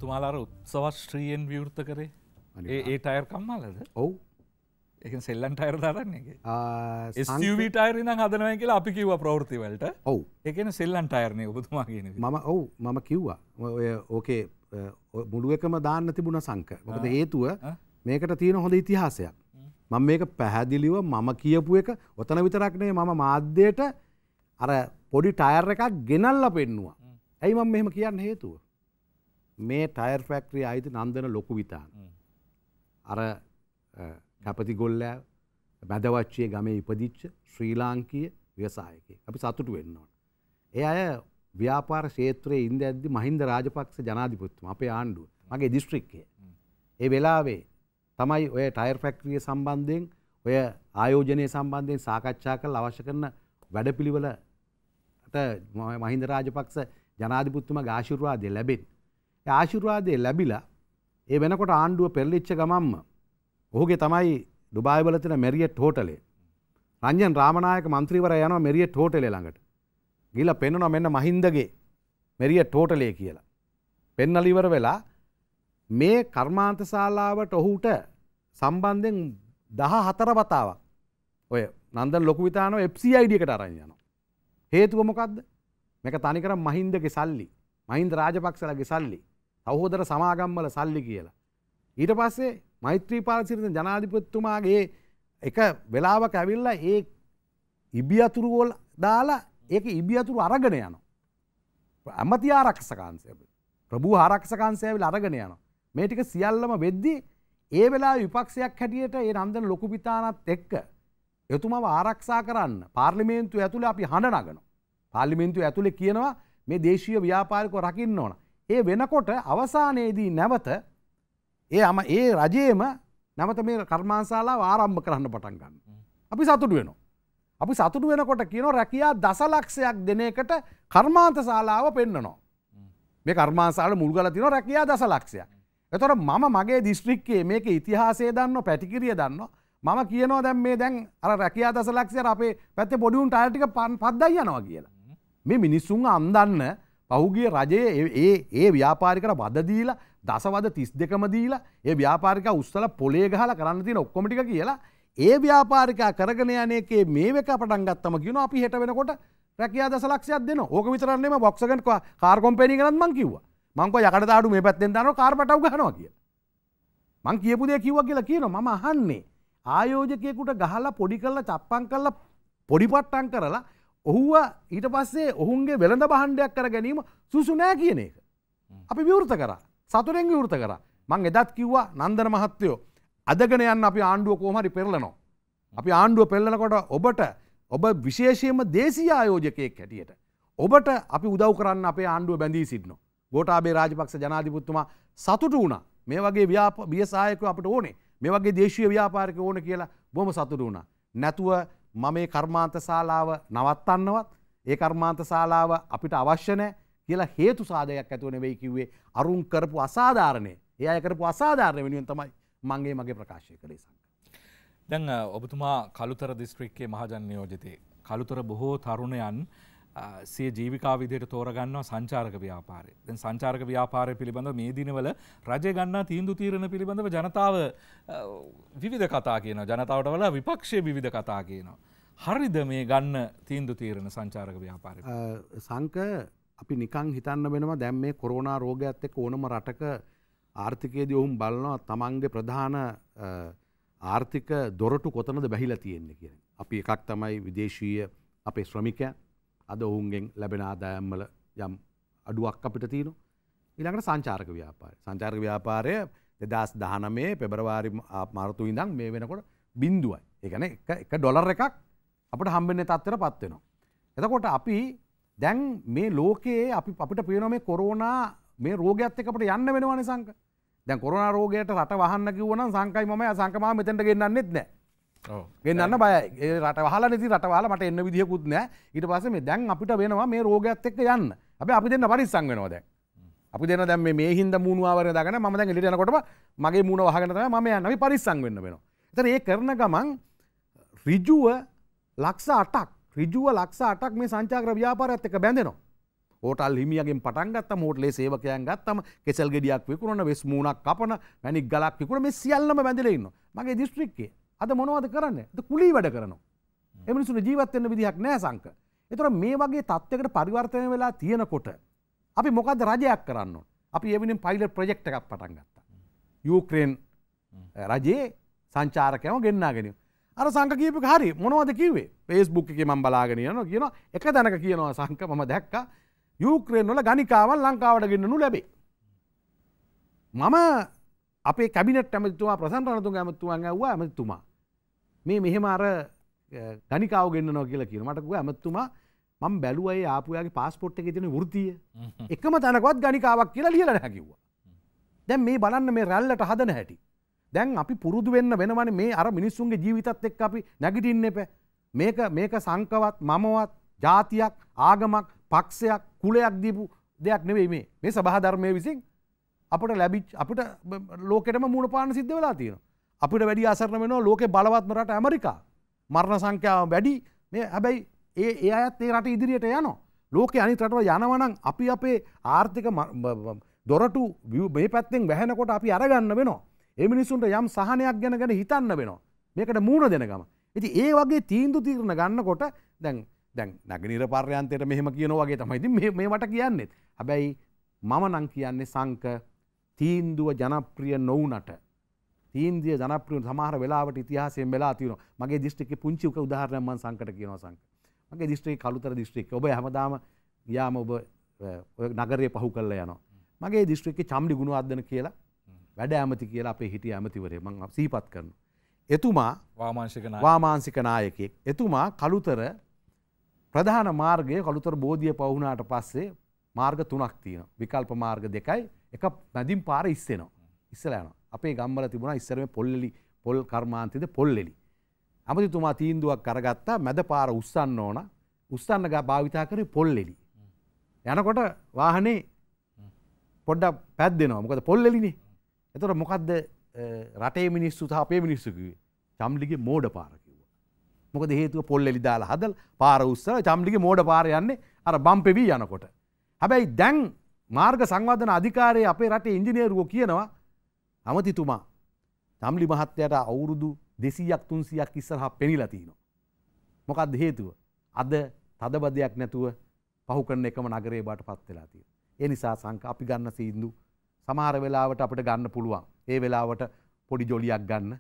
තුමාලාර උත්සවත් ශ්‍රීයෙන් විවෘත කරේ ඒ ටයර් කම්මාලද ඔවු එක සෙල්ලන් ටයර් දරන්නේ ටයරන හදනය කියලා අපි කිව ප්‍රවෘති වලට ඔවු එකන සෙල්ලන් ටයරණය ඔබතුමාගෙන මම ඔවු මම කිව්වා ඕකේ මුළුව එකම දාන්න තිබුණ සංක මොකද හේතුව මේකට තියෙන හොඳ ඉතිහාසයක් මම මේක පැහැදිලිව මම කියපු එක ඔතන විතරක්නේ මම මාධ්‍යයට අර පොඩි ටයර් එකක් ගෙනල්ල පෙන්නවා ඇයි මම මෙහෙම කියන්න හේතුව මේ ටයර් ෆැක්ට්‍රිය අයිති නන්දන ලොකු විතාන්. අර කැපති ගොල්ලෑ බැදවච්චයේ ගමේ ඉපදිච්ච ශ්‍රී ලාංකීය ව්‍යසායකය අපි සතුට වෙන්නවට. ඒ අය ව්‍යාපාර ශේත්‍රයේ ඉන්ද ඇද්දි මහින්ද රාජපක්ෂ ජනාධිපත්තුම අපේ ආණ්ඩුව මගේ දිස්ත්‍රික්කය. ඒ වෙලාවේ තමයි ඔය ටයර් ෆැක්ට්‍රිය සම්බන්ධයෙන් ඔය ආයෝජනය සම්බන්ධයෙන් සාකච්ඡා කළ අවශ්‍ය කරන වැඩපිළිවලට මහින්ද රාජපක්ෂ ජනාධිපත්තුම ගාශිරවාදය ලැබෙන්. ආශිරවාදය ලැබිලා ඒ වෙනකොට ආණ්ඩුව පෙරලිච්ච ගමම්ම ඔහුගේ තමයි ඩුබායිවලතින මෙරියට් හෝටලේ රංජන් රාමණයක මන්ත්‍රීවර යන මෙරියට් හෝටලේ ළඟට ගිල පෙන්නවා මෙන්න මහින්දගේ මෙරියට් හෝටලේ කියලා. පෙන්නලිවර වෙලා මේ කර්මාන්ත ශාලාවට ඔහුට සම්බන්ධයෙන් දහ හතර වතාවක් ඔය නන්දන් ලොකු විතානෝ එෆ්සියිඩියකට අරන් යනවා. හේතුව මොකක්ද? මේක තනිකරම මහින්දගේ සල්ලි. මහින්ද රාජපක්ෂලගේ සල්ලි. සහෝදර සමාගම්වල සල්ලි කියලා. ඊට පස්සේ මෛත්‍රීපාල සිරිසේන ජනාධිපතිතුමාගේ එක වෙලාවක ඇවිල්ලා ඒ ඉබියතුරු වල දාලා ඒක ඉබියතුරු අරගෙන යනවා. ඇමති ආරක්ෂකංශය ප්‍රභූ ආරක්ෂකංශය ඇවිල්ලා අරගෙන යනවා. මේ ටික සියල්ලම වෙද්දී ඒ වෙලාවේ විපක්ෂයක් හැටියට ඒ නන්දන ලොකු පිතානත් එක්ක එතුමාව ආරක්ෂා කරන්න පාර්ලිමේන්තුව ඇතුළේ අපි හඬ නගනවා. පාර්ලිමේන්තුව ඇතුළේ කියනවා මේ දේශීය ව්‍යාපාරිකව රකින්න ඕන. ඒ වෙනකොට අවසානයේදී නැවත ඒ අම ඒ රජයේම නැවත මේ කර්මාන්ශාලා ආරම්භ කරන්න පටන් ගන්න. අපි සතුටු වෙනවා. අපි සතුටු වෙනකොට කියන රැකයා දසලක්ෂයක් දෙන එකට කර්මාන්ත ශාලාව පෙන්න්නනවා. මේ කර්මාන්සාල මුල්ගල තින රැකයා දසලක්ෂයක්. එතොට මම මගේ දිස්ත්‍රික්කේ මේක ඉතිහාසේ දන්න පැටිකිරිය දන්න මම කියනවා දැන් මේ දැන් අර රැකයා දසලක්ෂය අපේ පැත්තේ පොඩියුන් ටයිටික පන් පද්දයි යනවා කියලා. මේ මිනිස්සුන් අන්දන්න ඔහුගේ රජයේ ඒ ඒ ව්‍යාපාරිකට වදදීලා දසවද තිස් දෙකම දීලා ඒ ව්‍යාපාරික උස්සල පොලේ ගහල කරන්න තින ඔක්කොමටි කියලා ඒ ව්‍යාපාරිකා කරගෙන යනකේ මේක පටන්ගත්තම කියන අපි හෙට වෙනකොට රැකයා දසලක්ෂයක් දෙන ඕක විතරන්නේම බොක්සගට කාර්කොම්පැනි කරත් මං කිව්වා මංක යකට දාඩු මේ පැත්තෙන් දන කාර්පටව ගනවා කිය මං කියපු දෙය කිව්ව කියලා කියන මම අහන්නේ ආයෝජකයකුට ගහලා පොඩි කරලා චප්පන් කරලා පොඩිපට්ටන් කරලා ඔහුව ඊට පස්සේ ඔහුන්ගේ වෙළඳ බහන්්ඩයක් කර ගැනීම සුසු නෑ කියන එක. අපි විවෘත කර සතුරෙන් විවෘත කර මං එදත් කිව්වා නන්දන මහත්තයෝ අදගෙන යන්න අපි ආණ්ඩුව කෝමහරි පෙරලනවා. අපි ආණ්ඩුව පෙල්ලනකොට ඔබට ඔබ විශේෂයම දේශී ආයෝජකයෙක් හැටියට. ඔබට අපි උදව් කරන්න අපේ ආණ්ඩුව බැඳී සිටිනවා. ගෝටාබේ රාජපක්ෂ ජනාධිපතුමා සතුට වුණ මේ වගේ ව්‍යාප බියසායකව අපට ඕනේ මේ වගේ දේශීය ව්‍යාපාරික ඕන කියලා බොහොම සතුට වුණා. නැතුව මම මේ කර්මාන්ත ශාලාව නවත්තන්නවත් ඒ කර්මාන්ත ශාලාව අපිට අවශ්‍ය නැහැ කියලා හේතු සාධයක් ඇතුව නෙවෙයි කිව්වේ අරුන් කරපු අසාධාරණේ. ඒ අය කරපු අසාධාරණ වෙනුවෙන් තමයි මගේ මගේ ප්‍රකාශය කළේ සංක. දැන් ඔබතුමා කළුතර දිස්ත්‍රික්කේ මහජන් නියෝජිතේ කළුතර බොහෝ තරුණයන් සිය ජීවිකා විදියට තෝරගන්නවා සංචාරක ව්‍යාපාරය. දැන් සංචාරක ව්‍යාපාරය පිළිබඳව මේ දිනවල රජය ගන්නා තීන්දුව තීරණ පිළිබඳව ජනතාව විවිධ කතා කියනවා. ජනතාවට වඩා විපක්ෂයේ විවිධ කතා කියනවා. හරිද මේ ගන්න තීන්දුව තීරණ සංචාරක ව්‍යාපාරය? සංක අපි නිකන් හිතන්න වෙනවා දැන් මේ කොරෝනා රෝගයත් එක්ක ඕනම රටක ආර්ථිකයේදී ඔවුන් බලනවා තමන්ගේ ප්‍රධාන ආර්ථික දොරටු කොතනද බැහිලා තියෙන්නේ කියන. අපි එකක් තමයි විදේශීය අපේ ශ්‍රමිකයන් අද ඔවුන්ගෙන් ලැබෙන ආදායම්වල යම් අඩුවක් අපිට තියෙනවා. ඊළඟට සංචාරක ව්‍යාපාරය. සංචාරක ව්‍යාපාරය 2019 පෙබරවාරි මාර්තු ඉඳන් මේ වෙනකොට බිඳුවයි. ඒ කියන්නේ 1 ඩොලර් එකක් අපිට හම්බෙන්නේ තත්ත්වයටපත් වෙනවා. එතකොට අපි දැන් මේ ලෝකයේ අපි අපිට පේනවා මේ කොරෝනා මේ රෝගයත් එක්ක අපිට යන්න වෙනවනේ සංක. දැන් කොරෝනා රෝගයට රට වහන්න කිව්වනම් සංකයි මම සංකමාව මෙතෙන්ට ගෙන්නන්නෙත් නැහැ. වෙන්න බය රට හල නති රටවාල මට එන්න විදිහකුත් නෑ ඉට පසම දැන් අපිට වෙනවා මේ රෝගයක්ත් එක්ක යන්න අප අපි දෙන්න පරිස්සං වෙනවා දැන් අපි දෙන දැම මේ හින්ද මුණුවාවර දගන ම දැන් ලිටනකොට මගේ මුණ වහගනත ම යන්නම පරිස්සං වෙන්න වෙනවා එතර ඒ කරන ගමන් රිජුව ලක්ෂ අටක් රිජුව ලක්ෂ අටක් මේ සංචාක්‍ර ව්‍යාපාරත් එක බැඳෙනවා ෝටල් හිමියගෙන් පටන්ගත්ත මෝටලේ සේවකයන් ගත්තම කෙසල් ගෙඩියක් විකරන වෙස් මූුණක් අපන මැනි ගලක් විකර මේ සියල්ලම බැඳලෙන්න මගේ දිස්ත්‍රික්කේ අද මොනවද කරන්න කුලි වැඩ කරනවා එමනිසුන ජීවත්වෙන්න විදිහක් නෑ සංක එතුර මේ වගේ තත්වකට පරිවර්තය වෙලා තියෙනකොට අපි මොකද රජයක් කරන්න අපි එවිනිින් පයිල ප්‍රජෙක්් එකක් පටන් ගත්ත යුක්‍රේන් රජයේ සංචාරකයම ගෙන්න්නාගෙන අර සංක කීප හරි මොනවද කිවේ පේස්බුක් එක මම් බලාගෙනයන කියන එක දැනක කියනවා සංක මම දැක්ක යුක්‍රේන් වල ගනිකාවල් ලංකාවට ගෙන්න්නනු ලැබේ මම අපේ කැබිනට ඇමතුවා ප්‍රසන්ටනතු ඇමතුවන් ඇවා ඇමතුමා මේ මෙහෙම අර ගනිකාව ගෙන්න්න නො කියලා කියන මටකුව ඇමත්තුමා මං බැලුවයි ආපුයාගේ පාස්පොට් එක තින ෘතිය එකම තැනකොත් ගනිකාවක් කියලා ලියල හැකිව්වා. දැන් මේ බලන්න මේ රැල්ලට හදන හැටි. දැන් අපි පුරුදු වෙන්න වෙනවන මේ අර මිනිස්සුන්ගේ ජීවිතත් එක් අපි නැගිටින්න එප මේක මේක සංකවත් මමවත් ජාතියක් ආගමක් පක්ෂයක් කුලයක් දීපු දෙයක් නෙවෙයි මේ මේ සභහධර්මය විසින් අපට ලැබිච් අපට ලෝකෙටම මුණපාන සිද්ධ වෙලා තියෙනවා අපිට වැඩි අසරණ වෙනවා ලෝක බලවත්මරට ඇමරිකා මරණ සංඛ්‍යාව වැඩි මේ හැබැයි ඒ ඒ අයත් ඒ රට ඉදිරියට යනවා ලෝක අනි රටව යනවනම් අපි අපේ ආර්ථික දොරටු මේ පැත්තෙන් වැහෙනකොට අපි අරගන්න වෙනවා ඒ මිනිසුන්ට යම් සහනයක් ගැන ගැන හිතන්න වෙනවා මේකට මූුණ දෙනගම ඇති ඒ වගේ තීන්දු තීරණ ගන්නකොට දැන් දැන් නැගනිර පර්යන්තයට මෙහෙම කියන වගේ තමයිති මේ මට කියන්නෙත් හැබැයි මම නං කියන්නේ සංක තීන්දුව ජනප්‍රිය නොවනට තීන්දිය ජනප්‍රිය සමහර වෙලාවට ඉතිහාසයෙන් වෙලා තියෙනවා මගේ දිස්ත්‍රික්කේ පුංචි උක උදාහරණයක් මම සංකට කියනවා සංක මගේ දිස්ත්‍රික්කේ කලුතර දිස්ත්‍රික්කේ ඔබ හැමදාම ගියාම ඔබ ඔය නගරය පහු කරලා යනවා මගේ දිස්ත්‍රික්කේ චම්ඩි ගුණවර්ධන කියලා වැඩ ඇමති කියලා අපේ හිටිය ඇමතිවරේ මම සීපත් කරනවා එතුමා වාමාංශික වාමාංශික නායකයෙක් එතුමා කලුතර ප්‍රධාන මාර්ගය කළුතර බෝධිය පවුනාට පස්සේ මාර්ග තුනක් තියෙන විකල්ප මාර්ග දෙකයි එක මැදින් පාර ඉස්සෙනවා ඉස්සලා යනවා. අපේ ගම්වල තිබුණා ඉස්සර මේ පොල්ලෙලි පොල් කර්මාන්තයේද පොල්ලෙලි. අමතිතුමා තීන්දුවක් අරගත්තා මැද පාර උස්සන්න ඕන. උස්සන්න ගා භාවිතා කරේ පොල්ලෙලි. යනකොට වාහනේ පොඩ්ඩක් පැද්දෙනවා. මොකද පොල්ලෙලිනේ. එතකොට මොකද්ද රටේ මිනිස්සු සහ අපේ මිනිස්සු කිව්වේ? චම්ලිගේ මෝඩ පාර කිව්වා. මොකද හේතුව පොල්ලෙලි දාලා හදලා පාර උස්සලා චම්ලිගේ මෝඩ පාර යන්නේ අර බම්පෙවි යනකොට. හැබැයි දැන් මාර්ග සංවර්ධන අධිකාරයේ අපේ රටේ ඉංජිනේරුවෝ කියනවා අමතිතුමා තම්ලි මහත්තයට අවුරුදු දෙසීයක් තුන්සියක් ඉස්සරහා පෙනිලා තියෙනවා. මොකක්ද හේතුව අද තදබදයක් නැතුව පහු කරන එකම නගරේ බාට පත් වෙලා තියෙනවා. ඒ නිසා සංක අපි ගන්න සීන්දු සමහර වෙලාවට අපිට ගන්න පුළුවන්. ඒ වෙලාවට පොඩි ජොලියක් ගන්න.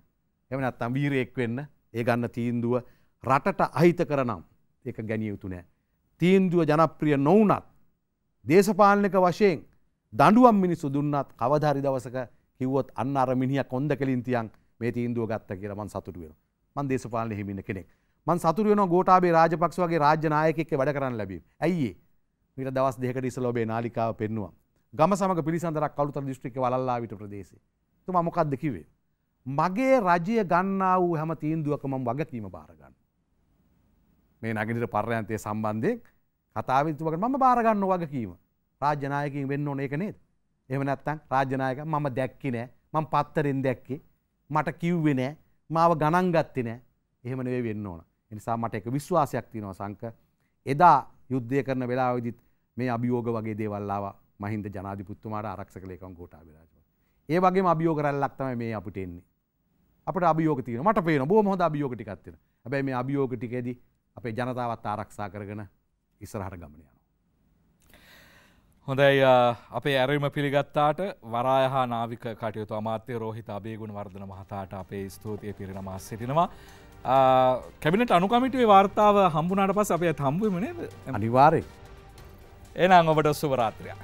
එහෙම නැත්නම් වීරයෙක් වෙන්න ඒ ගන්න තීන්දුව රටට අහිත කරනම් ඒක ගැනිය යුතු නෑ. තීන්දුව ජනප්‍රිය නොවුනත් දේශපාලනික වශයෙන් දඩුවම් මිනිස්සු දුන්නත් කවධරි දවසක කිව්වොත් අන්න අර මිනිහ කොන්ද කෙලින් තියන් මේ තීන්දුව ගත්ත කියලා මම සතුටු වෙනවා. මම දේශපාලනේ හිමින කෙනෙක්. මම සතුටු වෙනවා ගෝඨාභය රාජපක්ෂ වගේ රාජ්‍ය නායකයෙක් එක්ක වැඩ කරන්න ලැබීම. ඇයි ඒ? මීට දවස් දෙකකට ඉස්සෙල්ලා ඔබේ නාලිකාව පෙන්නුවා. ගම සමග පිළිසඳරක් කළුතර දිස්ත්‍රික්කේ වලල්ලාවිට ප්‍රදේශයේ. එතුමා මොකද්ද කිව්වේ? මගේ රජය ගන්නා වූ හැම තීන්දුවක මම වගකීම බාර ගන්න. මේ නගිනට පර්යන්තය සම්බන්ධයෙන් කතාවිතුවකට මම බාරගන්න වගකීම රාජ්‍යනායකින් වෙන්න ඕන ඒක නේද එහම නැත්තං රාජනායක මම දැක්කි නෑ මං පත්තරෙන් දැක්කේ මට කිව්වෙ නෑ මාව ගණන්ගත්ති නෑ එහෙම නෙවෙයි වෙන්න ඕන. එනිසා මට එක විශ්වාසයක් තියෙනවා සංක එදා යුද්ධය කරන වෙලාවෙදිත් මේ අභියෝග වගේ දේවල් ආවා මහින්ද ජනාධිපතිතුමාට ආරක්ෂක ලේකම් ගෝඨාභය රාජපක්ෂ. ඒ වගේම අභියෝග රැල්ලක් තමයි මේ අපිට එන්නේ. අපට අභියෝග තියෙනවා. මට පේනවා බොහොම හොඳ අභියෝග ටිකක් තියෙනවා. හැබැයි මේ අභියෝග ටිකේදී අපේ ජනතාවත් ආරක්ෂා කරගෙන ඉස්සරහට ගමන යනවා. හොඳයි අපේ ඇරීම පිළිගත්තාට වරාය හා නාවික කටයුතු අමාත්‍ය රෝහිත අබේගුණ වර්ධන මහතාට අපේ ස්තූතිය පිරිනමා සිටිනවා. කැබිනට අනුකමිටේ වාර්තාව හම්බුනාට පස් අපේ තම්බුමනේ අනිවාරය. එනම් ඔබට සුවරාත්‍රයක්.